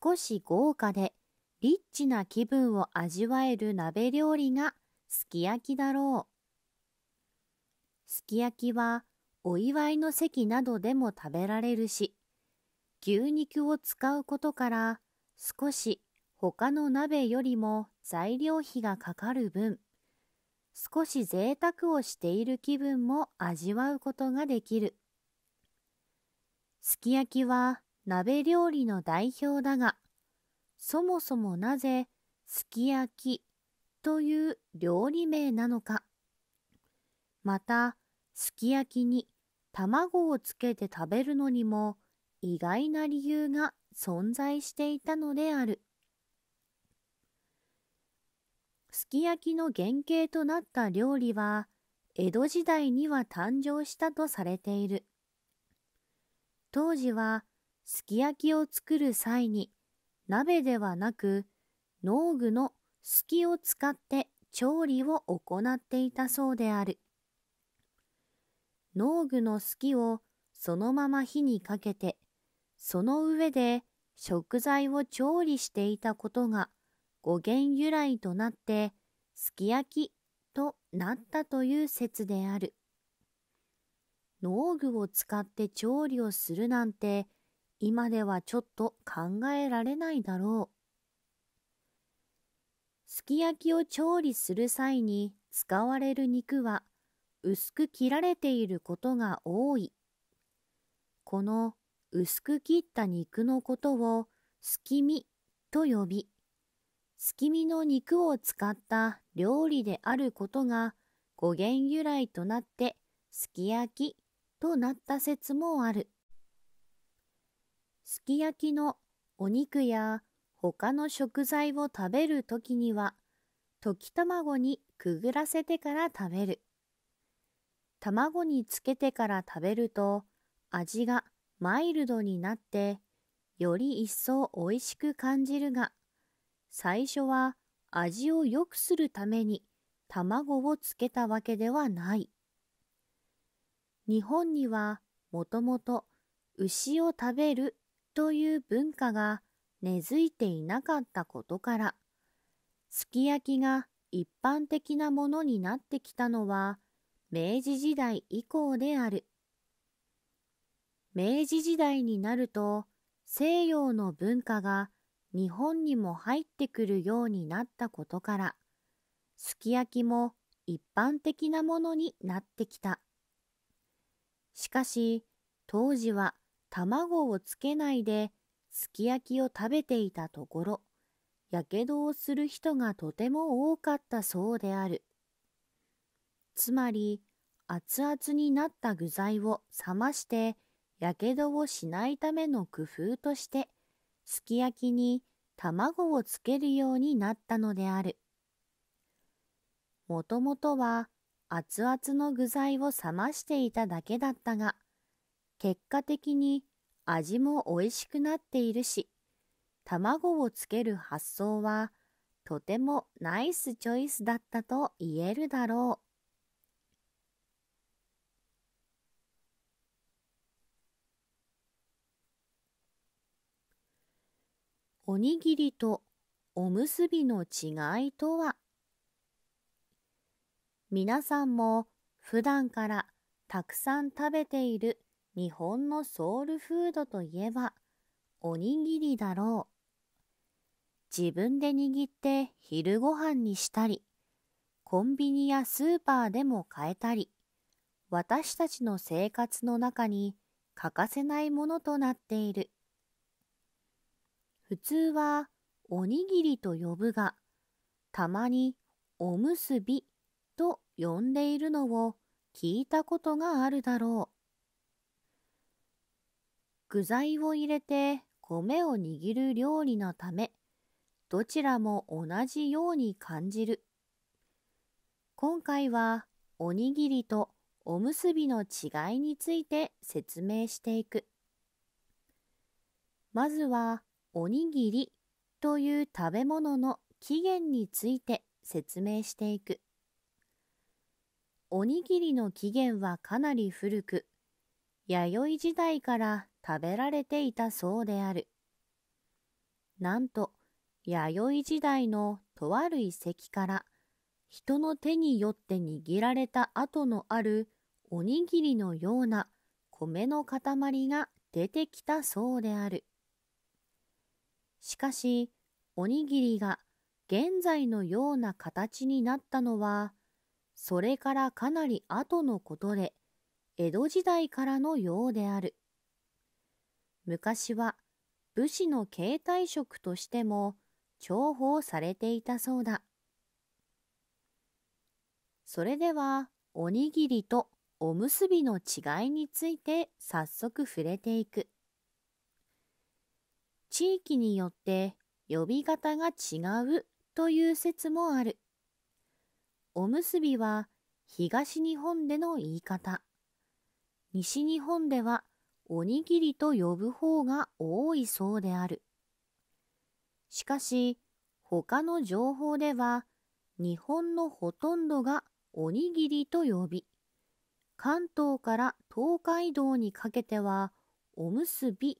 少し豪華でリッチな気分を味わえる鍋料理がすき焼きだろう。すき焼きはお祝いの席などでも食べられるし、牛肉を使うことから少し他の鍋よりも材料費がかかる分、少し贅沢をしている気分も味わうことができる。すき焼きは鍋料理の代表だが、そもそもなぜすき焼きという料理名なのか。また、すき焼きに卵をつけて食べるのにも意外な理由が存在していたのである。すき焼きの原型となった料理は、江戸時代には誕生したとされている。当時は、すき焼きを作る際に、鍋ではなく、農具のすきを使って調理を行っていたそうである。農具のすきをそのまま火にかけて、その上で食材を調理していたことが語源由来となって、すき焼きとなったという説である。農具を使って調理をするなんて、今ではちょっと考えられないだろう。すき焼きを調理する際に使われる肉は薄く切られていることが多い。この薄く切った肉のことをすき身と呼び、月見の肉を使った料理であることが語源由来となってすき焼きとなった説もある。すき焼きのお肉や他の食材を食べるときには溶き卵にくぐらせてから食べる。卵につけてから食べると味がマイルドになってより一層おいしく感じるが最初は味を良くするために卵をつけたわけではない。日本にはもともと牛を食べるという文化が根付いていなかったことから、すき焼きが一般的なものになってきたのは明治時代以降である。明治時代になると西洋の文化が日本にも入ってくるようになったことから、すき焼きも一般的なものになってきた。しかし、当時は卵をつけないですき焼きを食べていたところ、やけどをする人がとても多かったそうである。つまり、熱々になった具材を冷まして、やけどをしないための工夫として、すき焼きに卵をつけるようになったのである。もともとは熱々の具材を冷ましていただけだったが、結果的に味も美味しくなっているし、卵をつける発想はとてもナイスチョイスだったと言えるだろう。おにぎりとおむすびの違いとは皆さんも普段からたくさん食べている日本のソウルフードといえばおにぎりだろう。自分で握って昼ご飯にしたり、コンビニやスーパーでも買えたり、私たちの生活の中に欠かせないものとなっている。普通はおにぎりと呼ぶが、たまにおむすびと呼んでいるのを聞いたことがあるだろう。具材を入れて米を握る料理のため、どちらも同じように感じる。今回はおにぎりとおむすびの違いについて説明していく。まずはおにぎりという食べ物の起源について説明していく。おにぎりの起源はかなり古く、弥生時代から食べられていたそうである。なんと、弥生時代のとある遺跡から人の手によって握られた跡のあるおにぎりのような米の塊が出てきたそうである。しかし、おにぎりが現在のような形になったのは、それからかなり後のことで、江戸時代からのようである。昔は武士の携帯食としても重宝されていたそうだ。それでは、おにぎりとおむすびの違いについて早速触れていく。地域によって呼び方が違うという説もある。おむすびは東日本での言い方。西日本ではおにぎりと呼ぶ方が多いそうである。しかし、他の情報では、日本のほとんどがおにぎりと呼び、関東から東海道にかけてはおむすび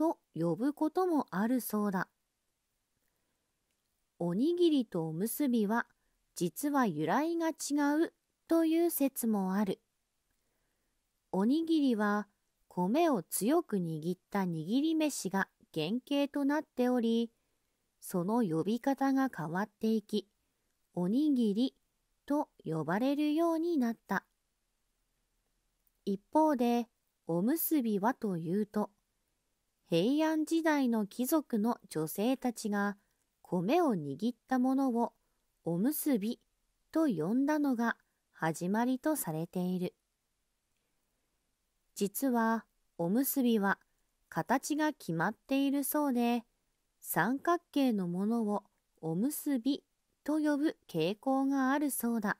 と呼ぶこともあるそうだ。おにぎりとおむすびは実は由来が違うという説もある。おにぎりは米を強く握った握り飯が原型となっており、その呼び方が変わっていき、おにぎりと呼ばれるようになった。一方で、おむすびはというと、平安時代の貴族の女性たちが米を握ったものをおむすびと呼んだのが始まりとされている。実はおむすびは形が決まっているそうで三角形のものをおむすびと呼ぶ傾向があるそうだ。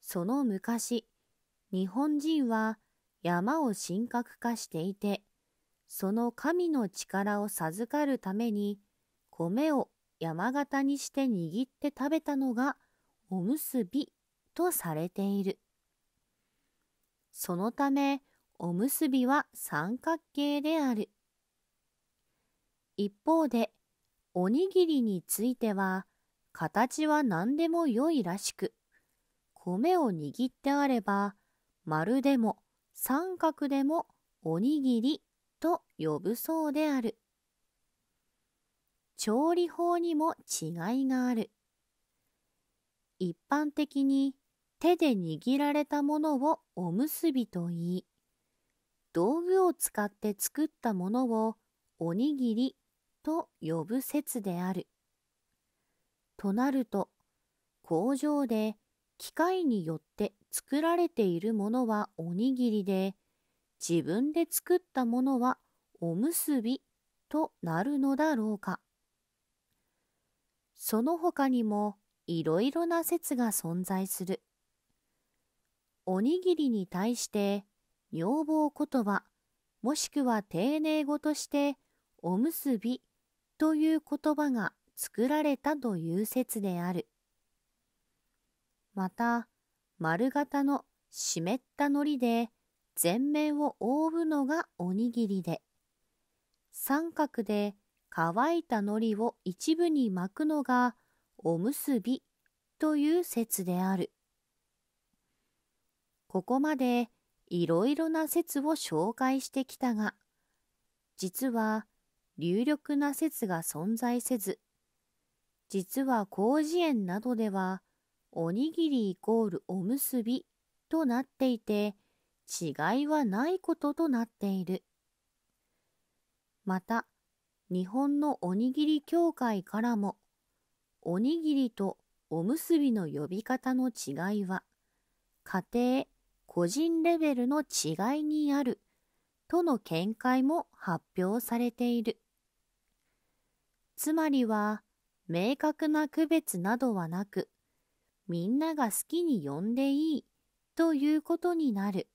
その昔、日本人は山を神格化していて、その神の力を授かるために米を山形にして握って食べたのがおむすびとされている。そのためおむすびは三角形である。一方でおにぎりについては形は何でも良いらしく米を握ってあれば丸でも三角でもおにぎりと呼ぶそうである。調理法にも違いがある。一般的に手で握られたものをおむすびと言い、道具を使って作ったものをおにぎりと呼ぶ説である。となると、工場で機械によって作られているものはおにぎりで、自分で作ったものはおむすびとなるのだろうか。その他にもいろいろな説が存在する。おにぎりに対して女房言葉もしくは丁寧語としておむすびという言葉が作られたという説である。また、丸型の湿った糊で全面を覆うのがおにぎりで、三角で乾いた海苔を一部に巻くのがおむすびという説である。ここまでいろいろな説を紹介してきたが、実は有力な説が存在せず、実は広辞苑などでは、おにぎりイコールおむすびとなっていて、違いはないこととなっている。また、日本のおにぎり協会からも、おにぎりとおむすびの呼び方の違いは、家庭、個人レベルの違いにある、との見解も発表されている。つまりは、明確な区別などはなく、みんなが好きに呼んでいいということになる。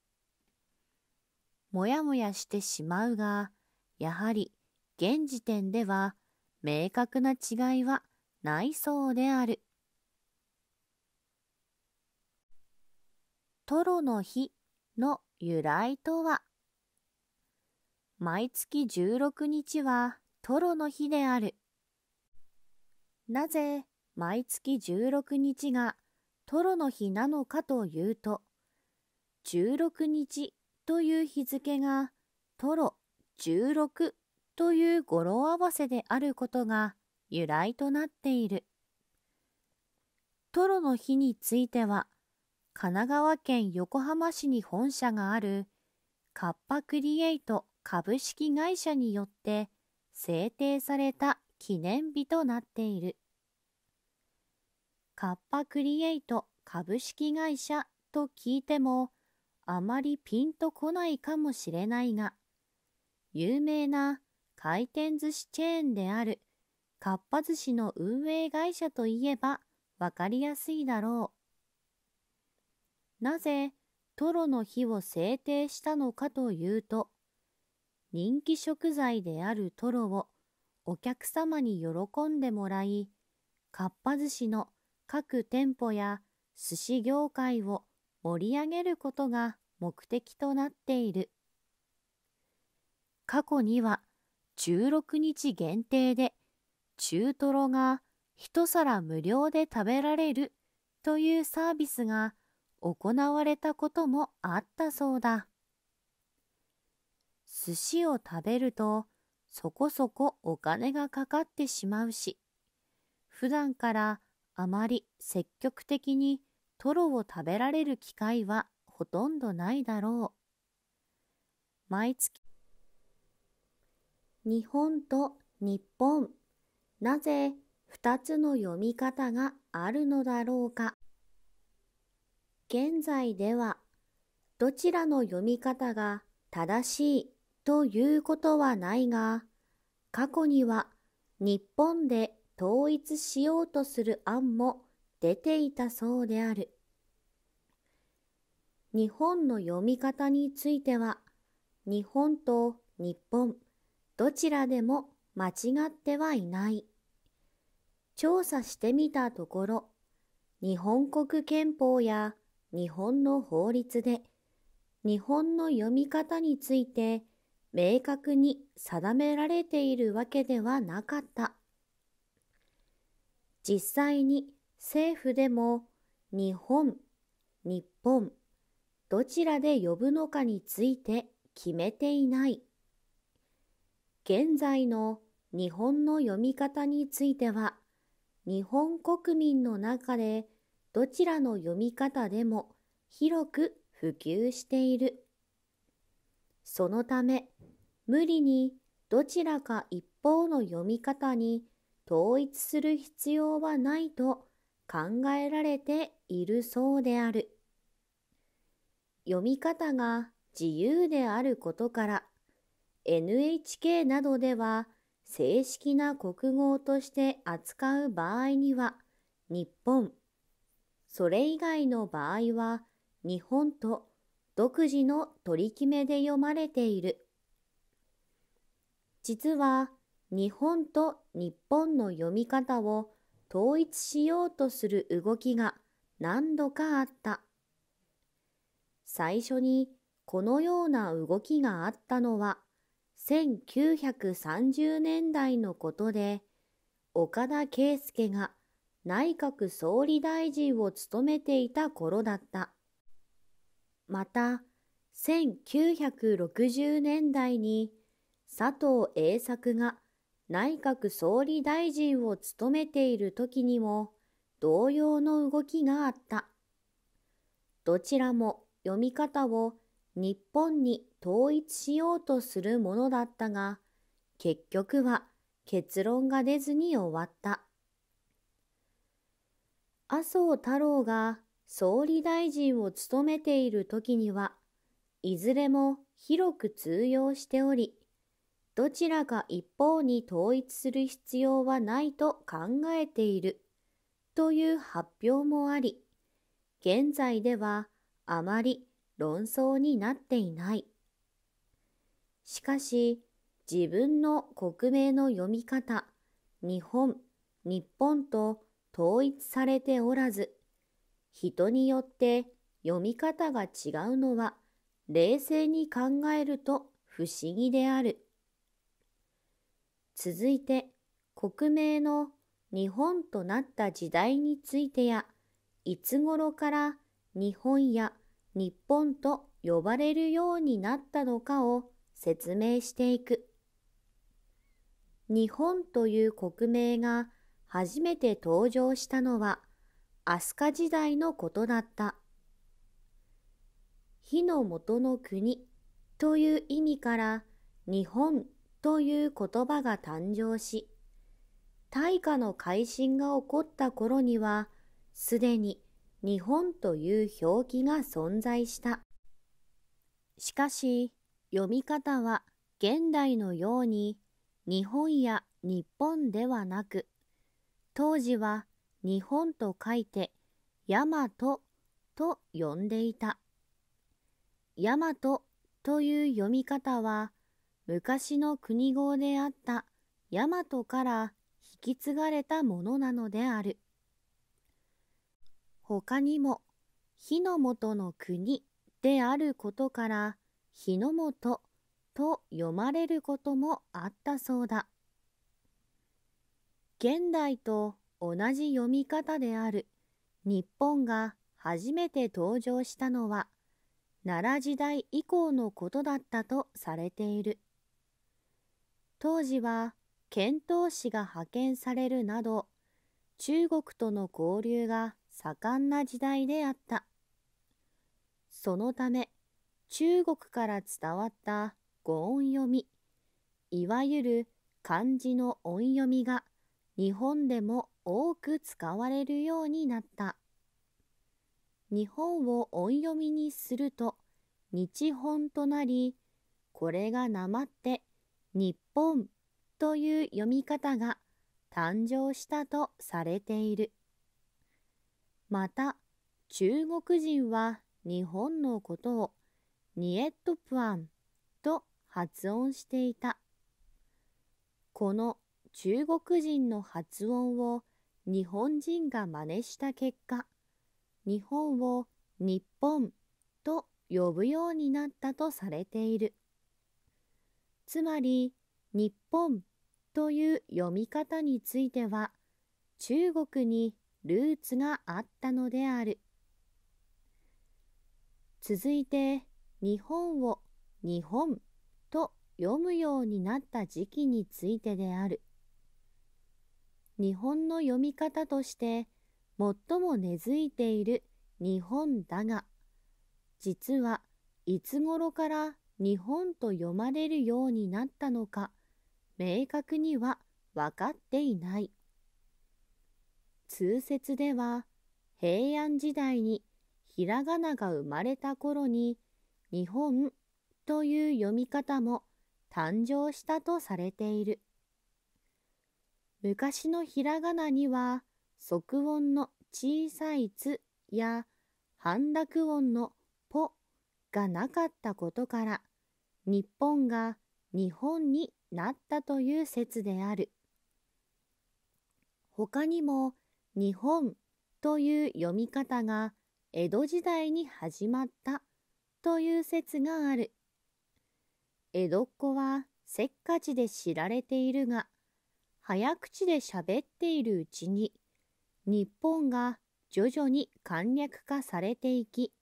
もやもやしてしまうが、やはり現時点では明確な違いはないそうである。トロの日の由来とは毎月16日はトロの日である。なぜ毎月16日がトロの日なのかというと、16日という日付がトロ16という語呂合わせであることが由来となっている。トロの日については、神奈川県横浜市に本社があるカッパクリエイト株式会社によって制定された記念日となっている。カッパクリエイト株式会社と聞いてもあまりピンとこないかもしれないが、有名な回転寿司チェーンであるかっぱ寿司の運営会社といえばわかりやすいだろう。なぜトロの日を制定したのかというと、人気食材であるトロをお客様に喜んでもらい、かっぱ寿司の各店舗や寿司業界を盛り上げることが目的となっている過去には16日限定で中トロが一皿無料で食べられるというサービスが行われたこともあったそうだ寿司を食べるとそこそこお金がかかってしまうし普段からあまり積極的にトロを食べられる機会はほとんどないだろう。毎月日本と日本なぜ2つの読み方があるのだろうか現在ではどちらの読み方が正しいということはないが過去には日本で統一しようとする案も出ていたそうである。日本の読み方については、日本と日本、どちらでも間違ってはいない。調査してみたところ、日本国憲法や日本の法律で、日本の読み方について明確に定められているわけではなかった。実際に政府でも日本、日本、どちらで呼ぶのかについて決めていない。現在の日本の読み方については、日本国民の中でどちらの読み方でも広く普及している。そのため、無理にどちらか一方の読み方に統一する必要はないと考えられているそうである。読み方が自由であることから、NHK などでは正式な国語として扱う場合には日本、それ以外の場合は日本と独自の取り決めで読まれている。実は日本と日本の読み方を統一しようとする動きが何度かあった。最初にこのような動きがあったのは1930年代のことで、岡田圭介が内閣総理大臣を務めていた頃だった。また、1960年代に佐藤栄作が内閣総理大臣を務めている時にも同様の動きがあった。どちらも読み方を日本に統一しようとするものだったが、結局は結論が出ずに終わった。麻生太郎が総理大臣を務めている時には、いずれも広く通用しており、どちらか一方に統一する必要はないと考えているという発表もあり、現在ではあまり論争になっていない。しかし、自分の国名の読み方、日本、日本と統一されておらず、人によって読み方が違うのは冷静に考えると不思議である。続いて国名の日本となった時代についてやいつ頃から日本や日本と呼ばれるようになったのかを説明していく日本という国名が初めて登場したのは飛鳥時代のことだった火の元の国という意味から日本という言葉が誕生し、大化の改新が起こった頃には、すでに日本という表記が存在した。しかし、読み方は現代のように、日本や日本ではなく、当時は日本と書いて、ヤマトと呼んでいた。ヤマトという読み方は、昔の国号であった大和から引き継がれたものなのである。他にも、火の元の国であることから、火の元と読まれることもあったそうだ。現代と同じ読み方である日本が初めて登場したのは、奈良時代以降のことだったとされている。当時は遣唐使が派遣されるなど中国との交流が盛んな時代であったそのため中国から伝わった語音読みいわゆる漢字の音読みが日本でも多く使われるようになった日本を音読みにすると日本となりこれがなまって日本という読み方が誕生したとされている。また、中国人は日本のことをニエットプアンと発音していた。この中国人の発音を日本人が真似した結果、日本を日本と呼ぶようになったとされている。つまり日本という読み方については中国にルーツがあったのである。続いて日本を日本と読むようになった時期についてである。日本の読み方として最も根付いている日本だが、実はいつ頃から日本と読まれるようになったのか明確には分かっていない通説では平安時代にひらがなが生まれた頃に日本という読み方も誕生したとされている昔のひらがなには即音の小さい「つ」や半濁音の「ぽ」がなかったことから日本が日本になったという説である。他にも日本という読み方が江戸時代に始まったという説がある。江戸っ子はせっかちで知られているが、早口で喋っているうちに、日本が徐々に簡略化されていき、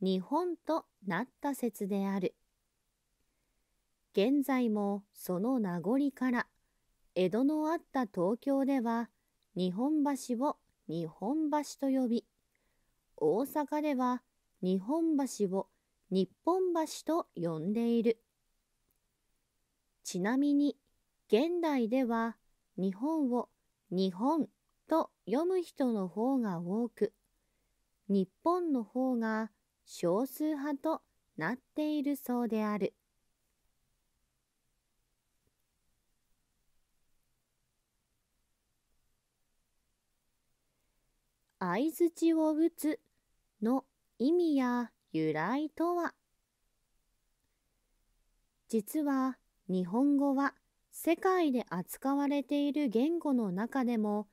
日本となった説である。現在もその名残から江戸のあった東京では日本橋を日本橋と呼び大阪では日本橋を日本橋と呼んでいるちなみに現代では日本を日本と読む人の方が多く日本の方が少数派となっているそうである。相づちを打つの意味や由来とは実は日本語は世界で扱われている言語の中でも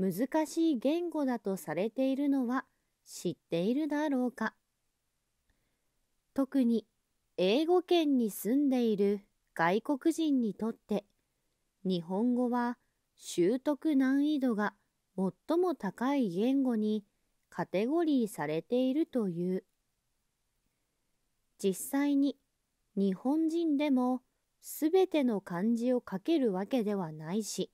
難しい言語だとされているのは知っているだろうか特に英語圏に住んでいる外国人にとって日本語は習得難易度が最も高い言語にカテゴリーされているという。実際に日本人でもすべての漢字を書けるわけではないし、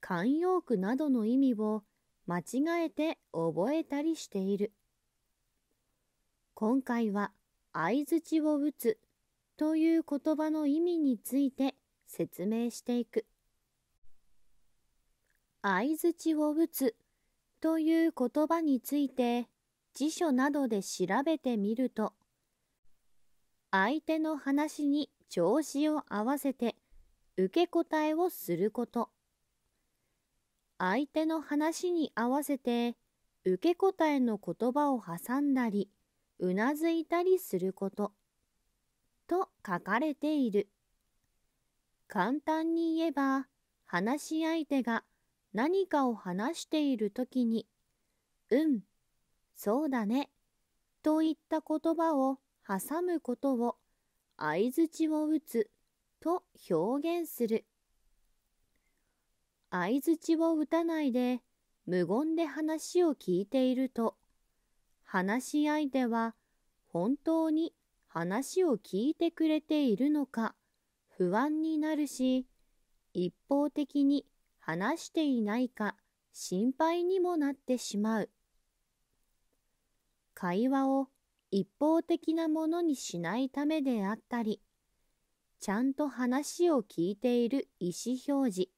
慣用句などの意味を間違えて覚えたりしている。今回は相槌を打つという言葉の意味について説明していく。相づちを打つという言葉について辞書などで調べてみると相手の話に調子を合わせて受け答えをすること相手の話に合わせて受け答えの言葉を挟んだりうなずいたりすることと書かれている簡単に言えば話し相手が「何かを話しているときに、うん、そうだね、といった言葉を挟むことを相槌を打つと表現する。相槌を打たないで無言で話を聞いていると、話し相手は本当に話を聞いてくれているのか不安になるし、一方的に話していないか心配にもなってしまう。会話を一方的なものにしないためであったり、ちゃんと話を聞いている意思表示、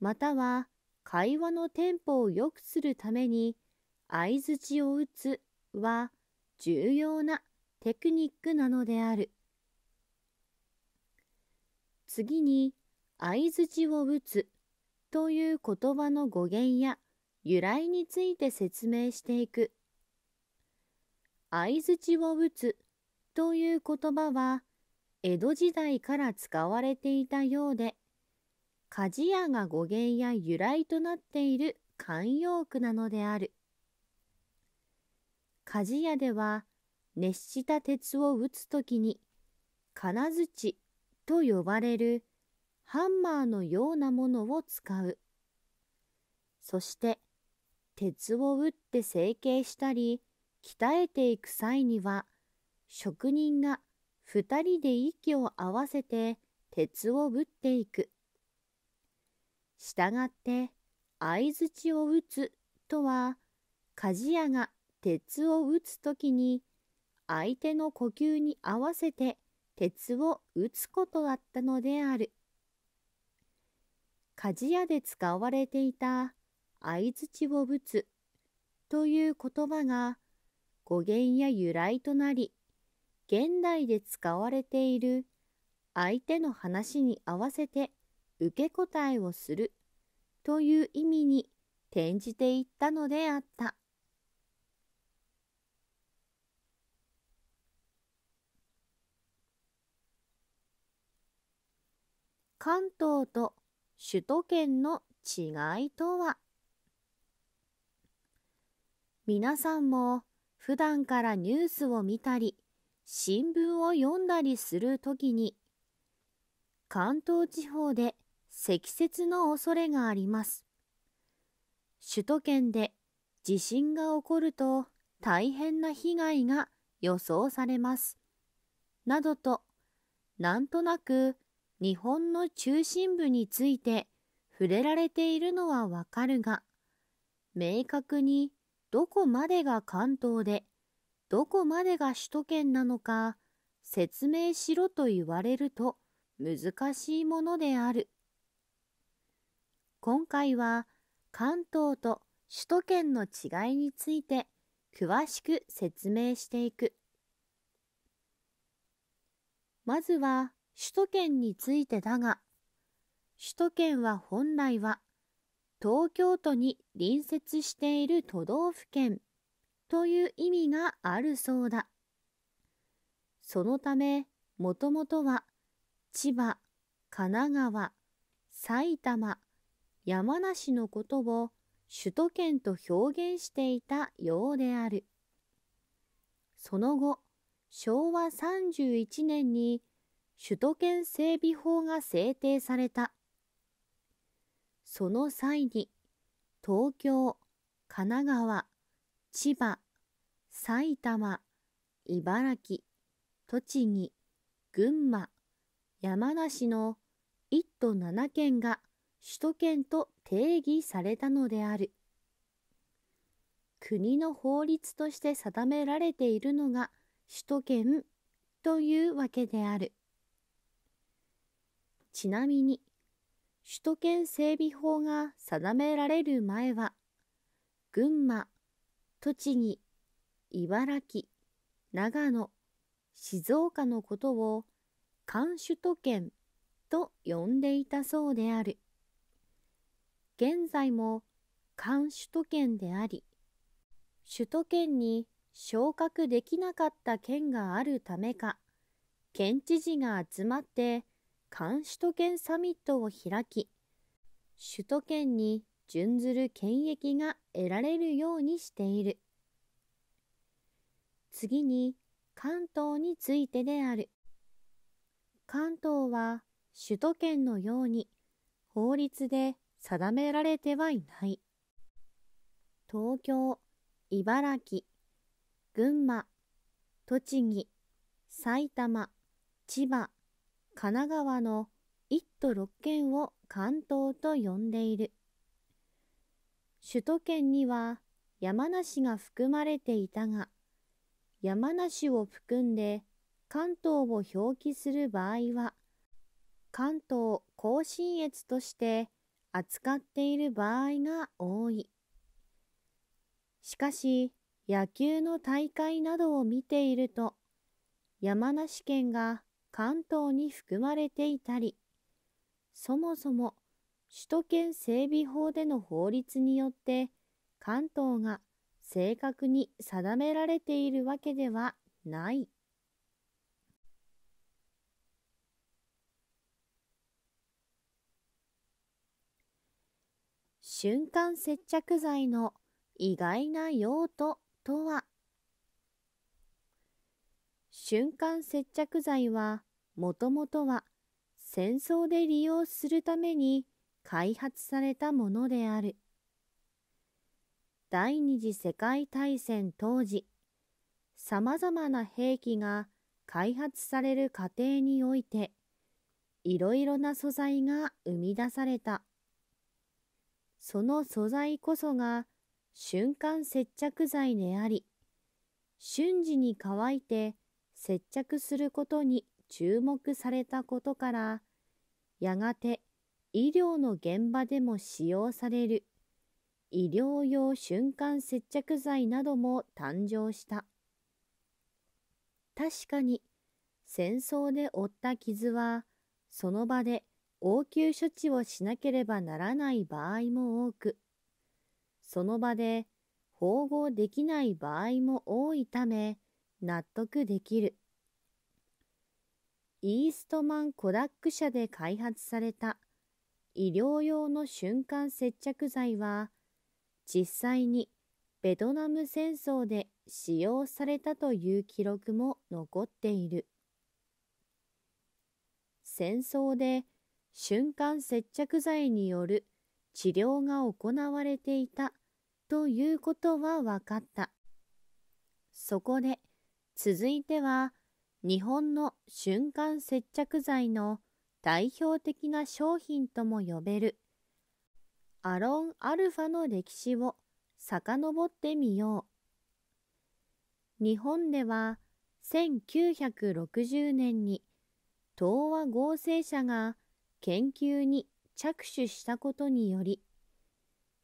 または会話のテンポを良くするために相づちを打つは重要なテクニックなのである。次に相づちを打つという言葉の語源や由来について説明していく。相槌を打つという言葉は江戸時代から使われていたようで、鍛冶屋が語源や由来となっている慣用句なのである。鍛冶屋では熱した鉄を打つときに金槌と呼ばれるハンマーのようなものを使う。そして鉄を打って成形したり鍛えていく際には職人が2人で息を合わせて鉄を打っていく。従って相づちを打つとは鍛冶屋が鉄を打つ時に相手の呼吸に合わせて鉄を打つことだったのである。鍛冶屋で使われていた相槌を打つという言葉が語源や由来となり現代で使われている相手の話に合わせて受け答えをするという意味に転じていったのであった。関東と首都圏の違いとは皆さんも普段からニュースを見たり新聞を読んだりするときに関東地方で積雪の恐れがあります首都圏で地震が起こると大変な被害が予想されますなどとなんとなく日本の中心部について触れられているのはわかるが、明確にどこまでが関東で、どこまでが首都圏なのか説明しろと言われると難しいものである。今回は関東と首都圏の違いについて詳しく説明していく。まずは首都圏についてだが、首都圏は本来は東京都に隣接している都道府県という意味があるそうだ。そのため、もともとは千葉、神奈川、埼玉、山梨のことを首都圏と表現していたようである。その後、昭和31年に首都圏整備法が制定された。その際に、東京、神奈川、千葉、埼玉、茨城、栃木、群馬、山梨の1都7県が首都圏と定義されたのである。国の法律として定められているのが首都圏というわけである。ちなみに、首都圏整備法が定められる前は、群馬、栃木、茨城、長野、静岡のことを関首都圏と呼んでいたそうである。現在も関首都圏であり、首都圏に昇格できなかった県があるためか、県知事が集まって関首都圏サミットを開き、首都圏に準ずる権益が得られるようにしている。次に関東についてである。関東は首都圏のように法律で定められてはいない。東京、茨城、群馬、栃木、埼玉、千葉、神奈川の1都6県を関東と呼んでいる。首都圏には山梨が含まれていたが、山梨を含んで関東を表記する場合は、関東甲信越として扱っている場合が多い。しかし、野球の大会などを見ていると、山梨県が関東に含まれていたり、そもそも首都圏整備法での法律によって関東が正確に定められているわけではない。瞬間接着剤の意外な用途とは瞬間接着剤はもともとは戦争で利用するために開発されたものである。第二次世界大戦当時、さまざまな兵器が開発される過程において、いろいろな素材が生み出された。その素材こそが瞬間接着剤であり、瞬時に乾いて接着することに注目されたことから、やがて医療の現場でも使用される医療用瞬間接着剤なども誕生した。確かに戦争で負った傷はその場で応急処置をしなければならない場合も多く、その場で縫合できない場合も多いため納得できる。イーストマン・コダック社で開発された医療用の瞬間接着剤は実際にベトナム戦争で使用されたという記録も残っている戦争で瞬間接着剤による治療が行われていたということは分かったそこで続いては日本の瞬間接着剤の代表的な商品とも呼べるアロンアルファの歴史を遡ってみよう。日本では1960年に東和合成社が研究に着手したことにより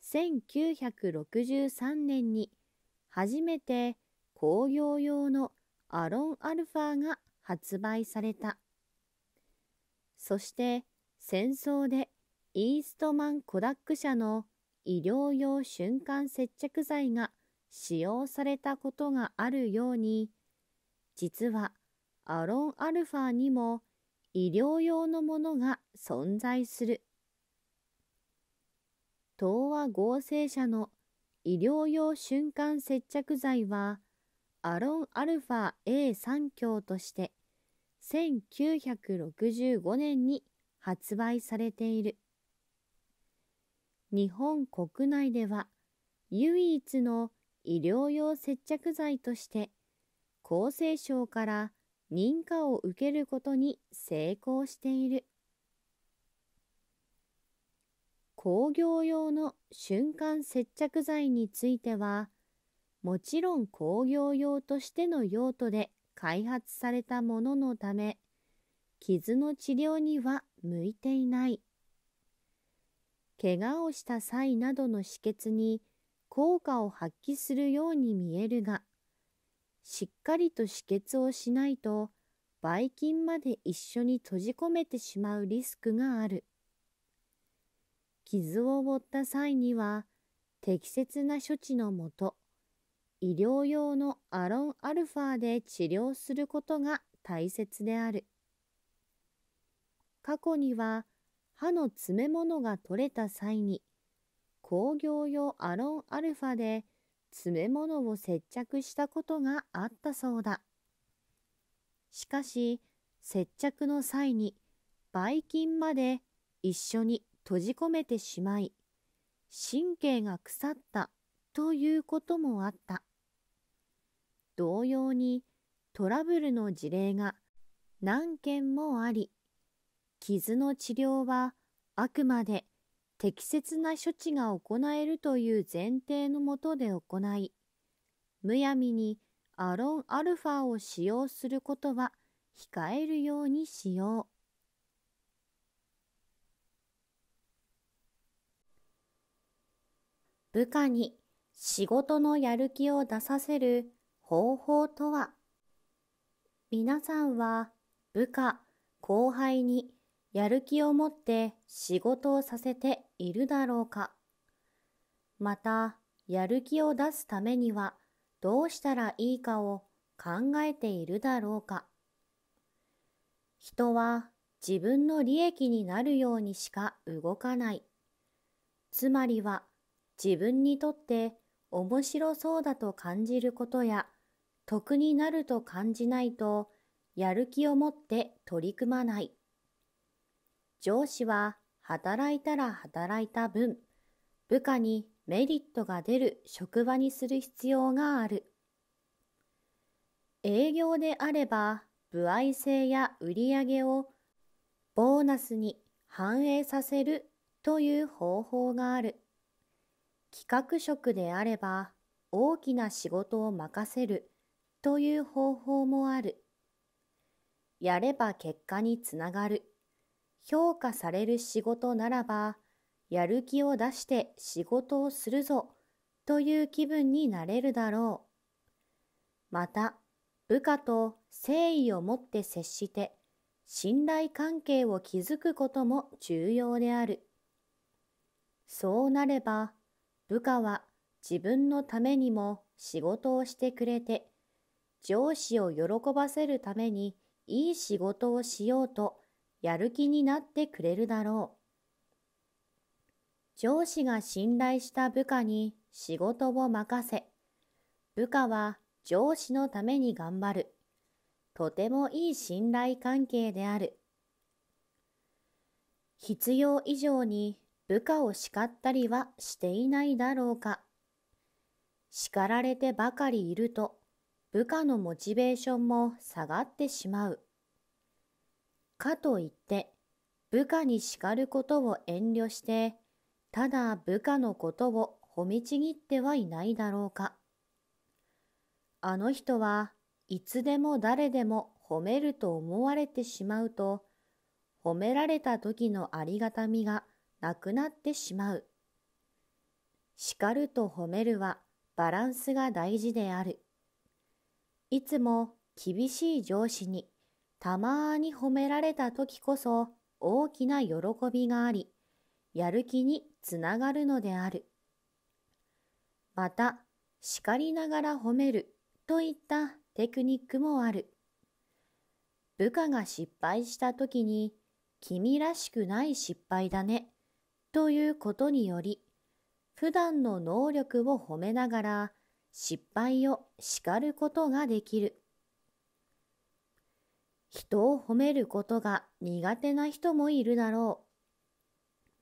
1963年に初めて工業用のアロンアルファが発売された。そして戦争でイーストマンコダック社の医療用瞬間接着剤が使用されたことがあるように、実はアロンアルファにも医療用のものが存在する。東和合成社の医療用瞬間接着剤はアロンアルファ A3 強として1965年に発売されている。日本国内では唯一の医療用接着剤として厚生省から認可を受けることに成功している工業用の瞬間接着剤についてはもちろん工業用としての用途で開発されたもののため、傷の治療には向いていない。怪我をした際などの止血に効果を発揮するように見えるが、しっかりと止血をしないと、ばい菌まで一緒に閉じ込めてしまうリスクがある。傷を負った際には、適切な処置のもと、医療用のアロンアルファで治療することが大切である。過去には歯の詰め物が取れた際に工業用アロンアルファで詰め物を接着したことがあったそうだ。しかし接着の際にばい菌まで一緒に閉じ込めてしまい神経が腐ったということもあった。同様にトラブルの事例が何件もあり、傷の治療はあくまで適切な処置が行えるという前提のもとで行い、むやみにアロンアルファを使用することは控えるようにしよう。部下に仕事のやる気を出させる方法とは皆さんは部下、後輩にやる気を持って仕事をさせているだろうかまた、やる気を出すためにはどうしたらいいかを考えているだろうか人は自分の利益になるようにしか動かない。つまりは自分にとって面白そうだと感じることや得になると感じないと、やる気を持って取り組まない。上司は働いたら働いた分、部下にメリットが出る職場にする必要がある。営業であれば、歩合制や売上をボーナスに反映させるという方法がある。企画職であれば、大きな仕事を任せるという方法もある。やれば結果につながる。評価される仕事ならば、やる気を出して仕事をするぞという気分になれるだろう。また、部下と誠意を持って接して、信頼関係を築くことも重要である。そうなれば、部下は自分のためにも仕事をしてくれて、上司を喜ばせるためにいい仕事をしようとやる気になってくれるだろう。上司が信頼した部下に仕事を任せ、部下は上司のために頑張る。とてもいい信頼関係である。必要以上に部下を叱ったりはしていないだろうか。叱られてばかりいると部下のモチベーションも下がってしまう。かといって部下に叱ることを遠慮してただ部下のことを褒めちぎってはいないだろうか。あの人はいつでも誰でも褒めると思われてしまうと褒められた時のありがたみがなくなってしまう。叱ると褒めるはバランスが大事である。いつも厳しい上司にたまに褒められた時こそ大きな喜びがあり、やる気につながるのである。また、叱りながら褒めるといったテクニックもある。部下が失敗した時に、君らしくない失敗だね、ということにより、普段の能力を褒めながら失敗を叱ることができる。人を褒めることが苦手な人もいるだろ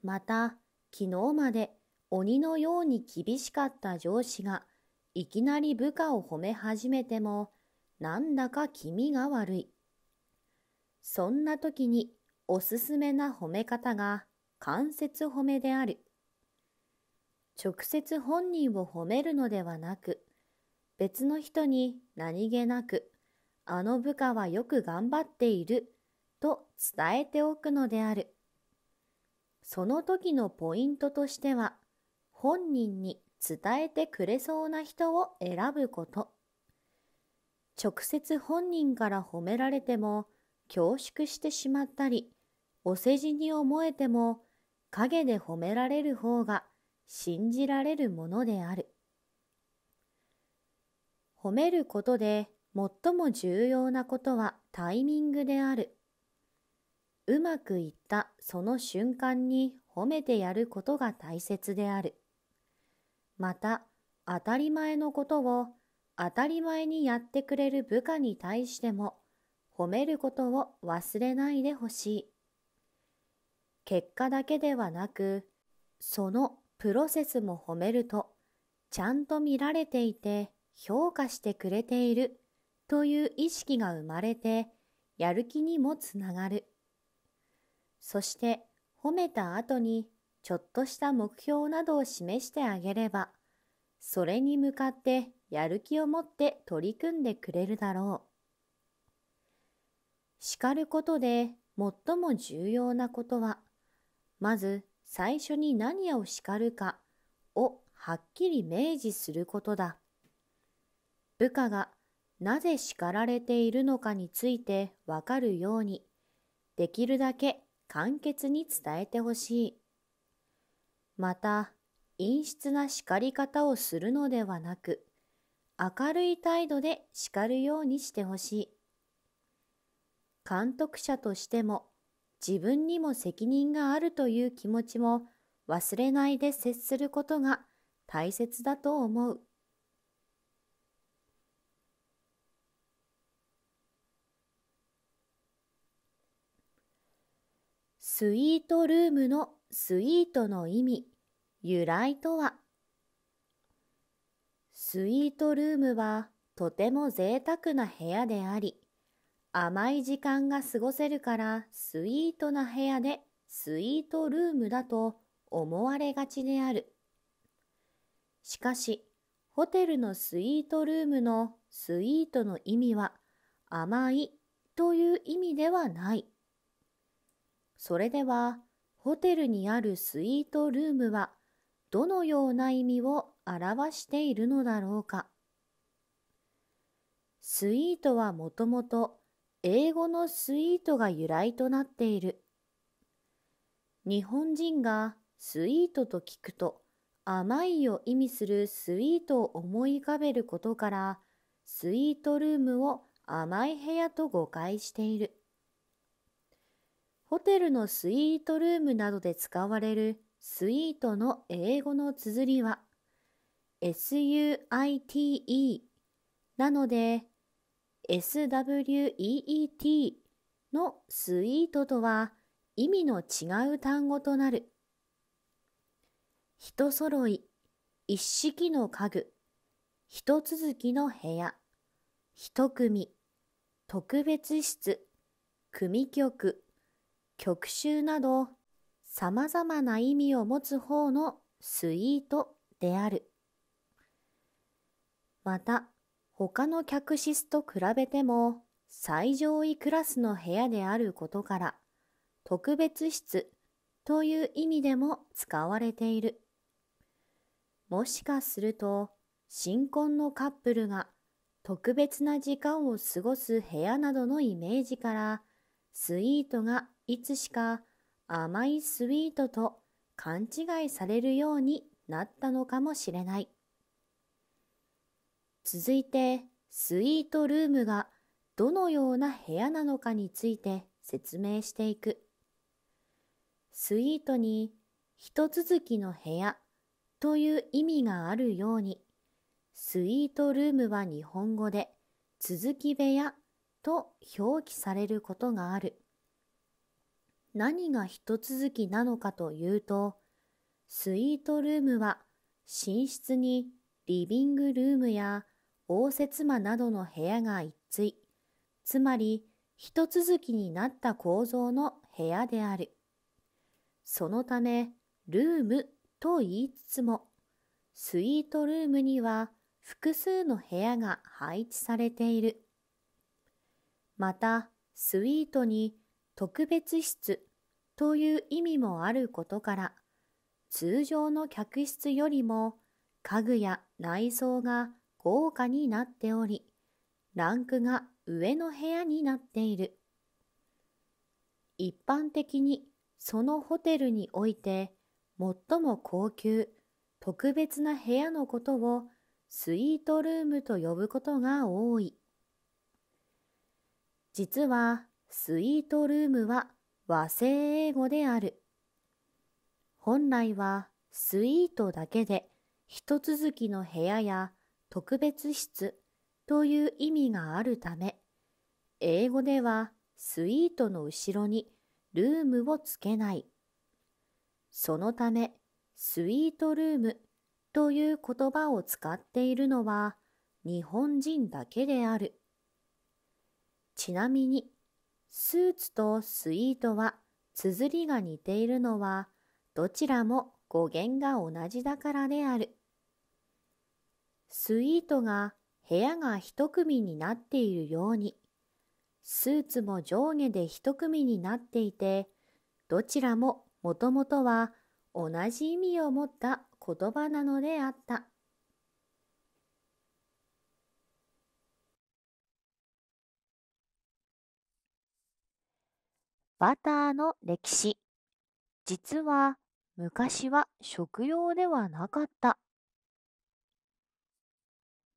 う。また、昨日まで鬼のように厳しかった上司がいきなり部下を褒め始めても、なんだか気味が悪い。そんな時におすすめな褒め方が間接褒めである。直接本人を褒めるのではなく、別の人に何気なく、あの部下はよく頑張っていると伝えておくのである。その時のポイントとしては、本人に伝えてくれそうな人を選ぶこと。直接本人から褒められても恐縮してしまったり、お世辞に思えても影で褒められる方が信じられるものである。褒めることで最も重要なことはタイミングである。うまくいったその瞬間に褒めてやることが大切である。また、当たり前のことを当たり前にやってくれる部下に対しても褒めることを忘れないでほしい。結果だけではなく、そのプロセスも褒めると、ちゃんと見られていて評価してくれているという意識が生まれてやる気にもつながる。そして褒めた後にちょっとした目標などを示してあげればそれに向かってやる気を持って取り組んでくれるだろう。叱ることで最も重要なことは、まず最初に何を叱るかをはっきり明示することだ。部下がなぜ叱られているのかについてわかるように、できるだけ簡潔に伝えてほしい。また、陰湿な叱り方をするのではなく、明るい態度で叱るようにしてほしい。監督者としても、自分にも責任があるという気持ちも忘れないで接することが大切だと思う。スイートルームのスイートの意味、由来とはスイートルームはとても贅沢な部屋であり、甘い時間が過ごせるからスイートな部屋でスイートルームだと思われがちである。しかし、ホテルのスイートルームのスイートの意味は甘いという意味ではない。それでは、ホテルにあるスイートルームは、どのような意味を表しているのだろうか。スイートはもともと英語のスイートが由来となっている。日本人がスイートと聞くと甘いを意味するスイートを思い浮かべることからスイートルームを甘い部屋と誤解している。ホテルのスイートルームなどで使われるスイートの英語の綴りは suite なので sweet のスイートとは意味の違う単語となる。人揃い、一式の家具、一続きの部屋、一組、特別室、組曲、曲集など様々な意味を持つ方のスイートである。また、他の客室と比べても最上位クラスの部屋であることから、特別室という意味でも使われている。もしかすると、新婚のカップルが特別な時間を過ごす部屋などのイメージから、スイートがいつしか甘いスイートと勘違いされるようになったのかもしれない。続いて、スイートルームがどのような部屋なのかについて説明していく。スイートに一続きの部屋という意味があるように、スイートルームは日本語で続き部屋と表記されることがある。何が一続きなのかというと、スイートルームは寝室にリビングルームや応接間などの部屋が一対、つまり一続きになった構造の部屋である。そのため、ルームと言いつつも、スイートルームには複数の部屋が配置されている。また、スイートに特別室という意味もあることから通常の客室よりも家具や内装が豪華になっておりランクが上の部屋になっている一般的にそのホテルにおいて最も高級特別な部屋のことをスイートルームと呼ぶことが多い実はスイートルームは和製英語である。本来はスイートだけで一続きの部屋や特別室という意味があるため、英語ではスイートの後ろにルームをつけない。そのため、スイートルームという言葉を使っているのは日本人だけである。ちなみに、スーツとスイートは綴りが似ているのはどちらも語源が同じだからである。スイートが部屋が一組になっているように、スーツも上下で一組になっていて、どちらももともとは同じ意味を持った言葉なのであった。バターの歴史実は昔は食用ではなかった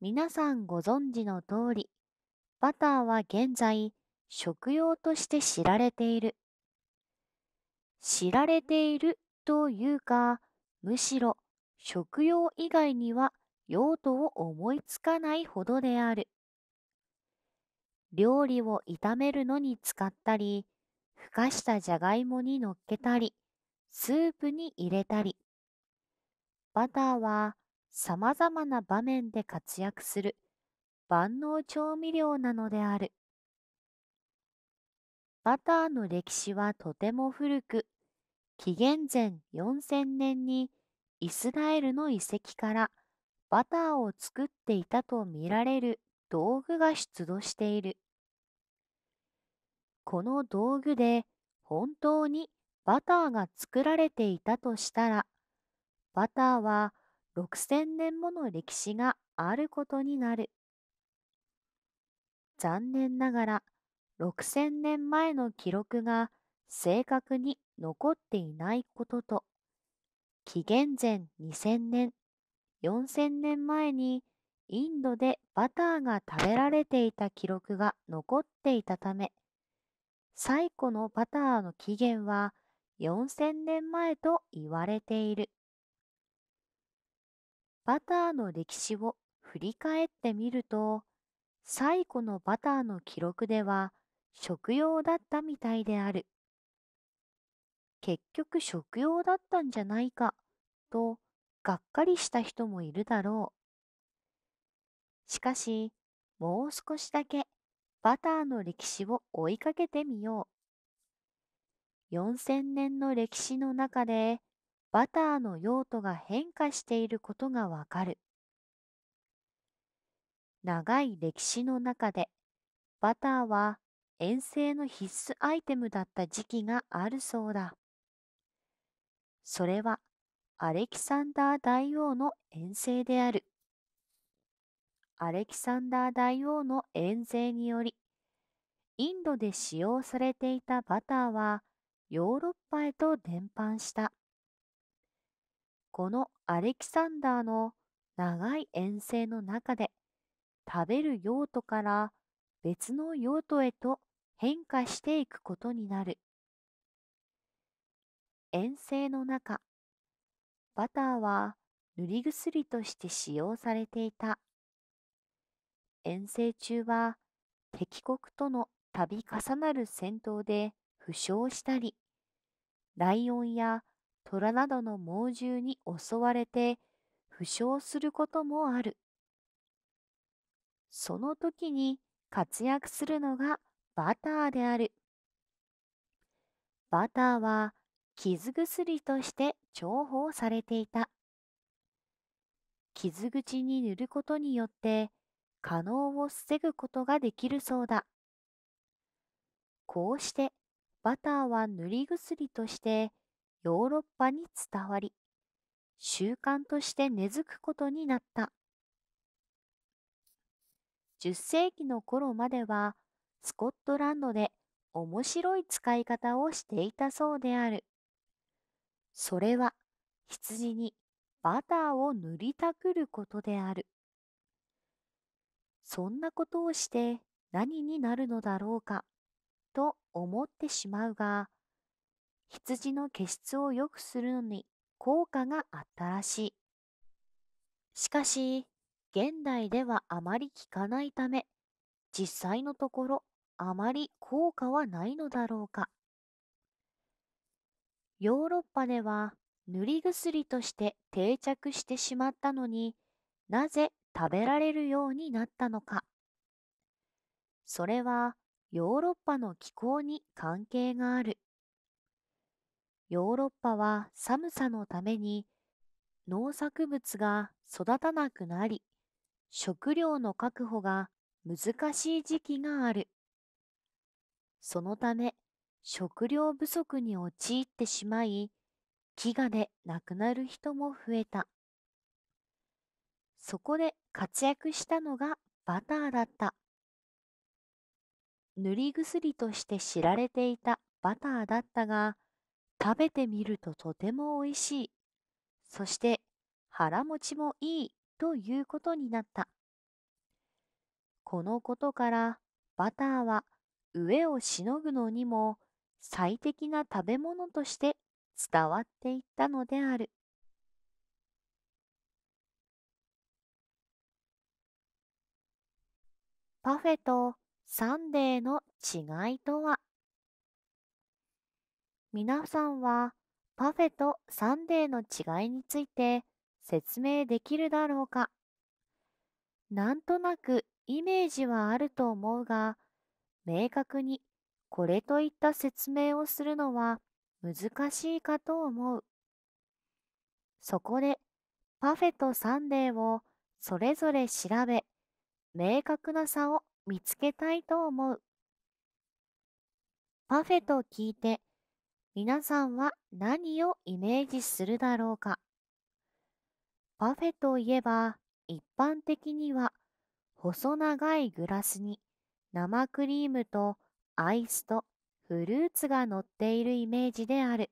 皆さんご存知の通りバターは現在食用として知られている知られているというかむしろ食用以外には用途を思いつかないほどである料理を炒めるのに使ったりふかしたじゃがいもにのっけたり、スープに入れたり。バターは様々な場面で活躍する万能調味料なのである。バターの歴史はとても古く、紀元前4000年にイスラエルの遺跡からバターを作っていたとみられる道具が出土している。この道具で本当にバターが作られていたとしたら、バターは6000年もの歴史があることになる。残念ながら6000年前の記録が正確に残っていないことと、紀元前2000年、4000年前にインドでバターが食べられていた記録が残っていたため、最古のバターの起源は4000年前と言われている。バターの歴史を振り返ってみると、最古のバターの記録では食用だったみたいである。結局食用だったんじゃないかとがっかりした人もいるだろう。しかし、もう少しだけバターの歴史を追いかけてみよう。4000年の歴史の中でバターの用途が変化していることがわかる。長い歴史の中でバターは遠征の必須アイテムだった時期があるそうだ。それはアレキサンダー大王の遠征である。アレキサンダー大王の遠征により、インドで使用されていたバターはヨーロッパへと伝播した。このアレキサンダーの長い遠征の中で、食べる用途から別の用途へと変化していくことになる。遠征の中、バターは塗り薬として使用されていた。遠征中は敵国との度重なる戦闘で負傷したり、ライオンや虎などの猛獣に襲われて負傷することもある。その時に活躍するのがバターである。バターは傷薬として重宝されていた。傷口に塗ることによって可能を防ぐことができるそうだ。こうしてバターは塗り薬としてヨーロッパに伝わり、習慣として根付くことになった。10世紀の頃まではスコットランドで面白い使い方をしていたそうである。それは羊にバターを塗りたくることである。そんなことをして何になるのだろうか、と思ってしまうが、羊の毛質を良くするのに効果があったらしい。しかし、現代ではあまり効かないため、実際のところあまり効果はないのだろうか。ヨーロッパでは塗り薬として定着してしまったのになぜ食べられるようになったのかそれはヨーロッパの気候に関係があるヨーロッパは寒さのために農作物が育たなくなり食料の確保が難しい時期があるそのため食料不足に陥ってしまい飢餓で亡くなる人も増えたそこで活躍したのがバターだった。塗り薬として知られていたバターだったが、食べてみるととても美味しい。そして腹持ちもいいということになった。このことからバターは飢えをしのぐのにも最適な食べ物として伝わっていったのである。パフェとサンデーの違いとは皆さんはパフェとサンデーの違いについて説明できるだろうかなんとなくイメージはあると思うが、明確にこれといった説明をするのは難しいかと思う。そこでパフェとサンデーをそれぞれ調べ明確な差を見つけたいと思う。パフェと聞いて皆さんは何をイメージするだろうか。パフェといえば一般的には細長いグラスに生クリームとアイスとフルーツが乗っているイメージである。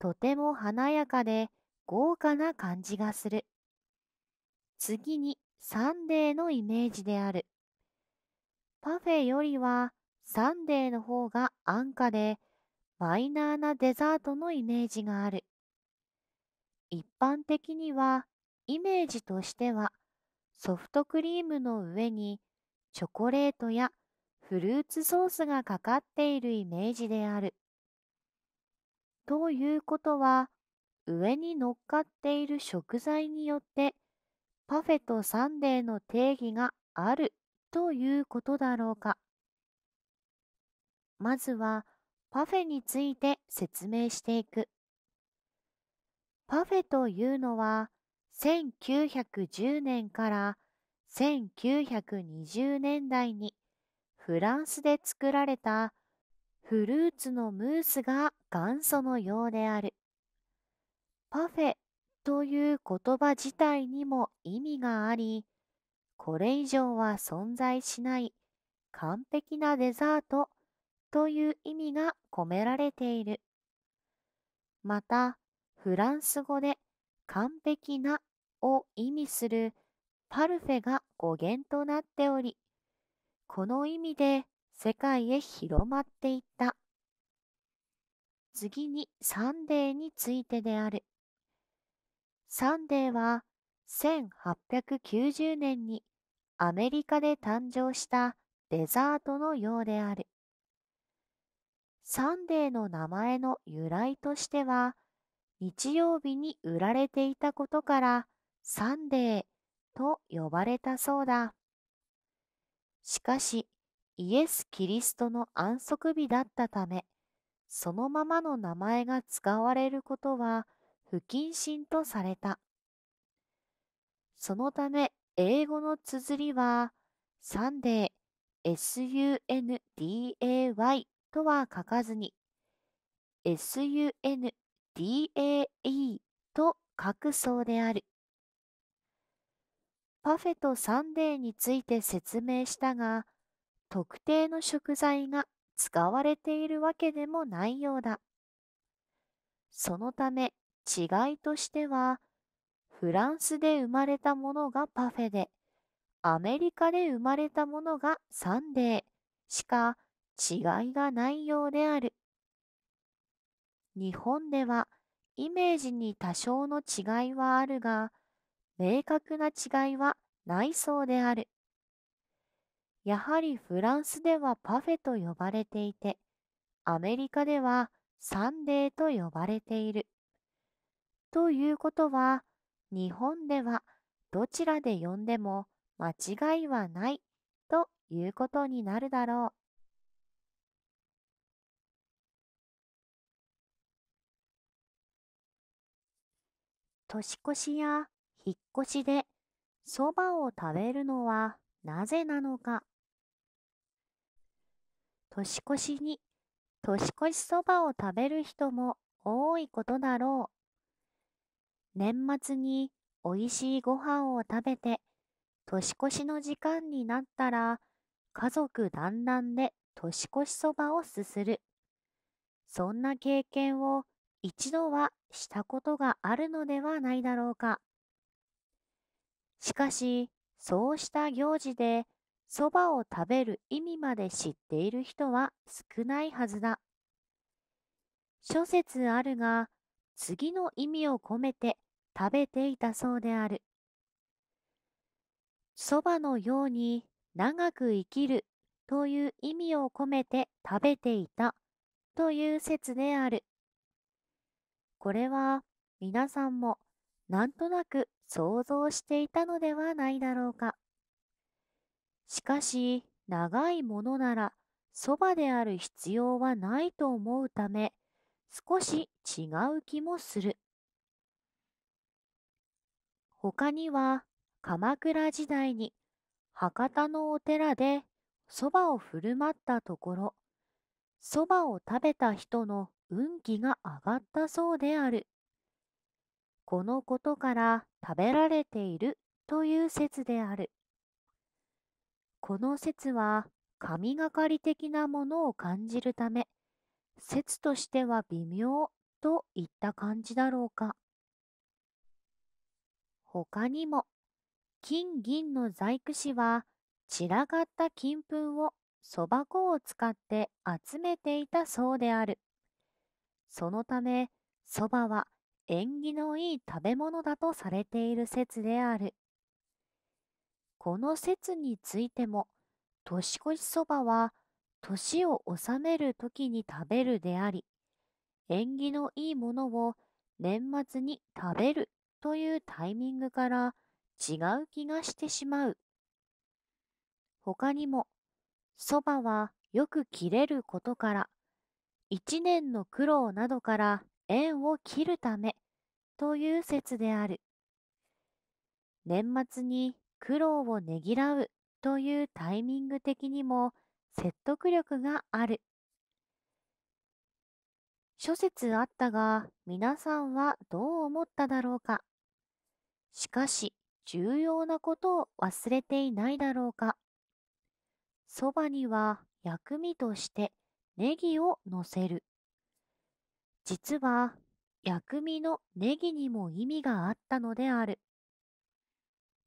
とても華やかで豪華な感じがする。次にサンデーのイメージである。パフェよりはサンデーの方が安価でマイナーなデザートのイメージがある。一般的にはイメージとしてはソフトクリームの上にチョコレートやフルーツソースがかかっているイメージである。ということは上に乗っかっている食材によってパフェとサンデーの定義があるということだろうか。まずはパフェについて説明していく。パフェというのは1910年から1920年代にフランスで作られたフルーツのムースが元祖のようである。パフェという言葉自体にも意味があり、これ以上は存在しない完璧なデザートという意味が込められている。また、フランス語で完璧なを意味するパルフェが語源となっており、この意味で世界へ広まっていった。次にサンデーについてである。サンデーは1890年にアメリカで誕生したデザートのようである。サンデーの名前の由来としては、日曜日に売られていたことからサンデーと呼ばれたそうだ。しかし、イエス・キリストの安息日だったため、そのままの名前が使われることは不謹慎とされた。そのため、英語の綴りは、サンデー、sunday とは書かずに、sundae と書くそうである。パフェとサンデーについて説明したが、特定の食材が使われているわけでもないようだ。そのため、違いとしては、フランスで生まれたものがパフェで、アメリカで生まれたものがサンデーしか違いがないようである。日本ではイメージに多少の違いはあるが、明確な違いはないそうである。やはりフランスではパフェと呼ばれていて、アメリカではサンデーと呼ばれている。ということは、日本ではどちらで呼んでも間違いはないということになるだろう。年越しや引っ越しでそばを食べるのはなぜなのか。年越しに年越しそばを食べる人も多いことだろう。年末においしいご飯を食べて、年越しの時間になったら、家族団らんで年越しそばをすする。そんな経験を一度はしたことがあるのではないだろうか。しかし、そうした行事で、そばを食べる意味まで知っている人は少ないはずだ。諸説あるが、次の意味を込めて食べていたそうである。そばのように長く生きるという意味を込めて食べていたという説である。これは皆さんもなんとなく想像していたのではないだろうか。しかし長いものならそばである必要はないと思うため少し違う気もする。他には鎌倉時代に博多のお寺でそばを振る舞ったところそばを食べた人の運気が上がったそうであるこのことから食べられているという説であるこの説は神がかり的なものを感じるため説としては微妙といった感じだろうか。他にも、金銀の細工紙は散らかった金粉をそば粉を使って集めていたそうである。そのため、そばは縁起のいい食べ物だとされている説である。この説についても、年越しそばは年を納める時に食べるであり、縁起のいいものを年末に食べるというタイミングから違う気がしてしまう。他にも、そばはよく切れることから、一年の苦労などから縁を切るためという説である。年末に苦労をねぎらうというタイミング的にも説得力がある。諸説あったが皆さんはどう思っただろうかしかし、重要なことを忘れていないだろうか。そばには薬味としてネギをのせる。実は薬味のネギにも意味があったのである。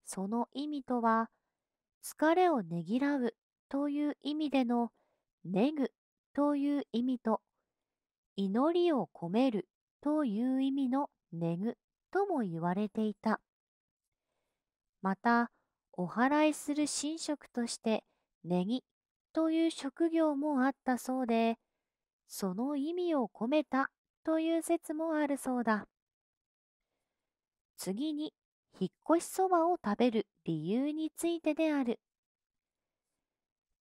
その意味とは、疲れをねぎらうという意味でのねぐという意味と、祈りを込めるという意味のねぐとも言われていた。また、お祓いする神職としてネギという職業もあったそうで、その意味を込めたという説もあるそうだ。次に、引っ越しそばを食べる理由についてである。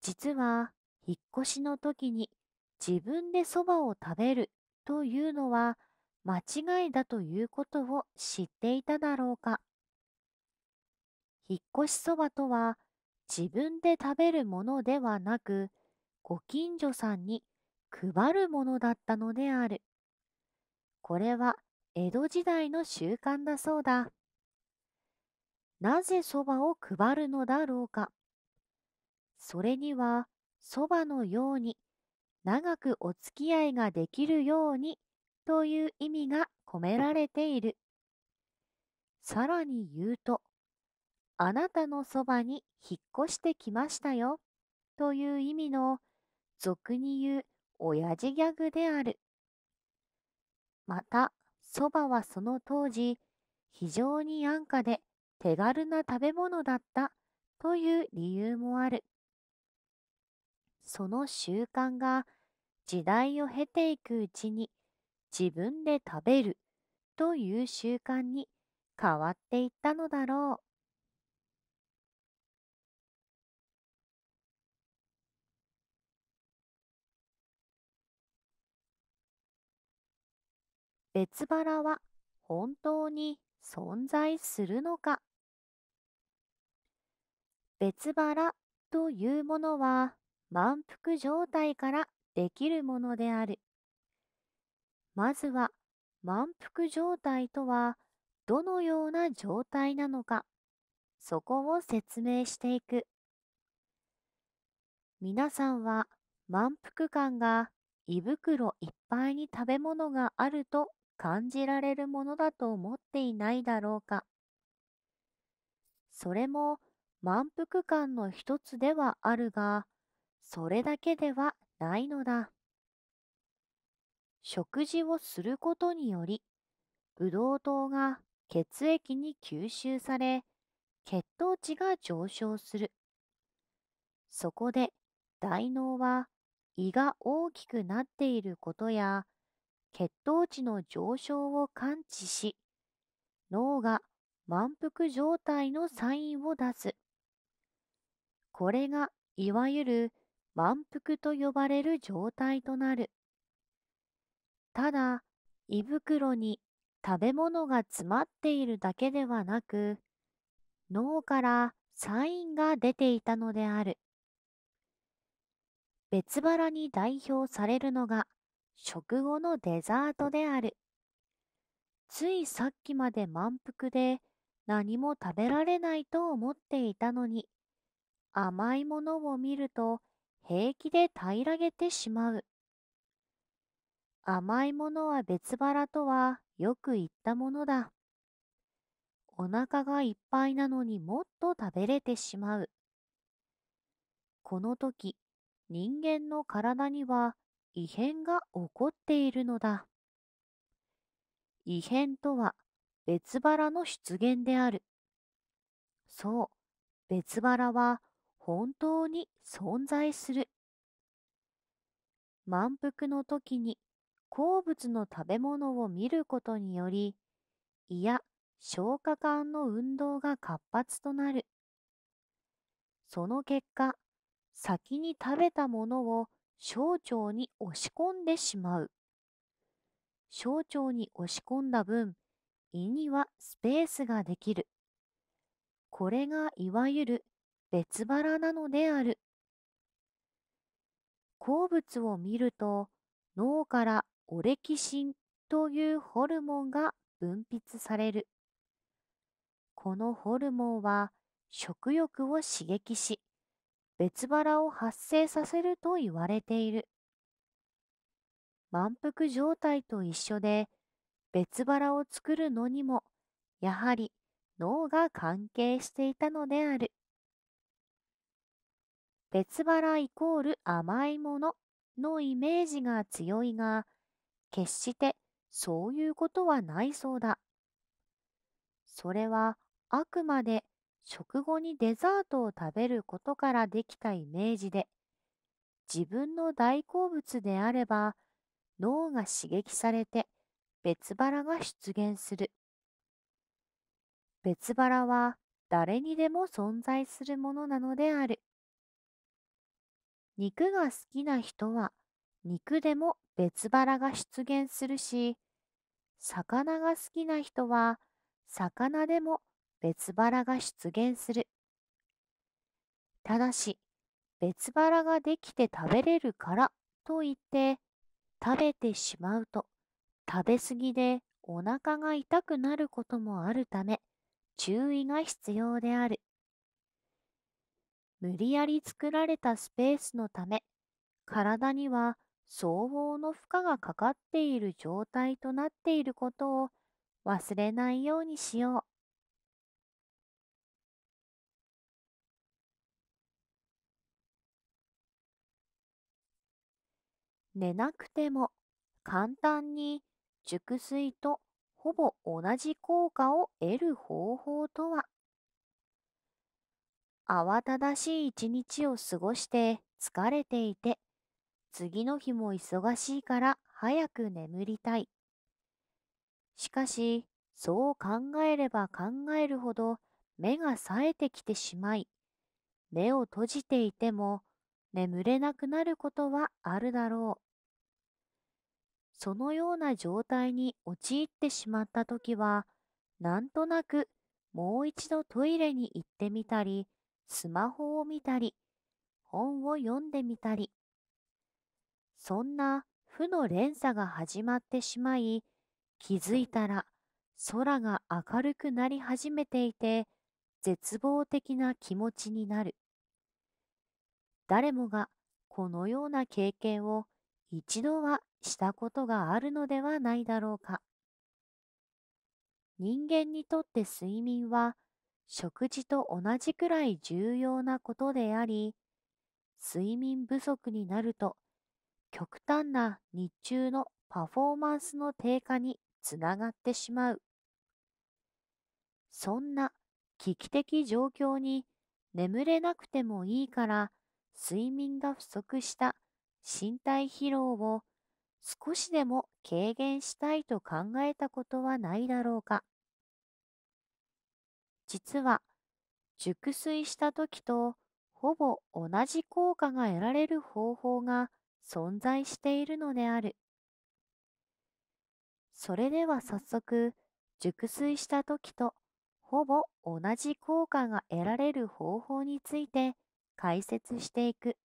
実は、引っ越しの時に自分でそばを食べるというのは間違いだということを知っていただろうか。引っ越しそばとは自分で食べるものではなくご近所さんに配るものだったのである。これは江戸時代の習慣だそうだ。なぜそばを配るのだろうか。それにはそばのように長くお付き合いができるようにという意味が込められている。さらに言うと、あなたのそばに引っ越してきましたよという意味の俗に言う親父ギャグである。また、そばはその当時、非常に安価で手軽な食べ物だったという理由もある。その習慣が時代を経ていくうちに自分で食べるという習慣に変わっていったのだろう。別腹は本当に存在するのか別腹というものは満腹状態からできるものである。まずは満腹状態とはどのような状態なのか、そこを説明していく。皆さんは満腹感が胃袋いっぱいに食べ物があると感じられるものだと思っていないだろうか。それも満腹感の一つではあるが、それだけではないのだ。食事をすることにより、ブドウ糖が血液に吸収され、血糖値が上昇する。そこで大脳は胃が大きくなっていることや血糖値の上昇を感知し、脳が満腹状態のサインを出す。これがいわゆる満腹と呼ばれる状態となる。ただ、胃袋に食べ物が詰まっているだけではなく、脳からサインが出ていたのである。別腹に代表されるのが、食後のデザートである。ついさっきまで満腹で何も食べられないと思っていたのに、甘いものを見ると平気で平らげてしまう。甘いものは別腹とはよく言ったものだ。お腹がいっぱいなのにもっと食べれてしまう。この時、人間の体には異変が起こっているのだ。異変とは別腹の出現である。そう、別腹は本当に存在する。満腹の時に好物の食べ物を見ることにより、胃や消化管の運動が活発となる。その結果、先に食べたものを小腸に押し込んでしまう。小腸に押し込んだ分、胃にはスペースができる。これがいわゆる別腹なのである。鉱物を見ると脳からオレキシンというホルモンが分泌される。このホルモンは食欲を刺激し、別腹を発生させると言われている。満腹状態と一緒で、別腹を作るのにも、やはり脳が関係していたのである。別腹イコール甘いもののイメージが強いが、決してそういうことはないそうだ。それはあくまで食後にデザートを食べることからできたイメージで、自分の大好物であれば脳が刺激されて別腹が出現する。別腹は誰にでも存在するものなのである。肉が好きな人は肉でも別腹が出現するし、魚が好きな人は魚でも別腹が出現する。ただし、別腹ができて食べれるからと言って、食べてしまうと、食べ過ぎでお腹が痛くなることもあるため、注意が必要である。無理やり作られたスペースのため、体には相応の負荷がかかっている状態となっていることを忘れないようにしよう。寝なくても簡単に熟睡とほぼ同じ効果を得る方法とは慌ただしい一日を過ごして疲れていて次の日も忙しいから早く眠りたい。しかし、そう考えれば考えるほど目が冴えてきてしまい、目を閉じていても眠れなくなることはあるだろうそのような状態に陥ってしまった時は、なんとなくもう一度トイレに行ってみたり、スマホを見たり、本を読んでみたり、そんな負の連鎖が始まってしまい、気づいたら空が明るくなり始めていて、絶望的な気持ちになる。誰もがこのような経験を一度はしたことがあるのではないだろうか。人間にとって睡眠は食事と同じくらい重要なことであり、睡眠不足になると極端な日中のパフォーマンスの低下につながってしまう。そんな危機的状況に眠れなくてもいいから睡眠が不足した身体疲労を少しでも軽減したいと考えたことはないだろうか。実は熟睡した時とほぼ同じ効果が得られる方法が存在しているのである。それでは早速、熟睡した時とほぼ同じ効果が得られる方法について解説していく。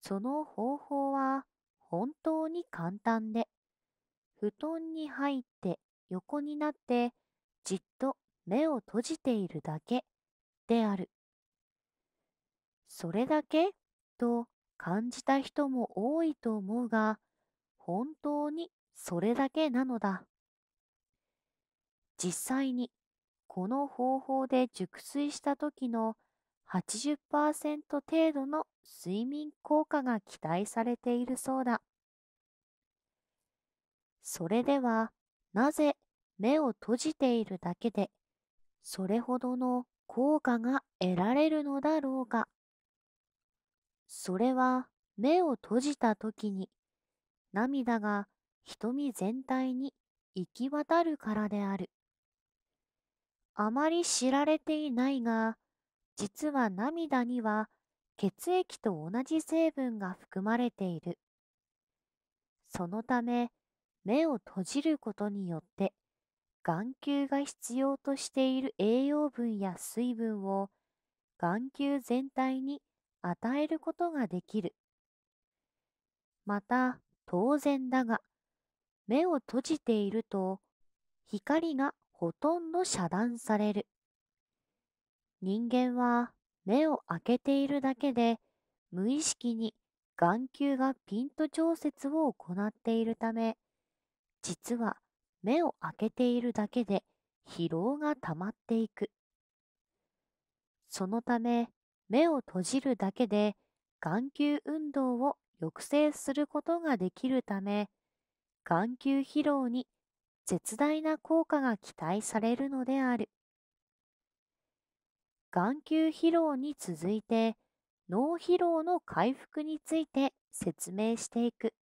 その方法は、本当に簡単で、布団に入って横になってじっと目を閉じているだけである。それだけと感じた人も多いと思うが、本当にそれだけなのだ。実際にこの方法で熟睡した時の80%程度の睡眠効果が期待されているそうだ。それでは、なぜ目を閉じているだけで、それほどの効果が得られるのだろうか。それは、目を閉じた時に、涙が瞳全体に行き渡るからである。あまり知られていないが、実は涙には血液と同じ成分が含まれている。そのため、目を閉じることによって、眼球が必要としている栄養分や水分を眼球全体に与えることができる。また、当然だが、目を閉じていると、光がほとんど遮断される。人間は目を開けているだけで無意識に眼球がピント調節を行っているため実は目を開けているだけで疲労がたまっていくそのため目を閉じるだけで眼球運動を抑制することができるため眼球疲労に絶大な効果が期待されるのである。眼球疲労に続いて脳疲労の回復について説明していく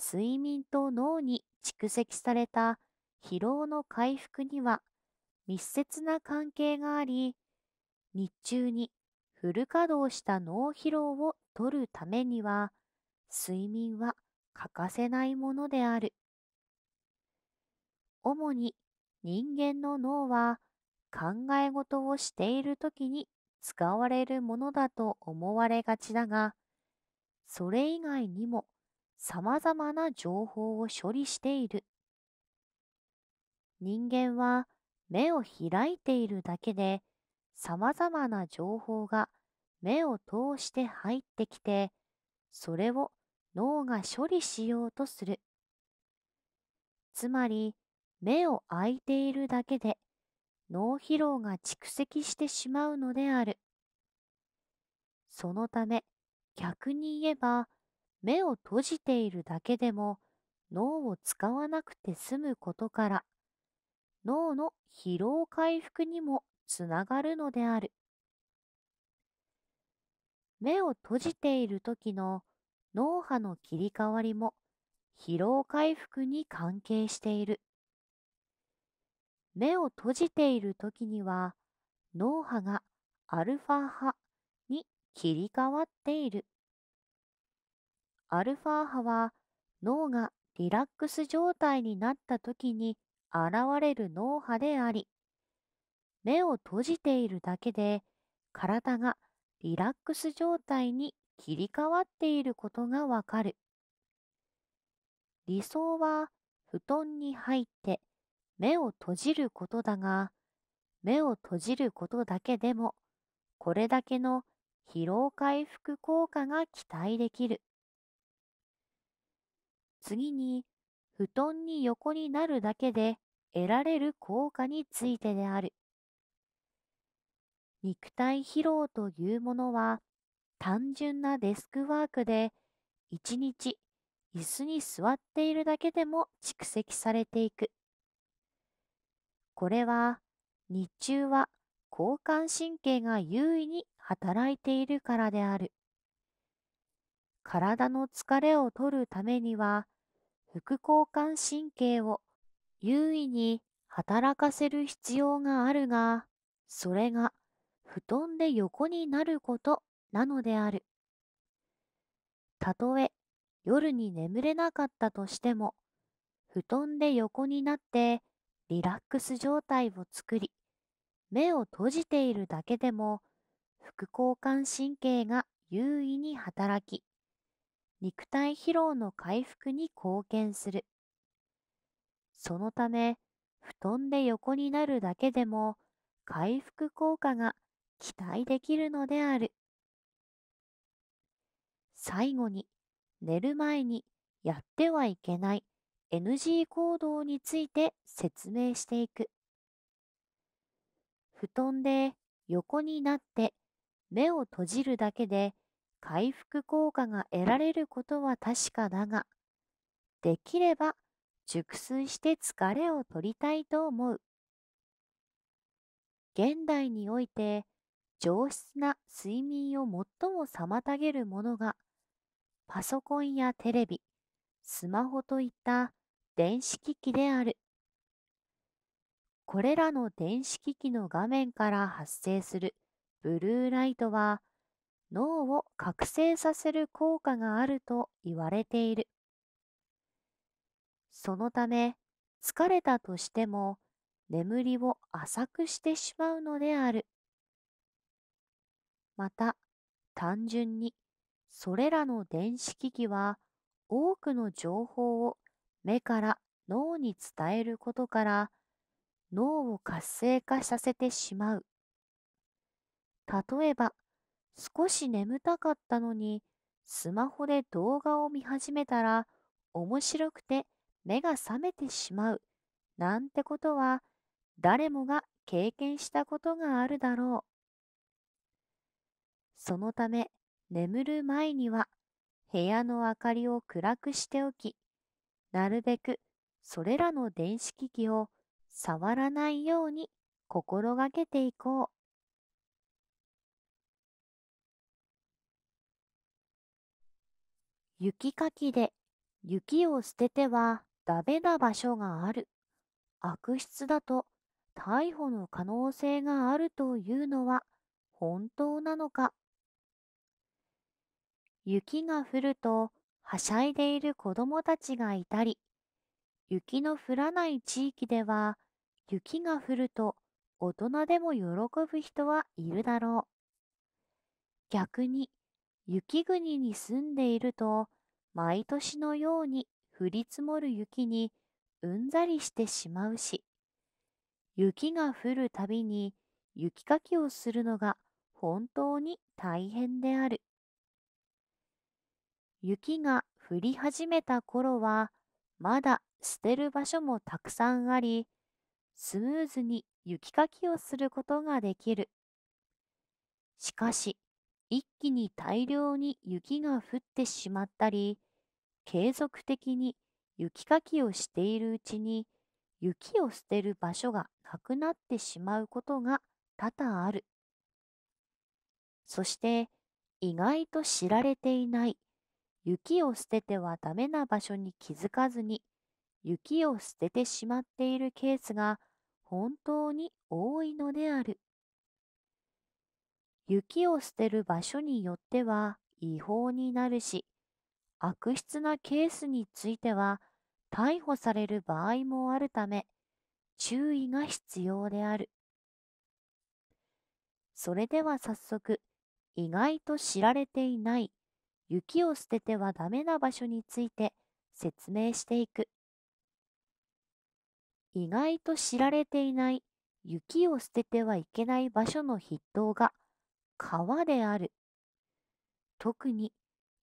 睡眠と脳に蓄積された疲労の回復には密接な関係があり日中にフル稼働した脳疲労を取るためには睡眠は欠かせないものである主に人間の脳は考え事をしている時に使われるものだと思われがちだが、それ以外にも様々な情報を処理している。人間は目を開いているだけで様々な情報が目を通して入ってきて、それを脳が処理しようとする。つまり、目を開いているだけで脳疲労が蓄積してしまうのである。そのため、逆に言えば、目を閉じているだけでも脳を使わなくて済むことから、脳の疲労回復にもつながるのである。目を閉じている時の脳波の切り替わりも疲労回復に関係している。目を閉じている時には脳波がアルファ波に切り替わっている。アルファ波は脳がリラックス状態になった時に現れる脳波であり、目を閉じているだけで体がリラックス状態に切り替わっていることがわかる。理想は布団に入って目を閉じることだが、目を閉じることだけでも、これだけの疲労回復効果が期待できる。次に、布団に横になるだけで得られる効果についてである。肉体疲労というものは、単純なデスクワークで、一日椅子に座っているだけでも蓄積されていく。これは日中は交感神経が優位に働いているからである。体の疲れを取るためには副交感神経を優位に働かせる必要があるが、それが布団で横になることなのである。たとえ夜に眠れなかったとしても、布団で横になってリラックス状態を作り、目を閉じているだけでも副交感神経が優位に働き、肉体疲労の回復に貢献する。そのため、布団で横になるだけでも回復効果が期待できるのである。最後に、寝る前にやってはいけない NG 行動について説明していく。布団で横になって目を閉じるだけで回復効果が得られることは確かだが、できれば熟睡して疲れを取りたいと思う。現代において上質な睡眠を最も妨げるものがパソコンやテレビ、スマホといった電子機器である。これらの電子機器の画面から発生するブルーライトは脳を覚醒させる効果があると言われている。そのため疲れたとしても眠りを浅くしてしまうのである。また単純にそれらの電子機器は多くの情報を目から脳に伝えることから脳を活性化させてしまう。例えば、少し眠たかったのにスマホで動画を見始めたら面白くて目が覚めてしまうなんてことは誰もが経験したことがあるだろう。そのため眠る前には部屋の明かりを暗くしておきなるべくそれらの電子機器を触らないように心がけていこう。雪かきで雪を捨ててはダメな場所がある。悪質だと逮捕の可能性があるというのは本当なのか雪が降るとはしゃいでいる子供たちがいたり、雪の降らない地域では、雪が降ると大人でも喜ぶ人はいるだろう。逆に、雪国に住んでいると、毎年のように降り積もる雪にうんざりしてしまうし、雪が降るたびに雪かきをするのが本当に大変である。雪が降り始めた頃は、まだ捨てる場所もたくさんあり、スムーズに雪かきをすることができる。しかし、一気に大量に雪が降ってしまったり、継続的に雪かきをしているうちに、雪を捨てる場所がなくなってしまうことが多々ある。そして、意外と知られていない雪を捨ててはダメな場所に気づかずに雪を捨ててしまっているケースが本当に多いのである。雪を捨てる場所によっては違法になるし、悪質なケースについては逮捕される場合もあるため、注意が必要である。それでは早速、意外と知られていない雪を捨ててはダメな場所について説明していく。意外と知られていない雪を捨ててはいけない場所の筆頭が川である。特に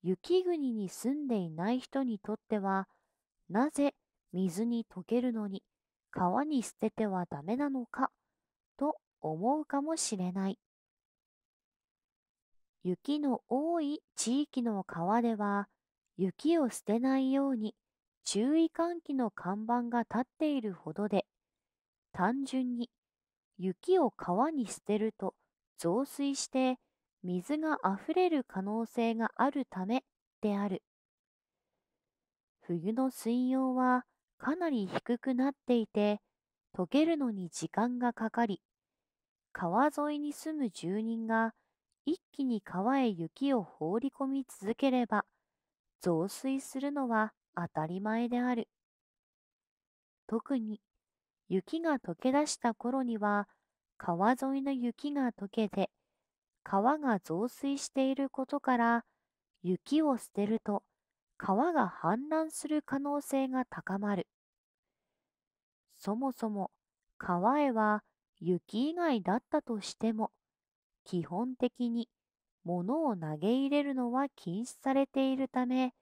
雪国に住んでいない人にとっては、なぜ水に溶けるのに川に捨ててはダメなのかと思うかもしれない。雪の多い地域の川では、雪を捨てないように注意喚起の看板が立っているほどで、単純に雪を川に捨てると増水して水があふれる可能性があるためである。冬の水温はかなり低くなっていて、溶けるのに時間がかかり、川沿いに住む住人が一気に川へ雪を放り込み続ければ、増水するのは当たり前である。特に雪が溶け出した頃には、川沿いの雪が溶けて、川が増水していることから、雪を捨てると川が氾濫する可能性が高まる。そもそも川へは雪以外だったとしても、基本的に物を投げ入れるのは禁止されているため、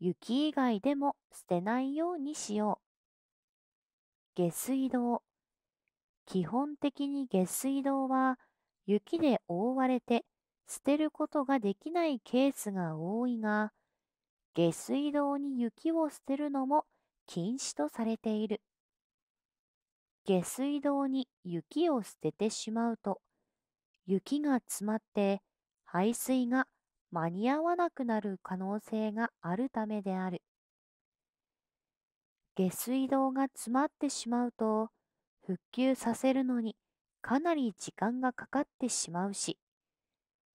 雪以外でも捨てないようにしよう。下水道。基本的に下水道は雪で覆われて捨てることができないケースが多いが、下水道に雪を捨てるのも禁止とされている。下水道に雪を捨ててしまうと、雪が詰まって排水が間に合わなくなる可能性があるためである。下水道が詰まってしまうと復旧させるのにかなり時間がかかってしまうし、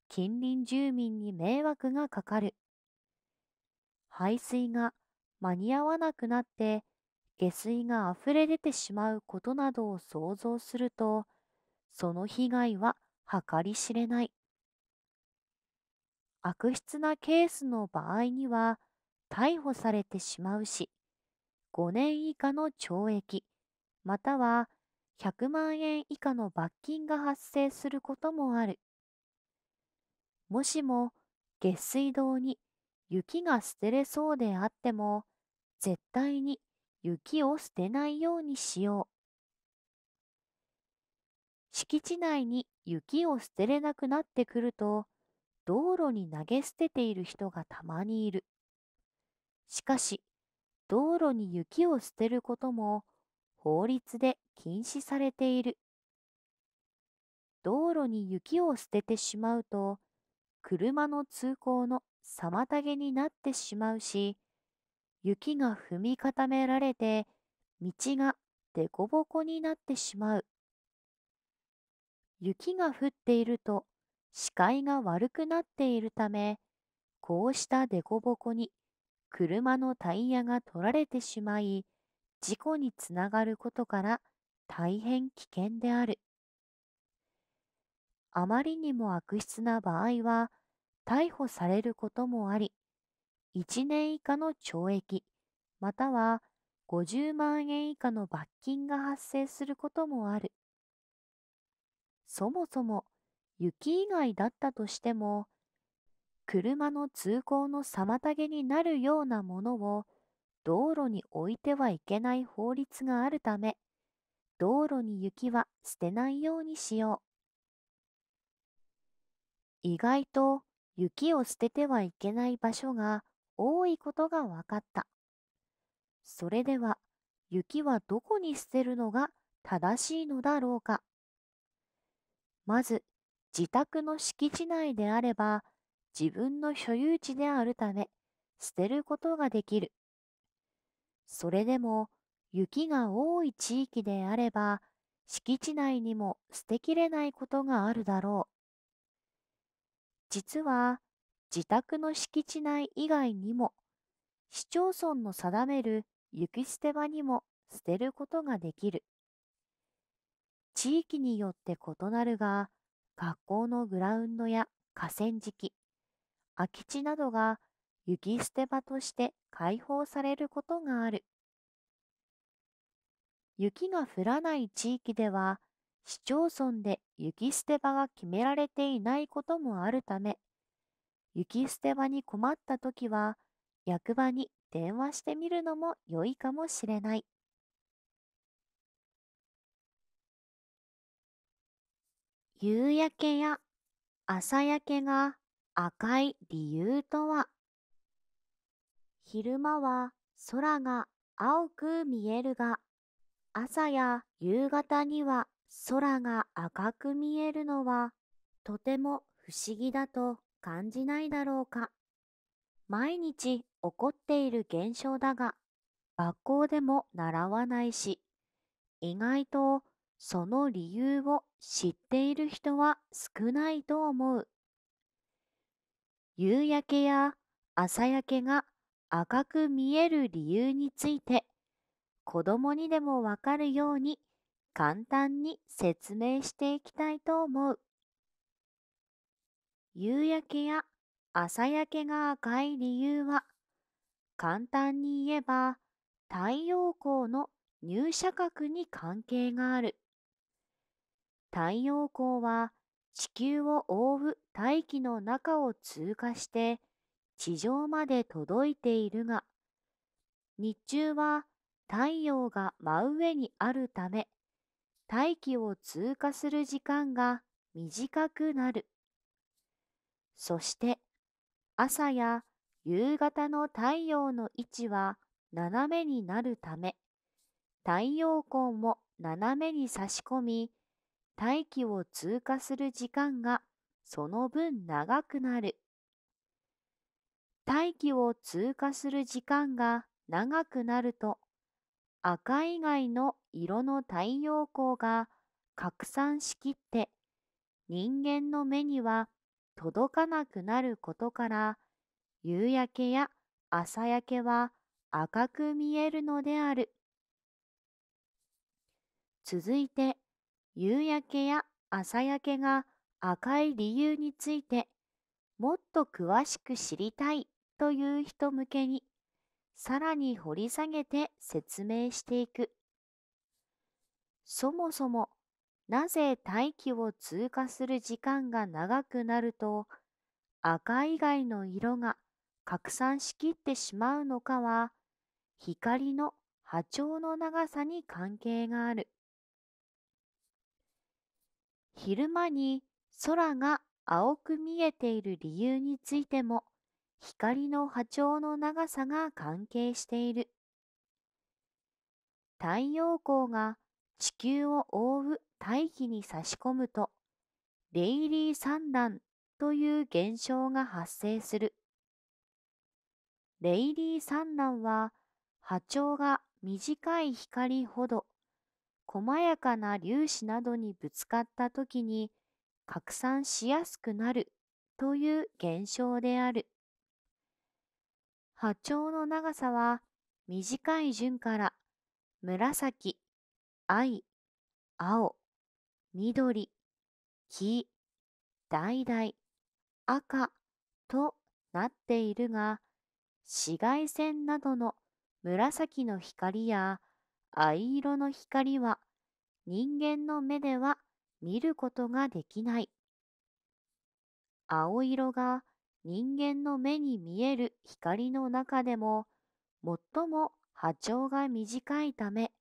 近隣住民に迷惑がかかる。排水が間に合わなくなって下水が溢れ出てしまうことなどを想像すると、その被害は計り知れない。悪質なケースの場合には逮捕されてしまうし、5年以下の懲役、または100万円以下の罰金が発生することもある。もしも下水道に雪が捨てれそうであっても、絶対に雪を捨てないようにしよう。敷地内に雪を捨てれなくなってくると、道路に投げ捨てている人がたまにいる。しかし、道路に雪を捨てることも法律で禁止されている。道路に雪を捨ててしまうと、車の通行の妨げになってしまうし、雪が踏み固められて、道がでこぼこになってしまう。雪が降っていると視界が悪くなっているため、こうした凸凹に車のタイヤが取られてしまい、事故につながることから大変危険である。あまりにも悪質な場合は、逮捕されることもあり、1年以下の懲役、または50万円以下の罰金が発生することもある。そもそも雪以外だったとしても、車の通行の妨げになるようなものを道路に置いてはいけない法律があるため、道路に雪は捨てないようにしよう。意外と雪を捨ててはいけない場所が多いことが分かった。それでは雪はどこに捨てるのが正しいのだろうか。まず、自宅の敷地内であれば、自分の所有地であるため、捨てることができる。それでも、雪が多い地域であれば、敷地内にも捨てきれないことがあるだろう。実は、自宅の敷地内以外にも、市町村の定める雪捨て場にも捨てることができる。地域によって異なるが、学校のグラウンドや河川敷、空き地などが雪捨て場として開放されることがある。雪が降らない地域では、市町村で雪捨て場が決められていないこともあるため、雪捨て場に困った時は、役場に電話してみるのも良いかもしれない。夕焼けや朝焼けが赤い理由とは昼間は空が青く見えるが朝や夕方には空が赤く見えるのはとても不思議だと感じないだろうか毎日起こっている現象だが学校でも習わないし意外とその理由を知っている人は少ないと思う。夕焼けや朝焼けが赤く見える理由について子供にでもわかるように簡単に説明していきたいと思う。夕焼けや朝焼けが赤い理由は簡単に言えば太陽光の入射角に関係がある。太陽光は地球を覆う大気の中を通過して地上まで届いているが、日中は太陽が真上にあるため、大気を通過する時間が短くなる。そして朝や夕方の太陽の位置は斜めになるため、太陽光も斜めに差し込み、大気を通過する時間がその分長くなる。大気を通過する時間が長くなると赤以外の色の太陽光が拡散しきって人間の目には届かなくなることから夕焼けや朝焼けは赤く見えるのである。続いて夕焼けや朝焼けが赤い理由についてもっと詳しく知りたいという人向けにさらに掘り下げて説明していくそもそもなぜ大気を通過する時間が長くなると赤以外の色が拡散しきってしまうのかは光の波長の長さに関係がある。昼間に空が青く見えている理由についても光の波長の長さが関係している。太陽光が地球を覆う大気に差し込むとレイリー三段という現象が発生する。レイリー三段は波長が短い光ほど細やかな粒子などにぶつかった時に拡散しやすくなるという現象である。波長の長さは短い順から紫、藍、青、緑、黄、橙、赤となっているが紫外線などの紫の光や藍色の光は人間の目では見ることができない。青色が人間の目に見える光の中でも最も波長が短いため、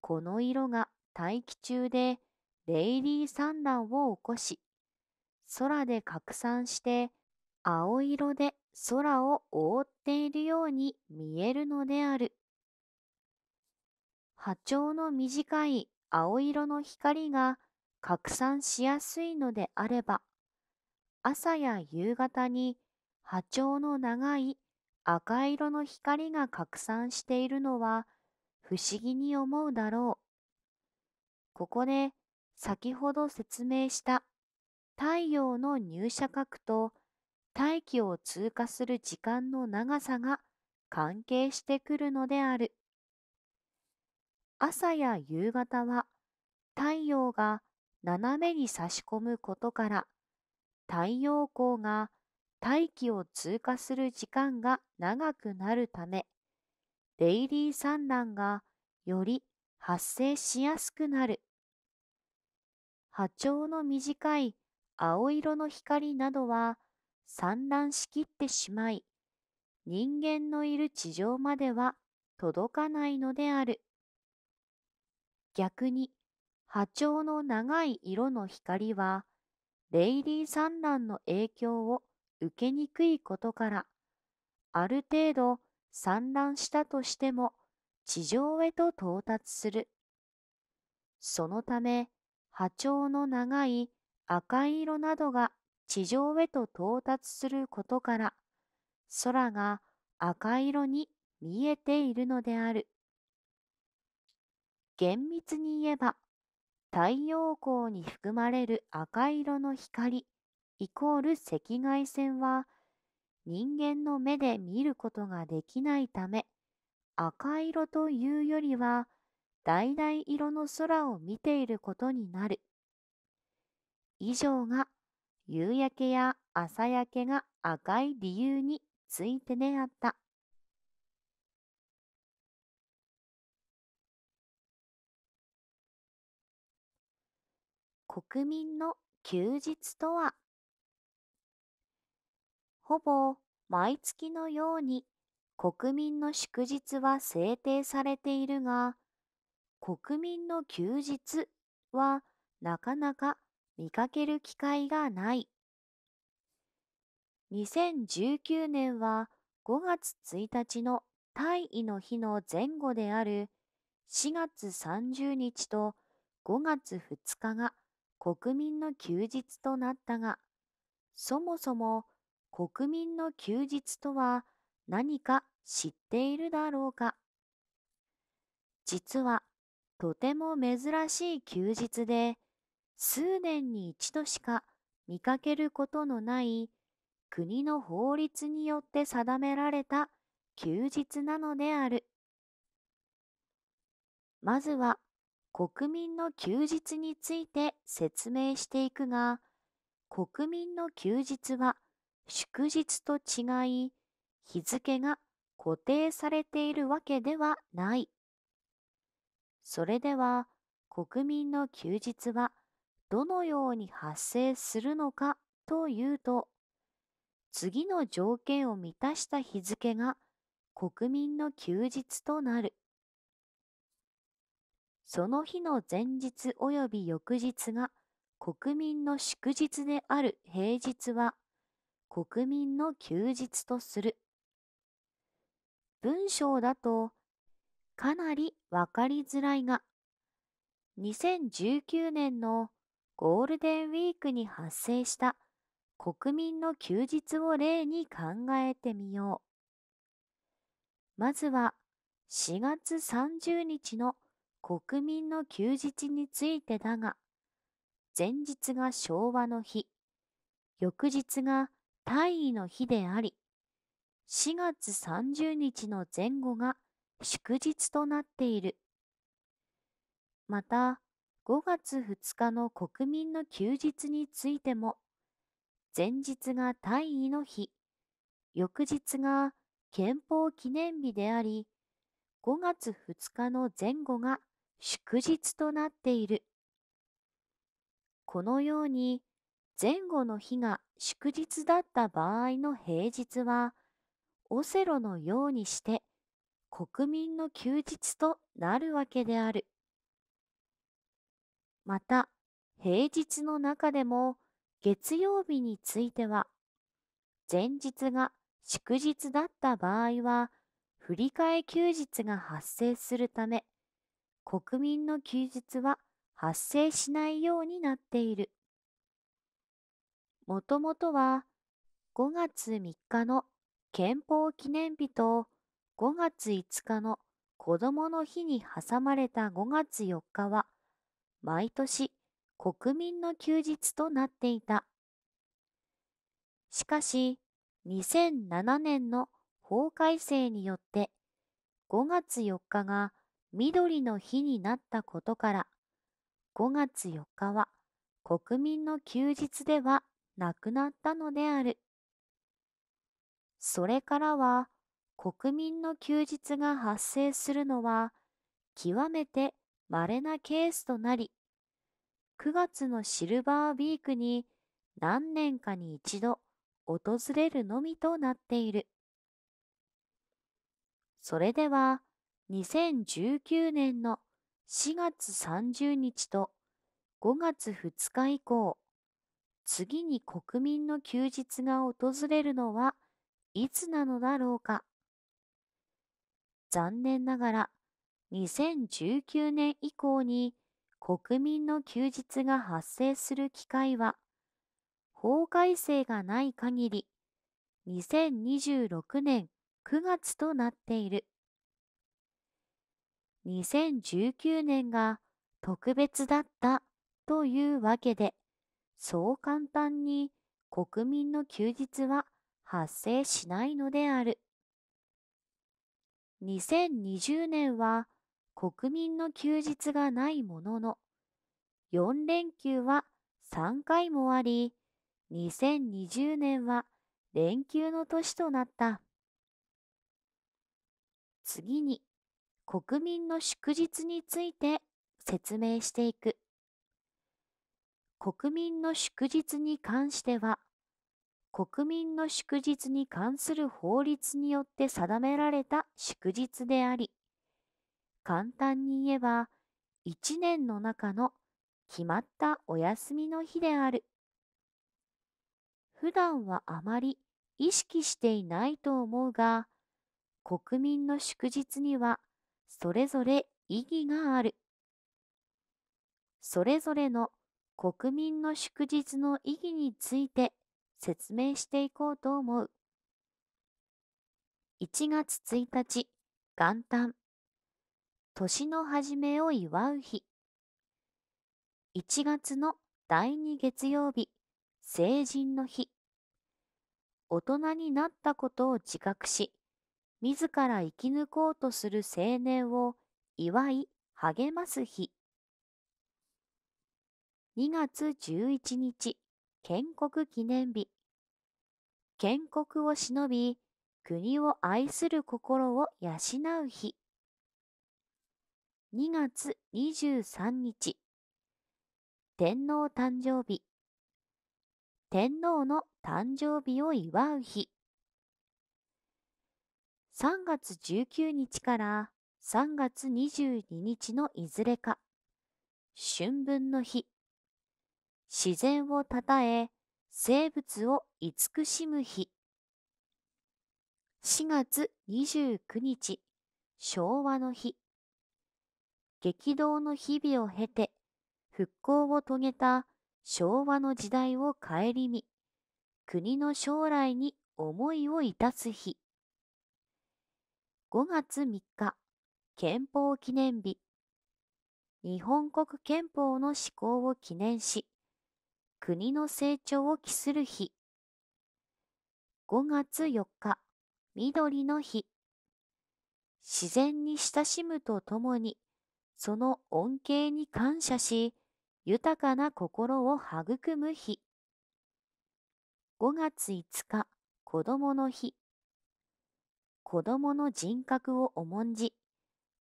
この色が大気中でレイリー産卵を起こし、空で拡散して青色で空を覆っているように見えるのである。波長の短い青色の光が拡散しやすいのであれば、朝や夕方に波長の長い赤色の光が拡散しているのは不思議に思うだろう。ここで先ほど説明した太陽の入射角と大気を通過する時間の長さが関係してくるのである。朝や夕方は太陽が斜めに差し込むことから太陽光が大気を通過する時間が長くなるためデイリー産卵がより発生しやすくなる波長の短い青色の光などは産卵しきってしまい人間のいる地上までは届かないのである。逆に波長の長い色の光はレイリー産卵の影響を受けにくいことからある程度産卵したとしても地上へと到達するそのため波長の長い赤い色などが地上へと到達することから空が赤色に見えているのである。厳密に言えば太陽光に含まれる赤色の光イコール赤外線は人間の目で見ることができないため赤色というよりは橙色の空を見ていることになる以上が夕焼けや朝焼けが赤い理由についてであった。国民の休日とはほぼ毎月のように国民の祝日は制定されているが国民の休日はなかなか見かける機会がない2019年は5月1日の大尉の日の前後である4月30日と5月2日が国民の休日となったが、そもそも国民の休日とは何か知っているだろうか。実はとても珍しい休日で、数年に一度しか見かけることのない国の法律によって定められた休日なのである。まずは国民の休日について説明していくが、国民の休日は祝日と違い、日付が固定されているわけではない。それでは、国民の休日はどのように発生するのかというと、次の条件を満たした日付が国民の休日となる。その日の前日及び翌日が国民の祝日である平日は国民の休日とする。文章だとかなりわかりづらいが、2019年のゴールデンウィークに発生した国民の休日を例に考えてみよう。まずは4月30日の国民の休日についてだが、前日が昭和の日、翌日が大尉の日であり、4月30日の前後が祝日となっている。また、5月2日の国民の休日についても、前日が大尉の日、翌日が憲法記念日であり、5月2日の前後が祝日となっている。このように前後の日が祝日だった場合の平日はオセロのようにして国民の休日となるわけである。また平日の中でも月曜日については前日が祝日だった場合は振替休日が発生するため国民の休日は発生しないようになっている。もともとは5月3日の憲法記念日と5月5日の子どもの日に挟まれた5月4日は毎年国民の休日となっていた。しかし2007年の法改正によって5月4日が緑の日になったことから5月4日は国民の休日ではなくなったのである。それからは国民の休日が発生するのは極めて稀なケースとなり、9月のシルバーウィークに何年かに一度訪れるのみとなっている。それでは2019年の4月30日と5月2日以降、次に国民の休日が訪れるのはいつなのだろうか。残念ながら2019年以降に国民の休日が発生する機会は法改正がない限り2026年9月となっている。2019年が特別だったというわけで、そう簡単に国民の休日は発生しないのである。2020年は国民の休日がないものの、4連休は3回もあり、2020年は連休の年となった。次に、国民の祝日について説明していく。国民の祝日に関しては、国民の祝日に関する法律によって定められた祝日であり、簡単に言えば、一年の中の決まったお休みの日である。普段はあまり意識していないと思うが、国民の祝日にはそれぞれ意義がある。それぞれの国民の祝日の意義について説明していこうと思う。1月1日、元旦。年の初めを祝う日。1月の第2月曜日、成人の日。大人になったことを自覚し、自ら生き抜こうとする青年を祝い励ます日。2月11日、建国記念日。建国を忍び、国を愛する心を養う日。2月23日、天皇誕生日。天皇の誕生日を祝う日。3月19日から3月22日のいずれか、春分の日、自然をたたえ、生物を慈しむ日。4月29日、昭和の日。激動の日々を経て、復興を遂げた昭和の時代を顧み、国の将来に思いをいたす日。5月3日憲法記念日日本国憲法の施行を記念し国の成長を期する日5月4日緑の日自然に親しむとともにその恩恵に感謝し豊かな心を育む日5月5日子どもの日子供の人格を重んじ、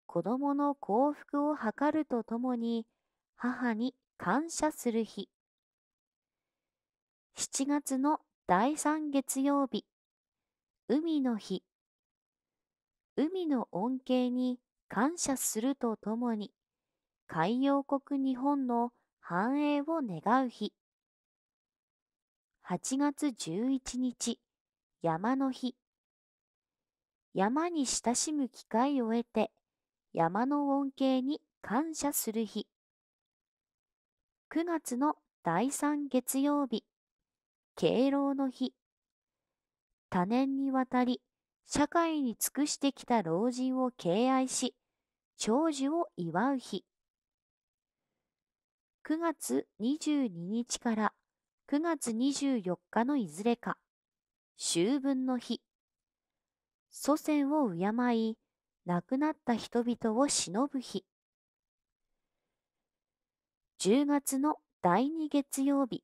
子供の幸福を図るとともに、母に感謝する日。7月の第3月曜日、海の日。海の恩恵に感謝するとともに、海洋国日本の繁栄を願う日。8月11日、山の日。山に親しむ機会を得て、山の恩恵に感謝する日。9月の第3月曜日、敬老の日。多年にわたり、社会に尽くしてきた老人を敬愛し、長寿を祝う日。9月22日から9月24日のいずれか、秋分の日。祖先を敬い、亡くなった人々を偲ぶ日。10月の第2月曜日、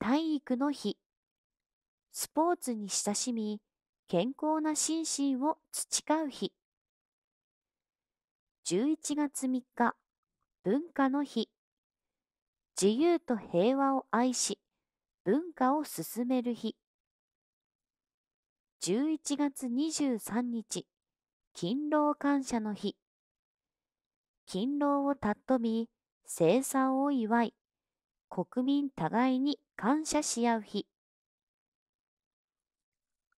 体育の日。スポーツに親しみ、健康な心身を培う日。11月3日、文化の日。自由と平和を愛し、文化を進める日。11月23日、勤労感謝の日。勤労をたっび、生産を祝い、国民互いに感謝し合う日。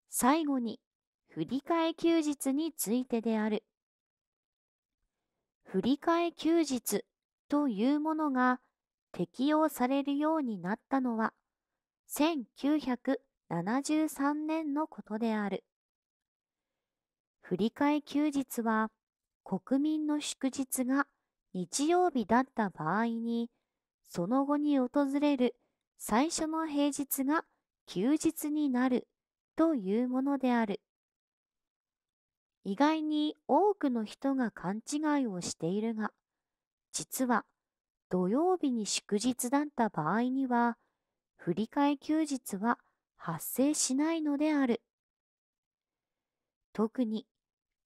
最後に、振替休日についてである。振替休日というものが適用されるようになったのは、1900 73年のことである。振り替え休日は国民の祝日が日曜日だった場合に、その後に訪れる最初の平日が休日になるというものである。意外に多くの人が勘違いをしているが、実は土曜日に祝日だった場合には、振り替え休日は発生しないのである。特に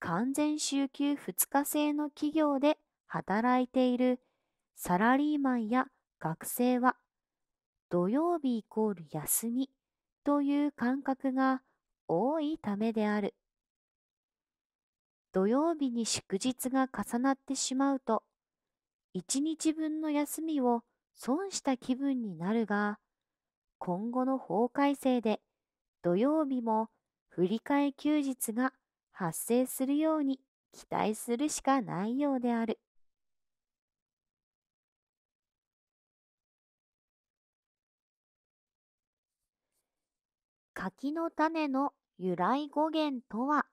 完全週休2日制の企業で働いているサラリーマンや学生は土曜日イコール休みという感覚が多いためである。土曜日に祝日が重なってしまうと、一日分の休みを損した気分になるが、今後の法改正で土曜日も振り替え休日が発生するように期待するしかないようである。柿の種の由来語源とは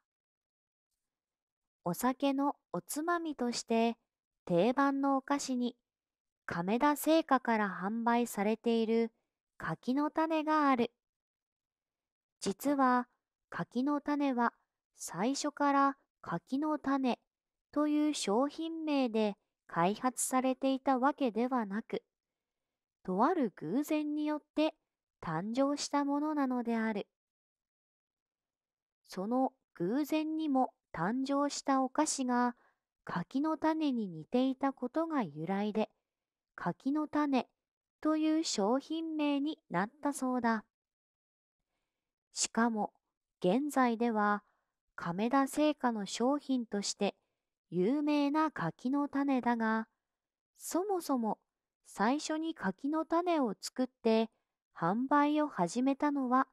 お酒のおつまみとして定番のお菓子に亀田製菓から販売されている柿の種がある。実は柿の種は最初から柿の種という商品名で開発されていたわけではなく、とある偶然によって誕生したものなのである。その偶然にも誕生したお菓子が柿の種に似ていたことが由来で、柿の種という商品名になったそうだ。しかも現在では亀田製菓の商品として有名な柿の種だが、そもそも最初に柿の種を作って販売を始めたのは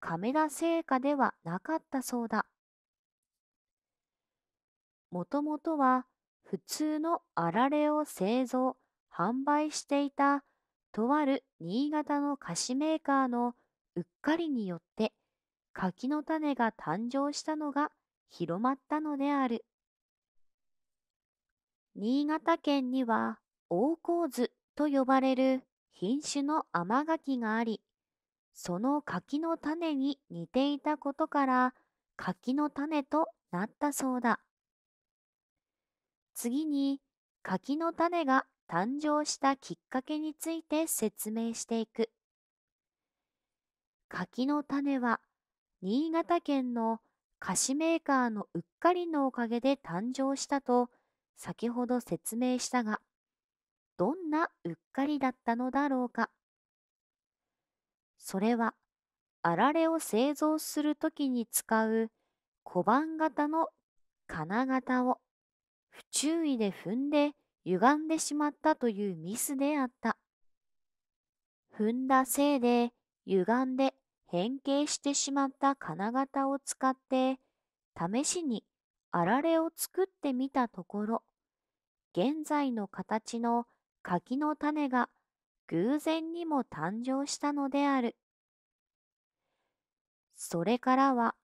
亀田製菓ではなかったそうだ。もともとは普通のあられを製造、販売していたとある新潟の菓子メーカーのうっかりによって柿の種が誕生したのが広まったのである。新潟県には大河津と呼ばれる品種の甘柿があり、その柿の種に似ていたことから柿の種となったそうだ。次に柿の種が誕生したきっかけについて説明していく。柿の種は新潟県の菓子メーカーのうっかりのおかげで誕生したと先ほど説明したが、どんなうっかりだったのだろうか。それは、あられを製造するときに使う小判型の金型を不注意で踏んで歪んでしまったというミスであった。踏んだせいで、歪んで変形してしまった金型を使って、試しにあられを作ってみたところ、現在の形の柿の種が偶然にも誕生したのである。それからは、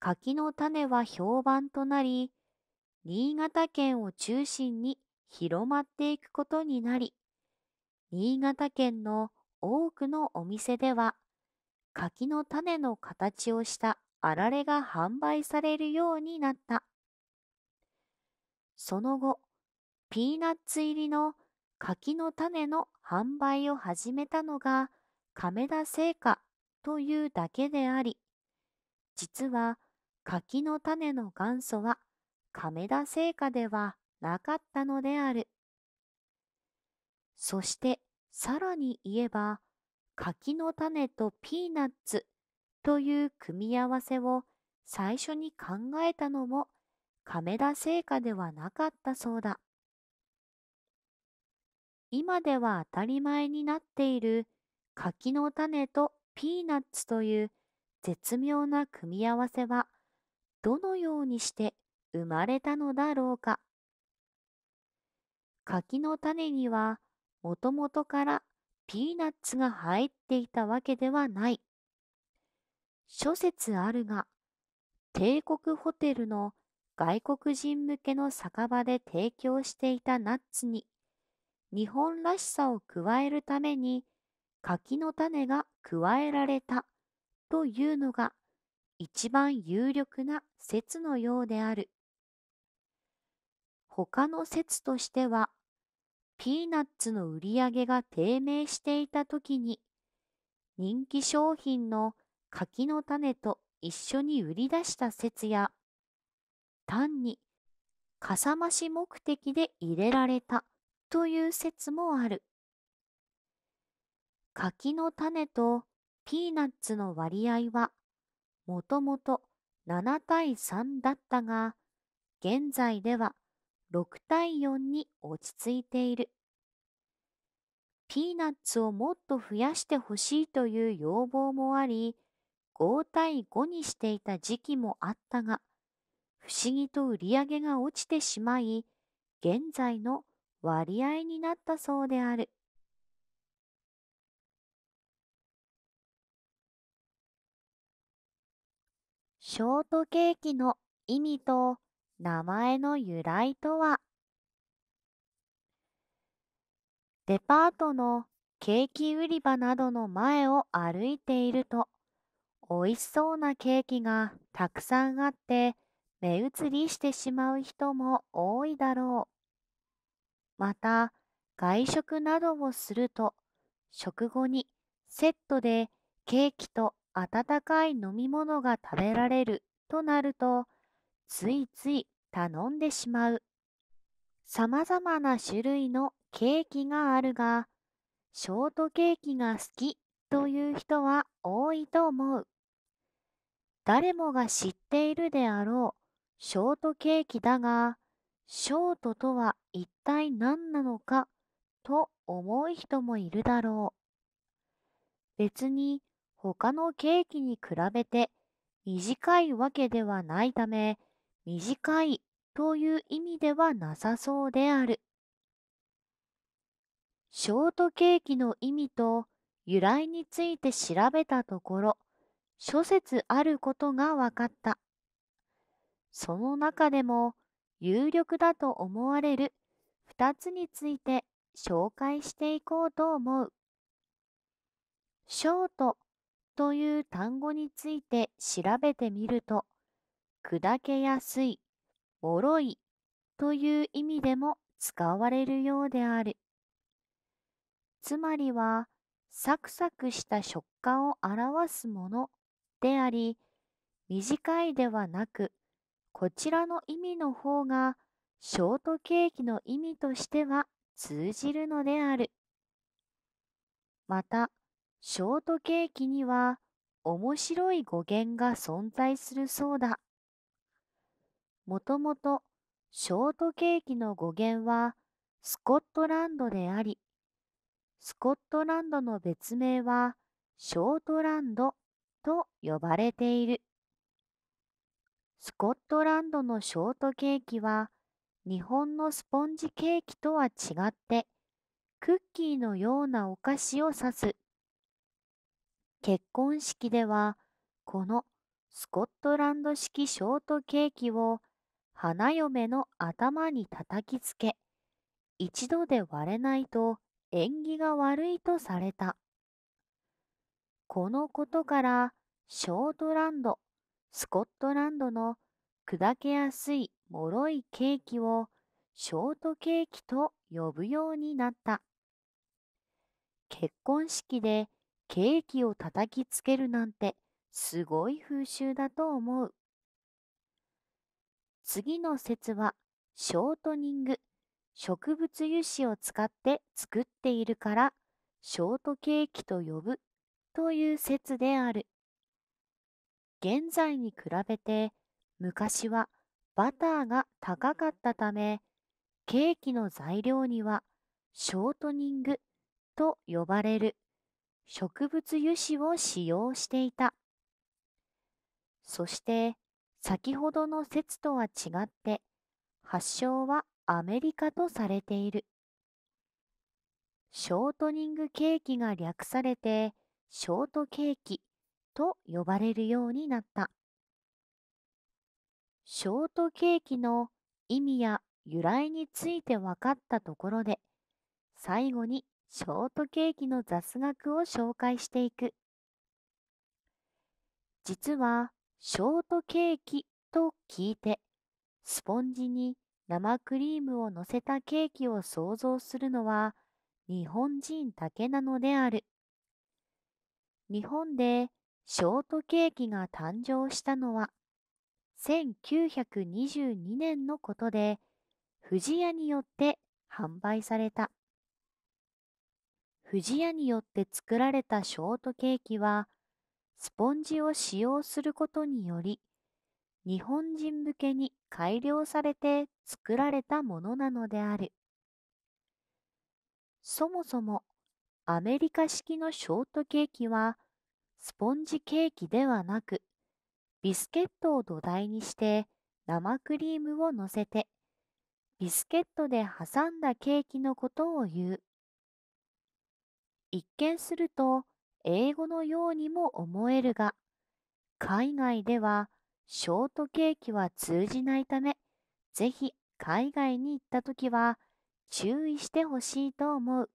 柿の種は評判となり、新潟県を中心に広まっていくことになり、新潟県の多くのお店では、柿の種の形をしたあられが販売されるようになった。その後、ピーナッツ入りの柿の種の販売を始めたのが亀田製菓というだけであり、実は柿の種の元祖は亀田製菓ではなかったのである。そしてさらに言えば、柿の種とピーナッツという組み合わせを最初に考えたのも亀田製菓ではなかったそうだ。今では当たり前になっている柿の種とピーナッツという絶妙な組み合わせはどのようにして生まれたのだろうか。柿の種にはもともとからピーナッツが入っていたわけではない。諸説あるが、帝国ホテルの外国人向けの酒場で提供していたナッツに、日本らしさを加えるために柿の種が加えられたというのが一番有力な説のようである。他の説としては、ピーナッツの売り上げが低迷していた時に、人気商品の柿の種と一緒に売り出した説や、単にかさ増し目的で入れられたという説もある。柿の種とピーナッツの割合は、もともと7対3だったが、現在では6対4に落ち着いている。ピーナッツをもっと増やしてほしいという要望もあり、5対5にしていた時期もあったが、不思議と売り上げが落ちてしまい、現在の割合になったそうである。ショートケーキの意味と名前の由来とはデパートのケーキ売り場などの前を歩いていると美味しそうなケーキがたくさんあって目移りしてしまう人も多いだろう。また外食などをすると食後にセットでケーキと温かい飲み物が食べられるとなるとついつい頼んでしまう。様々な種類のケーキがあるが、ショートケーキが好きという人は多いと思う。誰もが知っているであろうショートケーキだが、ショートとは一体何なのかと思う人もいるだろう。別に他のケーキに比べて短いわけではないため、短いという意味ではなさそうである。ショートケーキの意味と由来について調べたところ、諸説あることが分かった。その中でも有力だと思われる2つについて紹介していこうと思う。ショートという単語について調べてみると、砕けやすい、おろいという意味でも使われるようである。つまりは、サクサクした食感を表すものであり、短いではなく、こちらの意味の方が、ショートケーキの意味としては通じるのである。また、ショートケーキには面白い語源が存在するそうだ。もともとショートケーキの語源はスコットランドであり、スコットランドの別名はショートランドと呼ばれている。スコットランドのショートケーキは日本のスポンジケーキとは違ってクッキーのようなお菓子を指す。結婚式ではこのスコットランド式ショートケーキを花嫁の頭に叩きつけ、一度で割れないと縁起が悪いとされた。このことから、ショートランド、スコットランドの砕けやすい脆いケーキをショートケーキと呼ぶようになった。結婚式でケーキを叩きつけるなんてすごい風習だと思う。次の説はショートニング植物油脂を使って作っているからショートケーキと呼ぶという説である現在に比べて昔はバターが高かったためケーキの材料にはショートニングと呼ばれる植物油脂を使用していたそして先ほどの説とは違って発祥はアメリカとされている。ショートニングケーキが略されてショートケーキと呼ばれるようになった。ショートケーキの意味や由来について分かったところで最後にショートケーキの雑学を紹介していく。実はショートケーキと聞いて、スポンジに生クリームを乗せたケーキを想像するのは日本人だけなのである。日本でショートケーキが誕生したのは1922年のことで、富士屋によって販売された。富士屋によって作られたショートケーキは、スポンジを使用することにより、日本人向けに改良されて作られたものなのである。そもそもアメリカ式のショートケーキはスポンジケーキではなくビスケットを土台にして生クリームをのせてビスケットで挟んだケーキのことを言う。一見すると英語のようにも思えるが、海外ではショートケーキは通じないため、ぜひ海外に行った時は注意してほしいと思う。